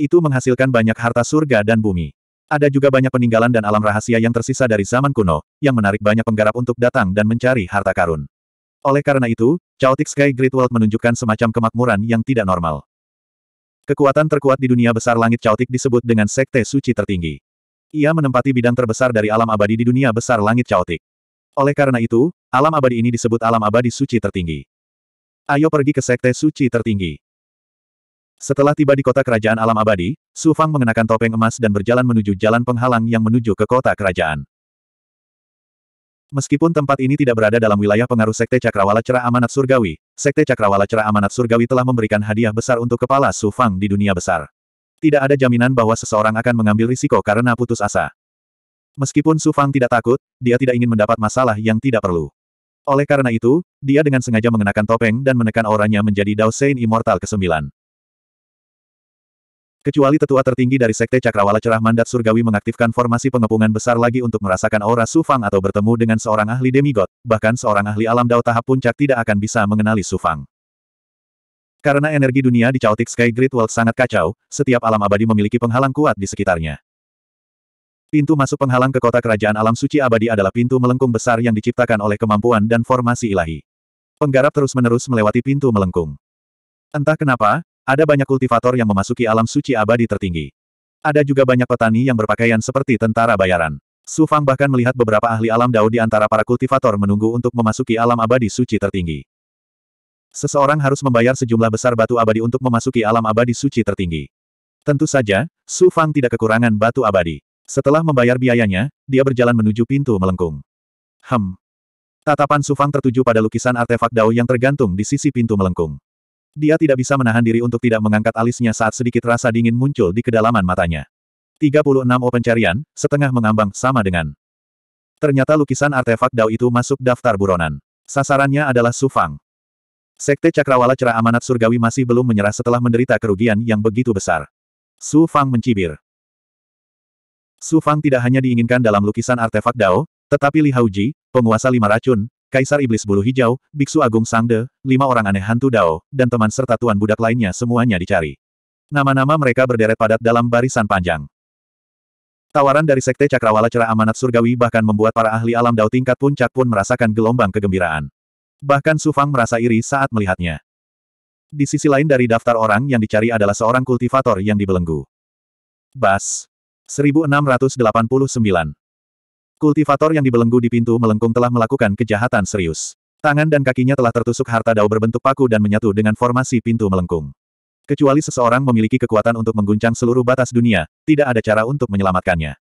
Itu menghasilkan banyak harta surga dan bumi. Ada juga banyak peninggalan dan alam rahasia yang tersisa dari zaman kuno, yang menarik banyak penggarap untuk datang dan mencari harta karun. Oleh karena itu, Chaotic Sky Great World menunjukkan semacam kemakmuran yang tidak normal. Kekuatan terkuat di dunia besar langit Chaotic disebut dengan Sekte Suci Tertinggi. Ia menempati bidang terbesar dari alam abadi di dunia besar langit caotik. Oleh karena itu, alam abadi ini disebut alam abadi suci tertinggi. Ayo pergi ke sekte suci tertinggi. Setelah tiba di kota kerajaan alam abadi, Su Fang mengenakan topeng emas dan berjalan menuju jalan penghalang yang menuju ke kota kerajaan. Meskipun tempat ini tidak berada dalam wilayah pengaruh Sekte Cakrawala Cerah Amanat Surgawi, Sekte Cakrawala Cerah Amanat Surgawi telah memberikan hadiah besar untuk kepala Su Fang di dunia besar. Tidak ada jaminan bahwa seseorang akan mengambil risiko karena putus asa. Meskipun Su Fang tidak takut, dia tidak ingin mendapat masalah yang tidak perlu. Oleh karena itu, dia dengan sengaja mengenakan topeng dan menekan auranya menjadi Dao Sein Immortal ke-9. Kecuali tetua tertinggi dari Sekte Cakrawala Cerah Mandat Surgawi mengaktifkan formasi pengepungan besar lagi untuk merasakan aura Su Fang atau bertemu dengan seorang ahli demigod, bahkan seorang ahli alam Dao tahap puncak tidak akan bisa mengenali Su Fang. Karena energi dunia di Chaotic Sky Great World sangat kacau, setiap alam abadi memiliki penghalang kuat di sekitarnya. Pintu masuk penghalang ke kota kerajaan alam suci abadi adalah pintu melengkung besar yang diciptakan oleh kemampuan dan formasi ilahi. Penggarap terus-menerus melewati pintu melengkung. Entah kenapa, ada banyak kultivator yang memasuki alam suci abadi tertinggi. Ada juga banyak petani yang berpakaian seperti tentara bayaran. Su Fang bahkan melihat beberapa ahli alam dao di antara para kultivator menunggu untuk memasuki alam abadi suci tertinggi. Seseorang harus membayar sejumlah besar batu abadi untuk memasuki alam abadi suci tertinggi. Tentu saja, Su Fang tidak kekurangan batu abadi. Setelah membayar biayanya, dia berjalan menuju pintu melengkung. Hem. Tatapan Su Fang tertuju pada lukisan artefak Dao yang tergantung di sisi pintu melengkung. Dia tidak bisa menahan diri untuk tidak mengangkat alisnya saat sedikit rasa dingin muncul di kedalaman matanya. 36 O pencarian, setengah mengambang sama dengan Ternyata lukisan artefak Dao itu masuk daftar buronan. Sasarannya adalah Su Fang. Sekte Cakrawala Cerah Amanat Surgawi masih belum menyerah setelah menderita kerugian yang begitu besar. Su Fang mencibir. Su Fang tidak hanya diinginkan dalam lukisan artefak Dao, tetapi Li Hauji, penguasa lima racun, Kaisar Iblis Bulu Hijau, Biksu Agung Sangde, lima orang aneh hantu Dao, dan teman serta tuan budak lainnya semuanya dicari. Nama-nama mereka berderet padat dalam barisan panjang. Tawaran dari Sekte Cakrawala Cerah Amanat Surgawi bahkan membuat para ahli alam Dao tingkat puncak pun merasakan gelombang kegembiraan. Bahkan Su Fang merasa iri saat melihatnya. Di sisi lain dari daftar orang yang dicari adalah seorang kultivator yang dibelenggu. Bas. 1689. Kultivator yang dibelenggu di pintu melengkung telah melakukan kejahatan serius. Tangan dan kakinya telah tertusuk harta dao berbentuk paku dan menyatu dengan formasi pintu melengkung. Kecuali seseorang memiliki kekuatan untuk mengguncang seluruh batas dunia, tidak ada cara untuk menyelamatkannya.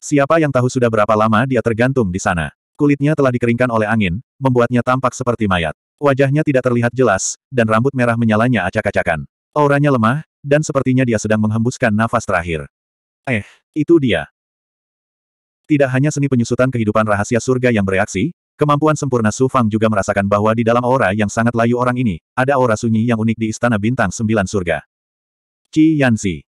Siapa yang tahu sudah berapa lama dia tergantung di sana. Kulitnya telah dikeringkan oleh angin, membuatnya tampak seperti mayat. Wajahnya tidak terlihat jelas, dan rambut merah menyalanya acak-acakan. Auranya lemah, dan sepertinya dia sedang menghembuskan nafas terakhir. Eh, itu dia. Tidak hanya seni penyusutan kehidupan rahasia surga yang bereaksi, kemampuan sempurna Su Fang juga merasakan bahwa di dalam aura yang sangat layu orang ini, ada aura sunyi yang unik di Istana Bintang Sembilan Surga. Qi Yanzi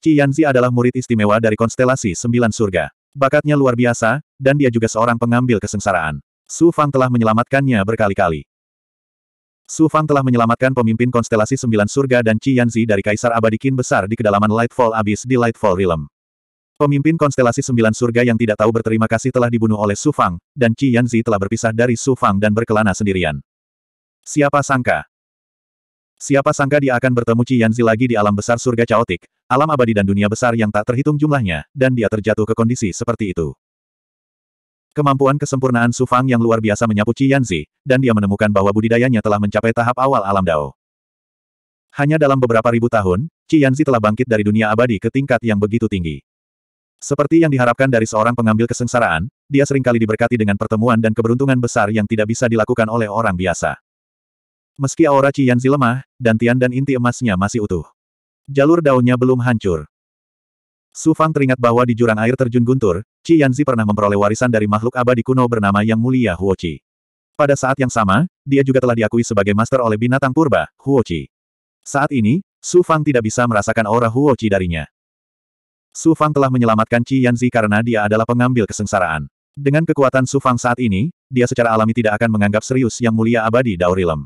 Qi Yanzi adalah murid istimewa dari konstelasi Sembilan Surga. Bakatnya luar biasa, dan dia juga seorang pengambil kesengsaraan. Su Fang telah menyelamatkannya berkali-kali. Su Fang telah menyelamatkan pemimpin konstelasi Sembilan Surga dan Qi Yanzi dari Kaisar Abadi Qin Besar di kedalaman Lightfall Abyss di Lightfall Realm. Pemimpin konstelasi Sembilan Surga yang tidak tahu berterima kasih telah dibunuh oleh Su Fang, dan Qi Yanzi telah berpisah dari Su Fang dan berkelana sendirian. Siapa sangka? Siapa sangka dia akan bertemu Qi Yanzi lagi di alam besar surga caotik, alam abadi dan dunia besar yang tak terhitung jumlahnya, dan dia terjatuh ke kondisi seperti itu. Kemampuan kesempurnaan Sufang yang luar biasa menyapu Yanzi, dan dia menemukan bahwa budidayanya telah mencapai tahap awal alam Dao. Hanya dalam beberapa ribu tahun, Yanzi telah bangkit dari dunia abadi ke tingkat yang begitu tinggi. Seperti yang diharapkan dari seorang pengambil kesengsaraan, dia seringkali diberkati dengan pertemuan dan keberuntungan besar yang tidak bisa dilakukan oleh orang biasa. Meski aura Yanzi lemah, dan Tian dan inti emasnya masih utuh. Jalur daunnya belum hancur. Sufang teringat bahwa di jurang air terjun Guntur, Qi Yanzi pernah memperoleh warisan dari makhluk abadi kuno bernama Yang Mulia Huoqi. Pada saat yang sama, dia juga telah diakui sebagai master oleh binatang purba, Huoqi. Saat ini, Su Fang tidak bisa merasakan aura Huoqi darinya. Su Fang telah menyelamatkan Qi Yanzi karena dia adalah pengambil kesengsaraan. Dengan kekuatan Su Fang saat ini, dia secara alami tidak akan menganggap serius Yang Mulia Abadi Daurilem.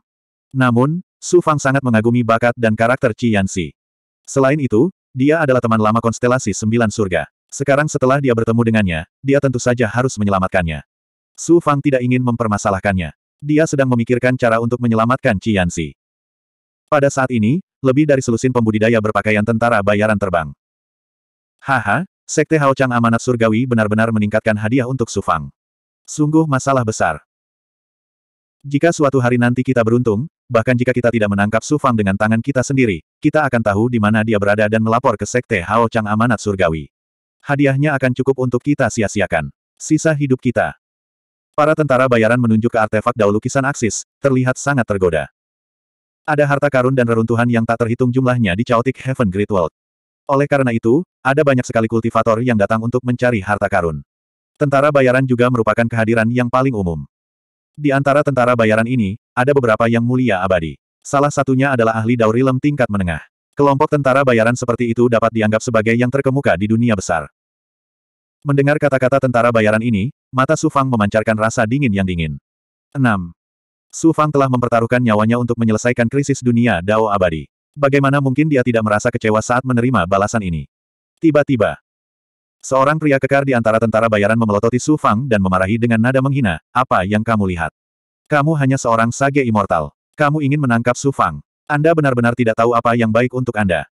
Namun, Su Fang sangat mengagumi bakat dan karakter Qi Yanzi. Selain itu, dia adalah teman lama konstelasi Sembilan Surga. Sekarang setelah dia bertemu dengannya, dia tentu saja harus menyelamatkannya. Su Fang tidak ingin mempermasalahkannya. Dia sedang memikirkan cara untuk menyelamatkan Ciansi. Pada saat ini, lebih dari selusin pembudidaya berpakaian tentara bayaran terbang. Haha, Sekte Hao Chang Amanat Surgawi benar-benar meningkatkan hadiah untuk Su Fang. Sungguh masalah besar. Jika suatu hari nanti kita beruntung, bahkan jika kita tidak menangkap Su Fang dengan tangan kita sendiri, kita akan tahu di mana dia berada dan melapor ke Sekte Hao Chang Amanat Surgawi hadiahnya akan cukup untuk kita sia-siakan. Sisa hidup kita. Para tentara bayaran menunjuk ke artefak dahulu lukisan Aksis, terlihat sangat tergoda. Ada harta karun dan reruntuhan yang tak terhitung jumlahnya di Chaotic Heaven Great World. Oleh karena itu, ada banyak sekali kultivator yang datang untuk mencari harta karun. Tentara bayaran juga merupakan kehadiran yang paling umum. Di antara tentara bayaran ini, ada beberapa yang mulia abadi. Salah satunya adalah ahli Daurilem tingkat menengah. Kelompok tentara bayaran seperti itu dapat dianggap sebagai yang terkemuka di dunia besar. Mendengar kata-kata tentara bayaran ini, mata Su Fang memancarkan rasa dingin yang dingin. 6. Fang telah mempertaruhkan nyawanya untuk menyelesaikan krisis dunia Dao abadi. Bagaimana mungkin dia tidak merasa kecewa saat menerima balasan ini? Tiba-tiba, seorang pria kekar di antara tentara bayaran memelototi Su Fang dan memarahi dengan nada menghina, "Apa yang kamu lihat? Kamu hanya seorang sage immortal. Kamu ingin menangkap Su Fang? Anda benar-benar tidak tahu apa yang baik untuk Anda."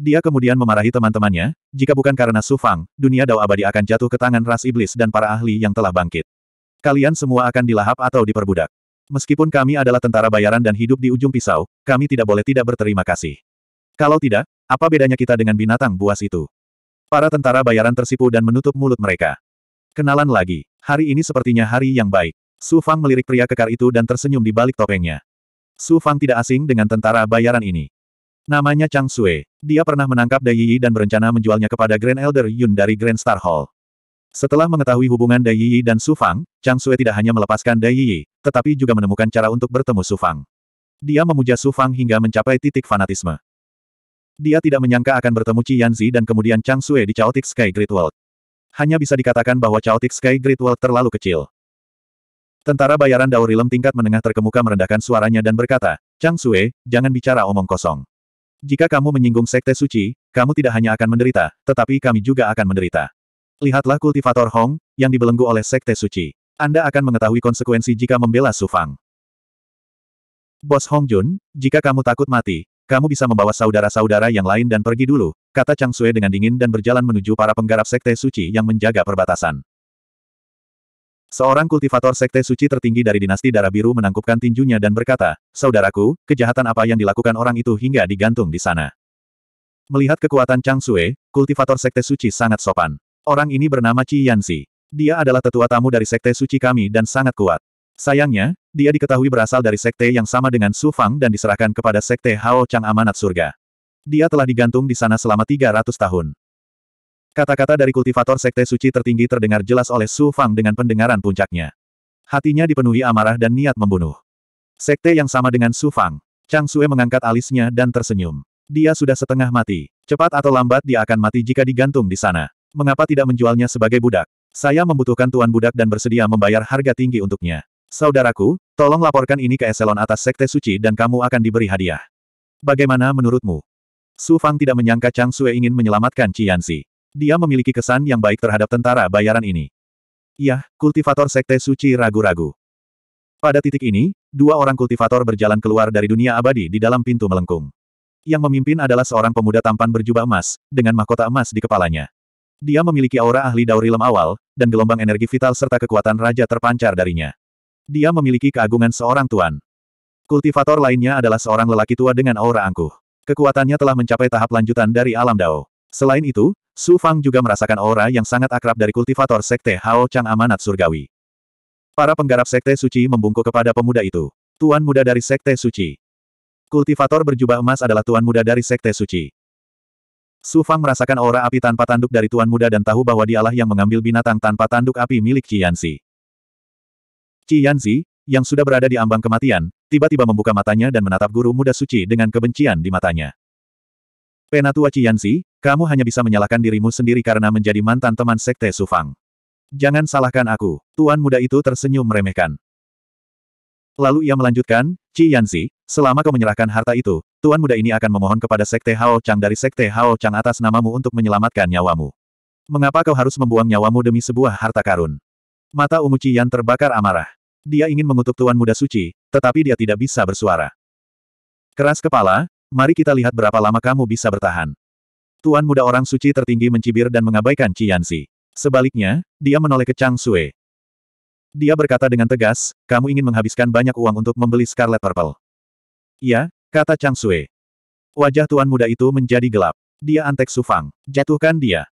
Dia kemudian memarahi teman-temannya, jika bukan karena Su Fang, dunia Dao abadi akan jatuh ke tangan ras iblis dan para ahli yang telah bangkit. Kalian semua akan dilahap atau diperbudak. Meskipun kami adalah tentara bayaran dan hidup di ujung pisau, kami tidak boleh tidak berterima kasih. Kalau tidak, apa bedanya kita dengan binatang buas itu? Para tentara bayaran tersipu dan menutup mulut mereka. Kenalan lagi, hari ini sepertinya hari yang baik. Su Fang melirik pria kekar itu dan tersenyum di balik topengnya. Su Fang tidak asing dengan tentara bayaran ini. Namanya Chang Sui. Dia pernah menangkap Dai Yi dan berencana menjualnya kepada Grand Elder Yun dari Grand Star Hall. Setelah mengetahui hubungan Dai Yi dan Su Fang, Chang Sui tidak hanya melepaskan Dai Yi, tetapi juga menemukan cara untuk bertemu Su Fang. Dia memuja Su Fang hingga mencapai titik fanatisme. Dia tidak menyangka akan bertemu Qi Yanzi dan kemudian Chang Sui di Chaotic Sky Great World. Hanya bisa dikatakan bahwa Chaotic Sky Great World terlalu kecil. Tentara bayaran Daurilem tingkat menengah terkemuka merendahkan suaranya dan berkata, Chang Sui, jangan bicara omong kosong. Jika kamu menyinggung sekte suci, kamu tidak hanya akan menderita, tetapi kami juga akan menderita. Lihatlah kultivator Hong, yang dibelenggu oleh sekte suci. Anda akan mengetahui konsekuensi jika membela Sufang. Bos Hong Jun, jika kamu takut mati, kamu bisa membawa saudara-saudara yang lain dan pergi dulu, kata Chang Sui dengan dingin dan berjalan menuju para penggarap sekte suci yang menjaga perbatasan. Seorang kultivator sekte suci tertinggi dari dinasti darah biru menangkupkan tinjunya dan berkata, Saudaraku, kejahatan apa yang dilakukan orang itu hingga digantung di sana? Melihat kekuatan Chang Sue, kultivator sekte suci sangat sopan. Orang ini bernama Qi Yanxi. Dia adalah tetua tamu dari sekte suci kami dan sangat kuat. Sayangnya, dia diketahui berasal dari sekte yang sama dengan Su Fang dan diserahkan kepada sekte Hao Chang Amanat Surga. Dia telah digantung di sana selama 300 tahun. Kata-kata dari kultivator sekte suci tertinggi terdengar jelas oleh Su Fang dengan pendengaran puncaknya. Hatinya dipenuhi amarah dan niat membunuh. Sekte yang sama dengan Su Fang. Chang Sue mengangkat alisnya dan tersenyum. Dia sudah setengah mati. Cepat atau lambat dia akan mati jika digantung di sana. Mengapa tidak menjualnya sebagai budak? Saya membutuhkan tuan budak dan bersedia membayar harga tinggi untuknya. Saudaraku, tolong laporkan ini ke eselon atas sekte suci dan kamu akan diberi hadiah. Bagaimana menurutmu? Su Fang tidak menyangka Chang Sue ingin menyelamatkan Qianxi. Dia memiliki kesan yang baik terhadap tentara bayaran ini. Yah, kultivator Sekte Suci ragu-ragu. Pada titik ini, dua orang kultivator berjalan keluar dari dunia abadi di dalam pintu melengkung. Yang memimpin adalah seorang pemuda tampan berjubah emas, dengan mahkota emas di kepalanya. Dia memiliki aura ahli daur awal, dan gelombang energi vital serta kekuatan raja terpancar darinya. Dia memiliki keagungan seorang tuan. Kultivator lainnya adalah seorang lelaki tua dengan aura angkuh. Kekuatannya telah mencapai tahap lanjutan dari alam dao. Selain itu, Su Fang juga merasakan aura yang sangat akrab dari kultivator Sekte Hao Chang Amanat Surgawi. Para penggarap Sekte Suci membungkuk kepada pemuda itu. Tuan muda dari Sekte Suci. Kultivator berjubah emas adalah tuan muda dari Sekte Suci. Su Fang merasakan aura api tanpa tanduk dari tuan muda dan tahu bahwa dialah yang mengambil binatang tanpa tanduk api milik Qi Yanzi. yang sudah berada di ambang kematian, tiba-tiba membuka matanya dan menatap guru muda suci dengan kebencian di matanya. Penatua Cianzi, kamu hanya bisa menyalahkan dirimu sendiri karena menjadi mantan teman Sekte Sufang. Jangan salahkan aku, tuan muda itu tersenyum meremehkan. Lalu ia melanjutkan, Cianzi, selama kau menyerahkan harta itu, tuan muda ini akan memohon kepada Sekte Hao Chang dari Sekte Hao Chang atas namamu untuk menyelamatkan nyawamu. Mengapa kau harus membuang nyawamu demi sebuah harta karun? Mata Umu Qian terbakar amarah. Dia ingin mengutuk tuan muda suci, tetapi dia tidak bisa bersuara. Keras kepala, Mari kita lihat berapa lama kamu bisa bertahan. Tuan muda orang suci tertinggi mencibir dan mengabaikan Qianxi. Sebaliknya, dia menoleh ke Chang Sue. Dia berkata dengan tegas, kamu ingin menghabiskan banyak uang untuk membeli Scarlet Purple. "Ya," kata Chang Sue. Wajah tuan muda itu menjadi gelap. Dia antek Sufang. Jatuhkan dia.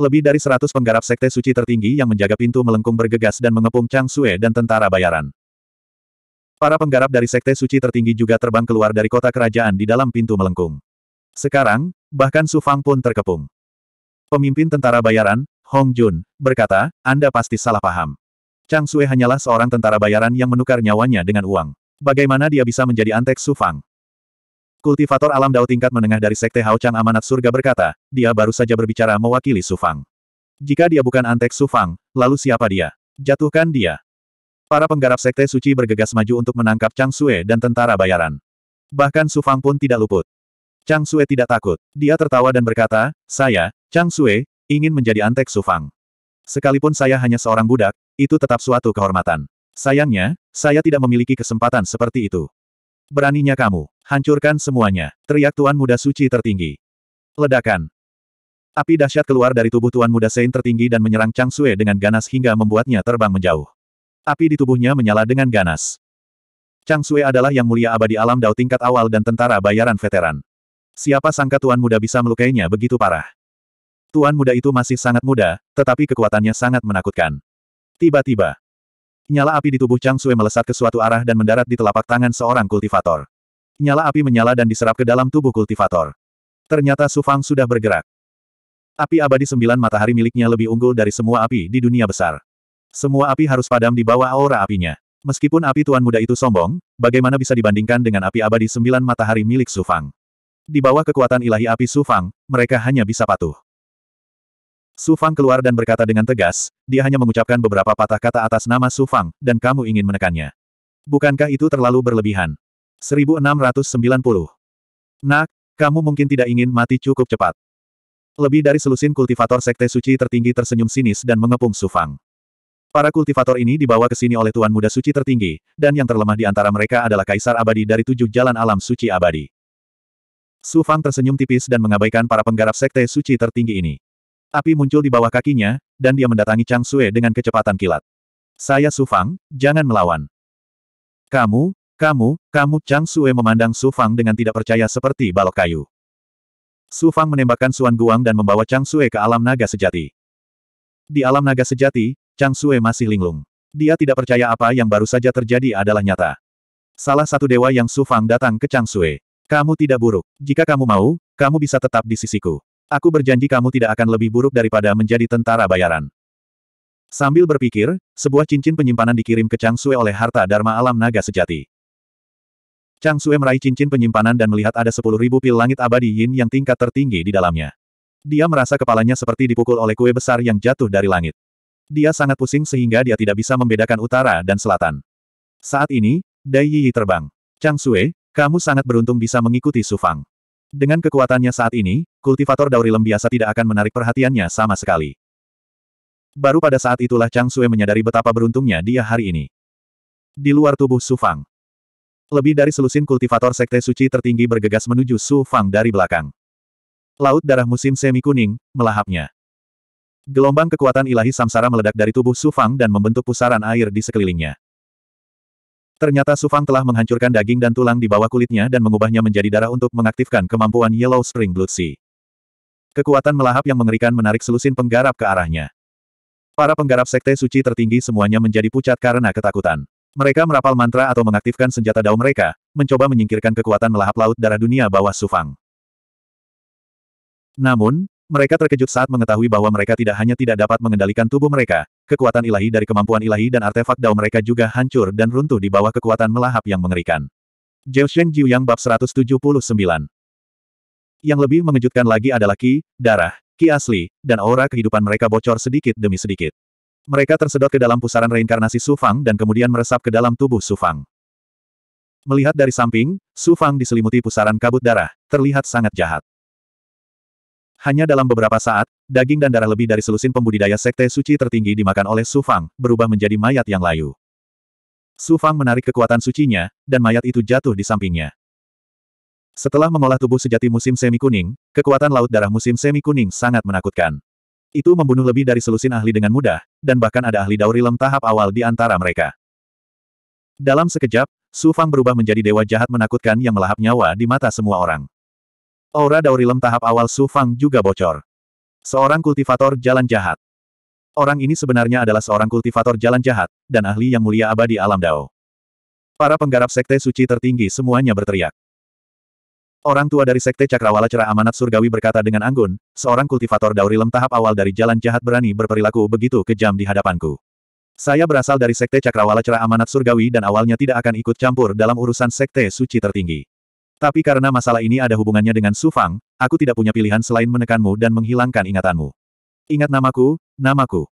Lebih dari seratus penggarap sekte suci tertinggi yang menjaga pintu melengkung bergegas dan mengepung Chang Sue dan tentara bayaran. Para penggarap dari sekte suci tertinggi juga terbang keluar dari kota kerajaan di dalam pintu melengkung. Sekarang, bahkan Su Fang pun terkepung. Pemimpin tentara bayaran, Hong Jun, berkata, Anda pasti salah paham. Chang Sue hanyalah seorang tentara bayaran yang menukar nyawanya dengan uang. Bagaimana dia bisa menjadi antek Su Fang? Kultivator alam dao tingkat menengah dari Sekte Hao Chang Amanat Surga berkata, dia baru saja berbicara mewakili Su Fang. Jika dia bukan antek Su Fang, lalu siapa dia? Jatuhkan dia. Para penggarap sekte suci bergegas maju untuk menangkap Chang Sue dan tentara bayaran. Bahkan Su Fang pun tidak luput. Chang Sue tidak takut. Dia tertawa dan berkata, saya, Chang Sue, ingin menjadi antek Su Fang. Sekalipun saya hanya seorang budak, itu tetap suatu kehormatan. Sayangnya, saya tidak memiliki kesempatan seperti itu. Beraninya kamu, hancurkan semuanya, teriak Tuan Muda Suci tertinggi. Ledakan. Api dahsyat keluar dari tubuh Tuan Muda Sein tertinggi dan menyerang Chang Sue dengan ganas hingga membuatnya terbang menjauh. Api di tubuhnya menyala dengan ganas. Chang Sui adalah yang mulia abadi alam dao tingkat awal dan tentara bayaran veteran. Siapa sangka tuan muda bisa melukainya begitu parah. Tuan muda itu masih sangat muda, tetapi kekuatannya sangat menakutkan. Tiba-tiba, nyala api di tubuh Chang Sui melesat ke suatu arah dan mendarat di telapak tangan seorang kultivator. Nyala api menyala dan diserap ke dalam tubuh kultivator. Ternyata Su Fang sudah bergerak. Api abadi sembilan matahari miliknya lebih unggul dari semua api di dunia besar. Semua api harus padam di bawah aura apinya. Meskipun api tuan muda itu sombong, bagaimana bisa dibandingkan dengan api abadi sembilan matahari milik Sufang? Di bawah kekuatan ilahi api Sufang, mereka hanya bisa patuh. Sufang keluar dan berkata dengan tegas, dia hanya mengucapkan beberapa patah kata atas nama Sufang, dan kamu ingin menekannya. Bukankah itu terlalu berlebihan? 1690. Nak, kamu mungkin tidak ingin mati cukup cepat. Lebih dari selusin kultivator sekte suci tertinggi tersenyum sinis dan mengepung Sufang. Para kultivator ini dibawa ke sini oleh Tuan Muda Suci tertinggi, dan yang terlemah di antara mereka adalah Kaisar Abadi dari tujuh jalan alam suci abadi. Su Fang tersenyum tipis dan mengabaikan para penggarap sekte suci tertinggi ini. Api muncul di bawah kakinya, dan dia mendatangi Chang Sue dengan kecepatan kilat. Saya Su Fang, jangan melawan. Kamu, kamu, kamu Chang Sue memandang Su Fang dengan tidak percaya seperti balok kayu. Su Fang menembakkan Suan Guang dan membawa Chang Sue ke alam naga sejati. Di alam naga sejati, Chang Sue masih linglung. Dia tidak percaya apa yang baru saja terjadi adalah nyata. Salah satu dewa yang Su Fang datang ke Chang Sue. Kamu tidak buruk. Jika kamu mau, kamu bisa tetap di sisiku. Aku berjanji kamu tidak akan lebih buruk daripada menjadi tentara bayaran. Sambil berpikir, sebuah cincin penyimpanan dikirim ke Chang Sue oleh harta Dharma alam naga sejati. Chang Sue meraih cincin penyimpanan dan melihat ada sepuluh ribu pil langit abadi yin yang tingkat tertinggi di dalamnya. Dia merasa kepalanya seperti dipukul oleh kue besar yang jatuh dari langit. Dia sangat pusing sehingga dia tidak bisa membedakan utara dan selatan. Saat ini, Dai Yi terbang. Chang Sue, kamu sangat beruntung bisa mengikuti Su Fang. Dengan kekuatannya saat ini, kultivator daur lem biasa tidak akan menarik perhatiannya sama sekali. Baru pada saat itulah Chang Sue menyadari betapa beruntungnya dia hari ini. Di luar tubuh Su Fang. Lebih dari selusin kultivator sekte suci tertinggi bergegas menuju Su Fang dari belakang. Laut darah musim semi kuning, melahapnya. Gelombang kekuatan ilahi samsara meledak dari tubuh Sufang dan membentuk pusaran air di sekelilingnya. Ternyata Sufang telah menghancurkan daging dan tulang di bawah kulitnya dan mengubahnya menjadi darah untuk mengaktifkan kemampuan Yellow Spring Blood Sea. Kekuatan melahap yang mengerikan menarik selusin penggarap ke arahnya. Para penggarap sekte suci tertinggi semuanya menjadi pucat karena ketakutan. Mereka merapal mantra atau mengaktifkan senjata dao mereka, mencoba menyingkirkan kekuatan melahap laut darah dunia bawah Sufang. Namun, mereka terkejut saat mengetahui bahwa mereka tidak hanya tidak dapat mengendalikan tubuh mereka, kekuatan ilahi dari kemampuan ilahi dan artefak dao mereka juga hancur dan runtuh di bawah kekuatan melahap yang mengerikan. Jiu Sheng Jiu Yang Bab 179 Yang lebih mengejutkan lagi adalah ki, darah, ki asli, dan aura kehidupan mereka bocor sedikit demi sedikit. Mereka tersedot ke dalam pusaran reinkarnasi Su Fang dan kemudian meresap ke dalam tubuh Su Fang. Melihat dari samping, Su Fang diselimuti pusaran kabut darah, terlihat sangat jahat. Hanya dalam beberapa saat, daging dan darah lebih dari selusin pembudidaya sekte suci tertinggi dimakan oleh Su Fang, berubah menjadi mayat yang layu. Su Fang menarik kekuatan sucinya, dan mayat itu jatuh di sampingnya. Setelah mengolah tubuh sejati musim semi kuning, kekuatan laut darah musim semi kuning sangat menakutkan. Itu membunuh lebih dari selusin ahli dengan mudah, dan bahkan ada ahli daurilem tahap awal di antara mereka. Dalam sekejap, Su Fang berubah menjadi dewa jahat menakutkan yang melahap nyawa di mata semua orang. Aura Daurilem tahap awal Su Fang juga bocor. Seorang kultivator jalan jahat. Orang ini sebenarnya adalah seorang kultivator jalan jahat, dan ahli yang mulia abadi alam Dao. Para penggarap sekte suci tertinggi semuanya berteriak. Orang tua dari sekte Cakrawala Cerah Amanat Surgawi berkata dengan anggun, seorang kultivator Daurilem tahap awal dari jalan jahat berani berperilaku begitu kejam di hadapanku. Saya berasal dari sekte Cakrawala Cerah Amanat Surgawi dan awalnya tidak akan ikut campur dalam urusan sekte suci tertinggi. Tapi karena masalah ini ada hubungannya dengan Su Fang, aku tidak punya pilihan selain menekanmu dan menghilangkan ingatanmu. Ingat namaku, namaku.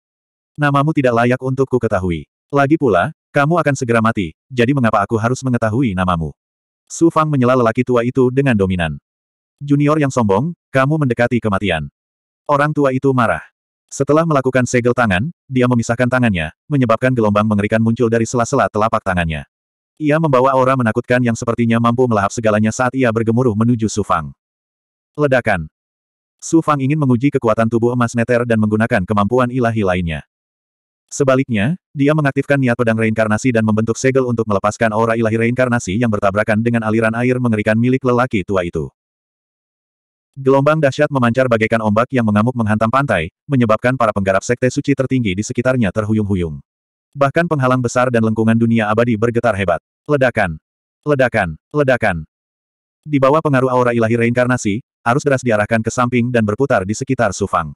Namamu tidak layak untuk ku ketahui. Lagi pula, kamu akan segera mati, jadi mengapa aku harus mengetahui namamu? Su Fang menyela lelaki tua itu dengan dominan. Junior yang sombong, kamu mendekati kematian. Orang tua itu marah. Setelah melakukan segel tangan, dia memisahkan tangannya, menyebabkan gelombang mengerikan muncul dari sela-sela telapak tangannya. Ia membawa aura menakutkan yang sepertinya mampu melahap segalanya saat ia bergemuruh menuju Sufang. Ledakan. Sufang ingin menguji kekuatan tubuh emas neter dan menggunakan kemampuan ilahi lainnya. Sebaliknya, dia mengaktifkan niat pedang reinkarnasi dan membentuk segel untuk melepaskan aura ilahi reinkarnasi yang bertabrakan dengan aliran air mengerikan milik lelaki tua itu. Gelombang dahsyat memancar bagaikan ombak yang mengamuk menghantam pantai, menyebabkan para penggarap sekte suci tertinggi di sekitarnya terhuyung-huyung. Bahkan penghalang besar dan lengkungan dunia abadi bergetar hebat. Ledakan. Ledakan. Ledakan. Di bawah pengaruh aura ilahi reinkarnasi, arus deras diarahkan ke samping dan berputar di sekitar Sufang.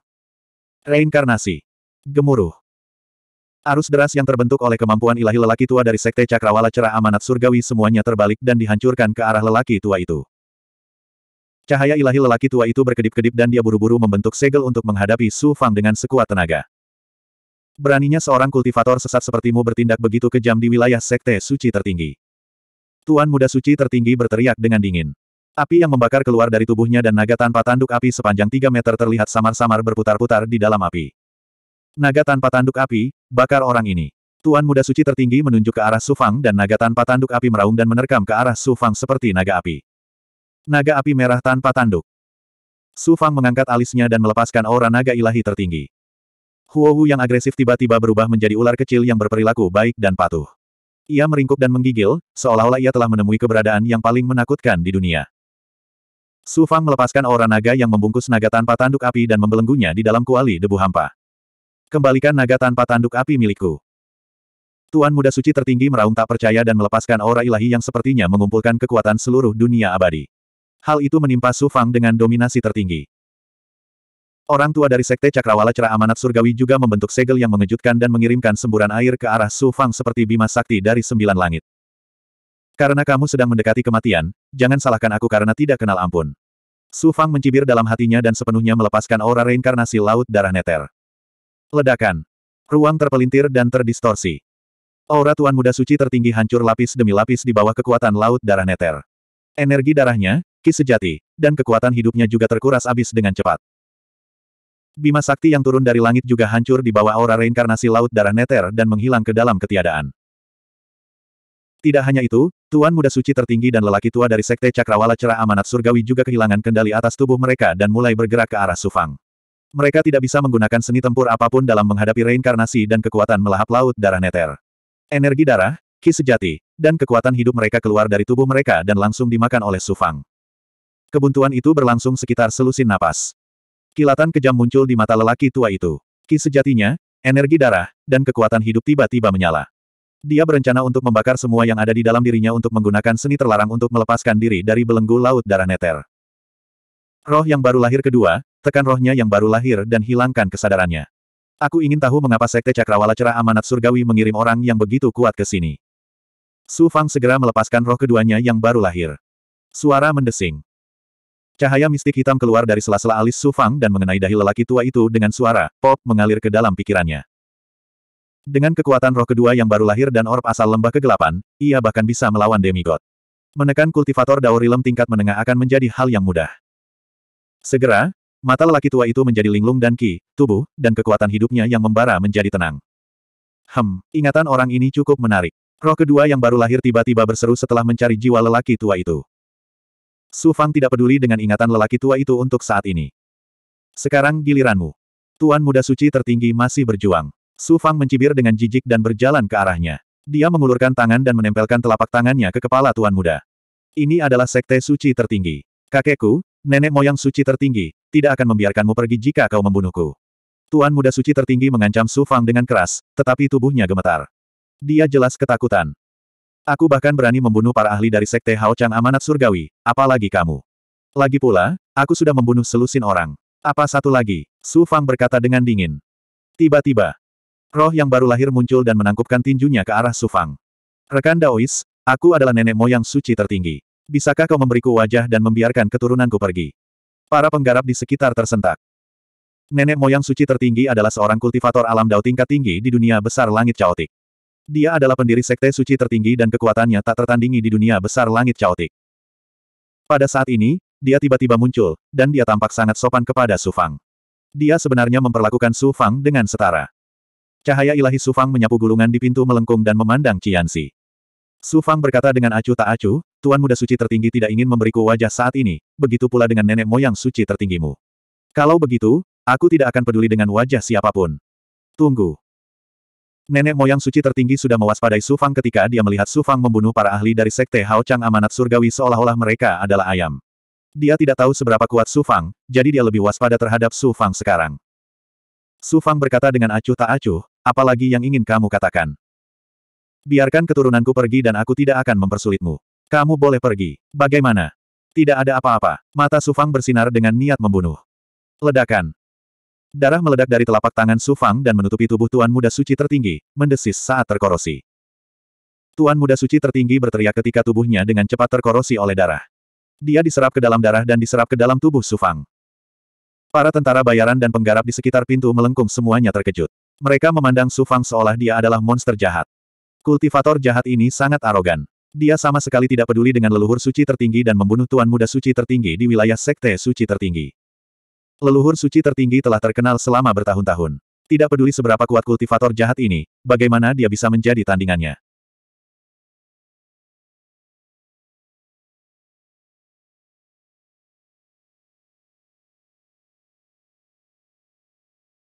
Reinkarnasi. Gemuruh. Arus deras yang terbentuk oleh kemampuan ilahi lelaki tua dari Sekte Cakrawala Cerah Amanat Surgawi semuanya terbalik dan dihancurkan ke arah lelaki tua itu. Cahaya ilahi lelaki tua itu berkedip-kedip dan dia buru-buru membentuk segel untuk menghadapi Su Fang dengan sekuat tenaga. Beraninya seorang kultivator sesat sepertimu bertindak begitu kejam di wilayah Sekte Suci tertinggi. Tuan muda suci tertinggi berteriak dengan dingin. Api yang membakar keluar dari tubuhnya dan naga tanpa tanduk api sepanjang 3 meter terlihat samar-samar berputar-putar di dalam api. Naga tanpa tanduk api, bakar orang ini. Tuan muda suci tertinggi menunjuk ke arah Sufang dan naga tanpa tanduk api meraung dan menerkam ke arah Sufang seperti naga api. Naga api merah tanpa tanduk. Sufang mengangkat alisnya dan melepaskan aura naga ilahi tertinggi. Huohu yang agresif tiba-tiba berubah menjadi ular kecil yang berperilaku baik dan patuh. Ia meringkuk dan menggigil, seolah-olah ia telah menemui keberadaan yang paling menakutkan di dunia. Su Fang melepaskan aura naga yang membungkus naga tanpa tanduk api dan membelenggunya di dalam kuali debu hampa. Kembalikan naga tanpa tanduk api milikku. Tuan muda suci tertinggi meraung tak percaya dan melepaskan aura ilahi yang sepertinya mengumpulkan kekuatan seluruh dunia abadi. Hal itu menimpa Su Fang dengan dominasi tertinggi. Orang tua dari Sekte Cakrawala Cera Amanat Surgawi juga membentuk segel yang mengejutkan dan mengirimkan semburan air ke arah Su Fang seperti bima sakti dari sembilan langit. Karena kamu sedang mendekati kematian, jangan salahkan aku karena tidak kenal ampun. Su Fang mencibir dalam hatinya dan sepenuhnya melepaskan aura reinkarnasi laut darah neter. Ledakan. Ruang terpelintir dan terdistorsi. Aura Tuan Muda Suci tertinggi hancur lapis demi lapis di bawah kekuatan laut darah neter. Energi darahnya, ki sejati, dan kekuatan hidupnya juga terkuras abis dengan cepat. Bima sakti yang turun dari langit juga hancur di bawah aura reinkarnasi laut darah neter dan menghilang ke dalam ketiadaan. Tidak hanya itu, Tuan Muda Suci tertinggi dan lelaki tua dari Sekte Cakrawala Cerah Amanat Surgawi juga kehilangan kendali atas tubuh mereka dan mulai bergerak ke arah Sufang. Mereka tidak bisa menggunakan seni tempur apapun dalam menghadapi reinkarnasi dan kekuatan melahap laut darah neter. Energi darah, ki sejati, dan kekuatan hidup mereka keluar dari tubuh mereka dan langsung dimakan oleh Sufang. Kebuntuan itu berlangsung sekitar selusin napas. Kilatan kejam muncul di mata lelaki tua itu. Ki sejatinya, energi darah, dan kekuatan hidup tiba-tiba menyala. Dia berencana untuk membakar semua yang ada di dalam dirinya untuk menggunakan seni terlarang untuk melepaskan diri dari belenggu laut darah neter. Roh yang baru lahir kedua, tekan rohnya yang baru lahir dan hilangkan kesadarannya. Aku ingin tahu mengapa Sekte Cakrawala Cerah Amanat Surgawi mengirim orang yang begitu kuat ke sini. Su Fang segera melepaskan roh keduanya yang baru lahir. Suara mendesing. Cahaya mistik hitam keluar dari sela-sela alis Sufang dan mengenai dahi lelaki tua itu dengan suara, pop, mengalir ke dalam pikirannya. Dengan kekuatan roh kedua yang baru lahir dan orb asal lembah kegelapan, ia bahkan bisa melawan demigod. Menekan kultivator Daurilem tingkat menengah akan menjadi hal yang mudah. Segera, mata lelaki tua itu menjadi linglung dan ki, tubuh, dan kekuatan hidupnya yang membara menjadi tenang. Hem, ingatan orang ini cukup menarik. Roh kedua yang baru lahir tiba-tiba berseru setelah mencari jiwa lelaki tua itu. Su Fang tidak peduli dengan ingatan lelaki tua itu untuk saat ini. Sekarang giliranmu. Tuan muda suci tertinggi masih berjuang. Su Fang mencibir dengan jijik dan berjalan ke arahnya. Dia mengulurkan tangan dan menempelkan telapak tangannya ke kepala tuan muda. Ini adalah sekte suci tertinggi. Kakekku, nenek moyang suci tertinggi, tidak akan membiarkanmu pergi jika kau membunuhku. Tuan muda suci tertinggi mengancam Su Fang dengan keras, tetapi tubuhnya gemetar. Dia jelas ketakutan. Aku bahkan berani membunuh para ahli dari Sekte Hao Chang Amanat Surgawi, apalagi kamu. Lagi pula, aku sudah membunuh selusin orang. Apa satu lagi? Su Fang berkata dengan dingin. Tiba-tiba, roh yang baru lahir muncul dan menangkupkan tinjunya ke arah Su Fang. Rekan Daois, aku adalah nenek moyang suci tertinggi. Bisakah kau memberiku wajah dan membiarkan keturunanku pergi? Para penggarap di sekitar tersentak. Nenek moyang suci tertinggi adalah seorang kultivator alam dao tingkat tinggi di dunia besar langit caotik. Dia adalah pendiri sekte suci tertinggi dan kekuatannya tak tertandingi di dunia besar langit caotik. Pada saat ini, dia tiba-tiba muncul, dan dia tampak sangat sopan kepada Su Fang. Dia sebenarnya memperlakukan Su Fang dengan setara. Cahaya ilahi Su Fang menyapu gulungan di pintu melengkung dan memandang Qianxi. Su Fang berkata dengan acuh tak acuh, Tuan Muda Suci Tertinggi tidak ingin memberiku wajah saat ini, begitu pula dengan nenek moyang suci tertinggimu. Kalau begitu, aku tidak akan peduli dengan wajah siapapun. Tunggu. Nenek moyang suci tertinggi sudah mewaspadai Su Fang ketika dia melihat Su Fang membunuh para ahli dari sekte Hao Chang amanat surgawi seolah-olah mereka adalah ayam. Dia tidak tahu seberapa kuat Su Fang, jadi dia lebih waspada terhadap Su Fang sekarang. Su Fang berkata dengan acuh tak acuh, apalagi yang ingin kamu katakan. Biarkan keturunanku pergi dan aku tidak akan mempersulitmu. Kamu boleh pergi. Bagaimana? Tidak ada apa-apa. Mata Su Fang bersinar dengan niat membunuh. Ledakan. Darah meledak dari telapak tangan Su Fang dan menutupi tubuh Tuan Muda Suci tertinggi, mendesis saat terkorosi. Tuan Muda Suci tertinggi berteriak ketika tubuhnya dengan cepat terkorosi oleh darah. Dia diserap ke dalam darah dan diserap ke dalam tubuh Su Fang. Para tentara bayaran dan penggarap di sekitar pintu melengkung semuanya terkejut. Mereka memandang Su Fang seolah dia adalah monster jahat. Kultivator jahat ini sangat arogan. Dia sama sekali tidak peduli dengan leluhur suci tertinggi dan membunuh tuan muda suci tertinggi di wilayah sekte suci tertinggi leluhur suci tertinggi telah terkenal selama bertahun-tahun. Tidak peduli seberapa kuat kultivator jahat ini, bagaimana dia bisa menjadi tandingannya.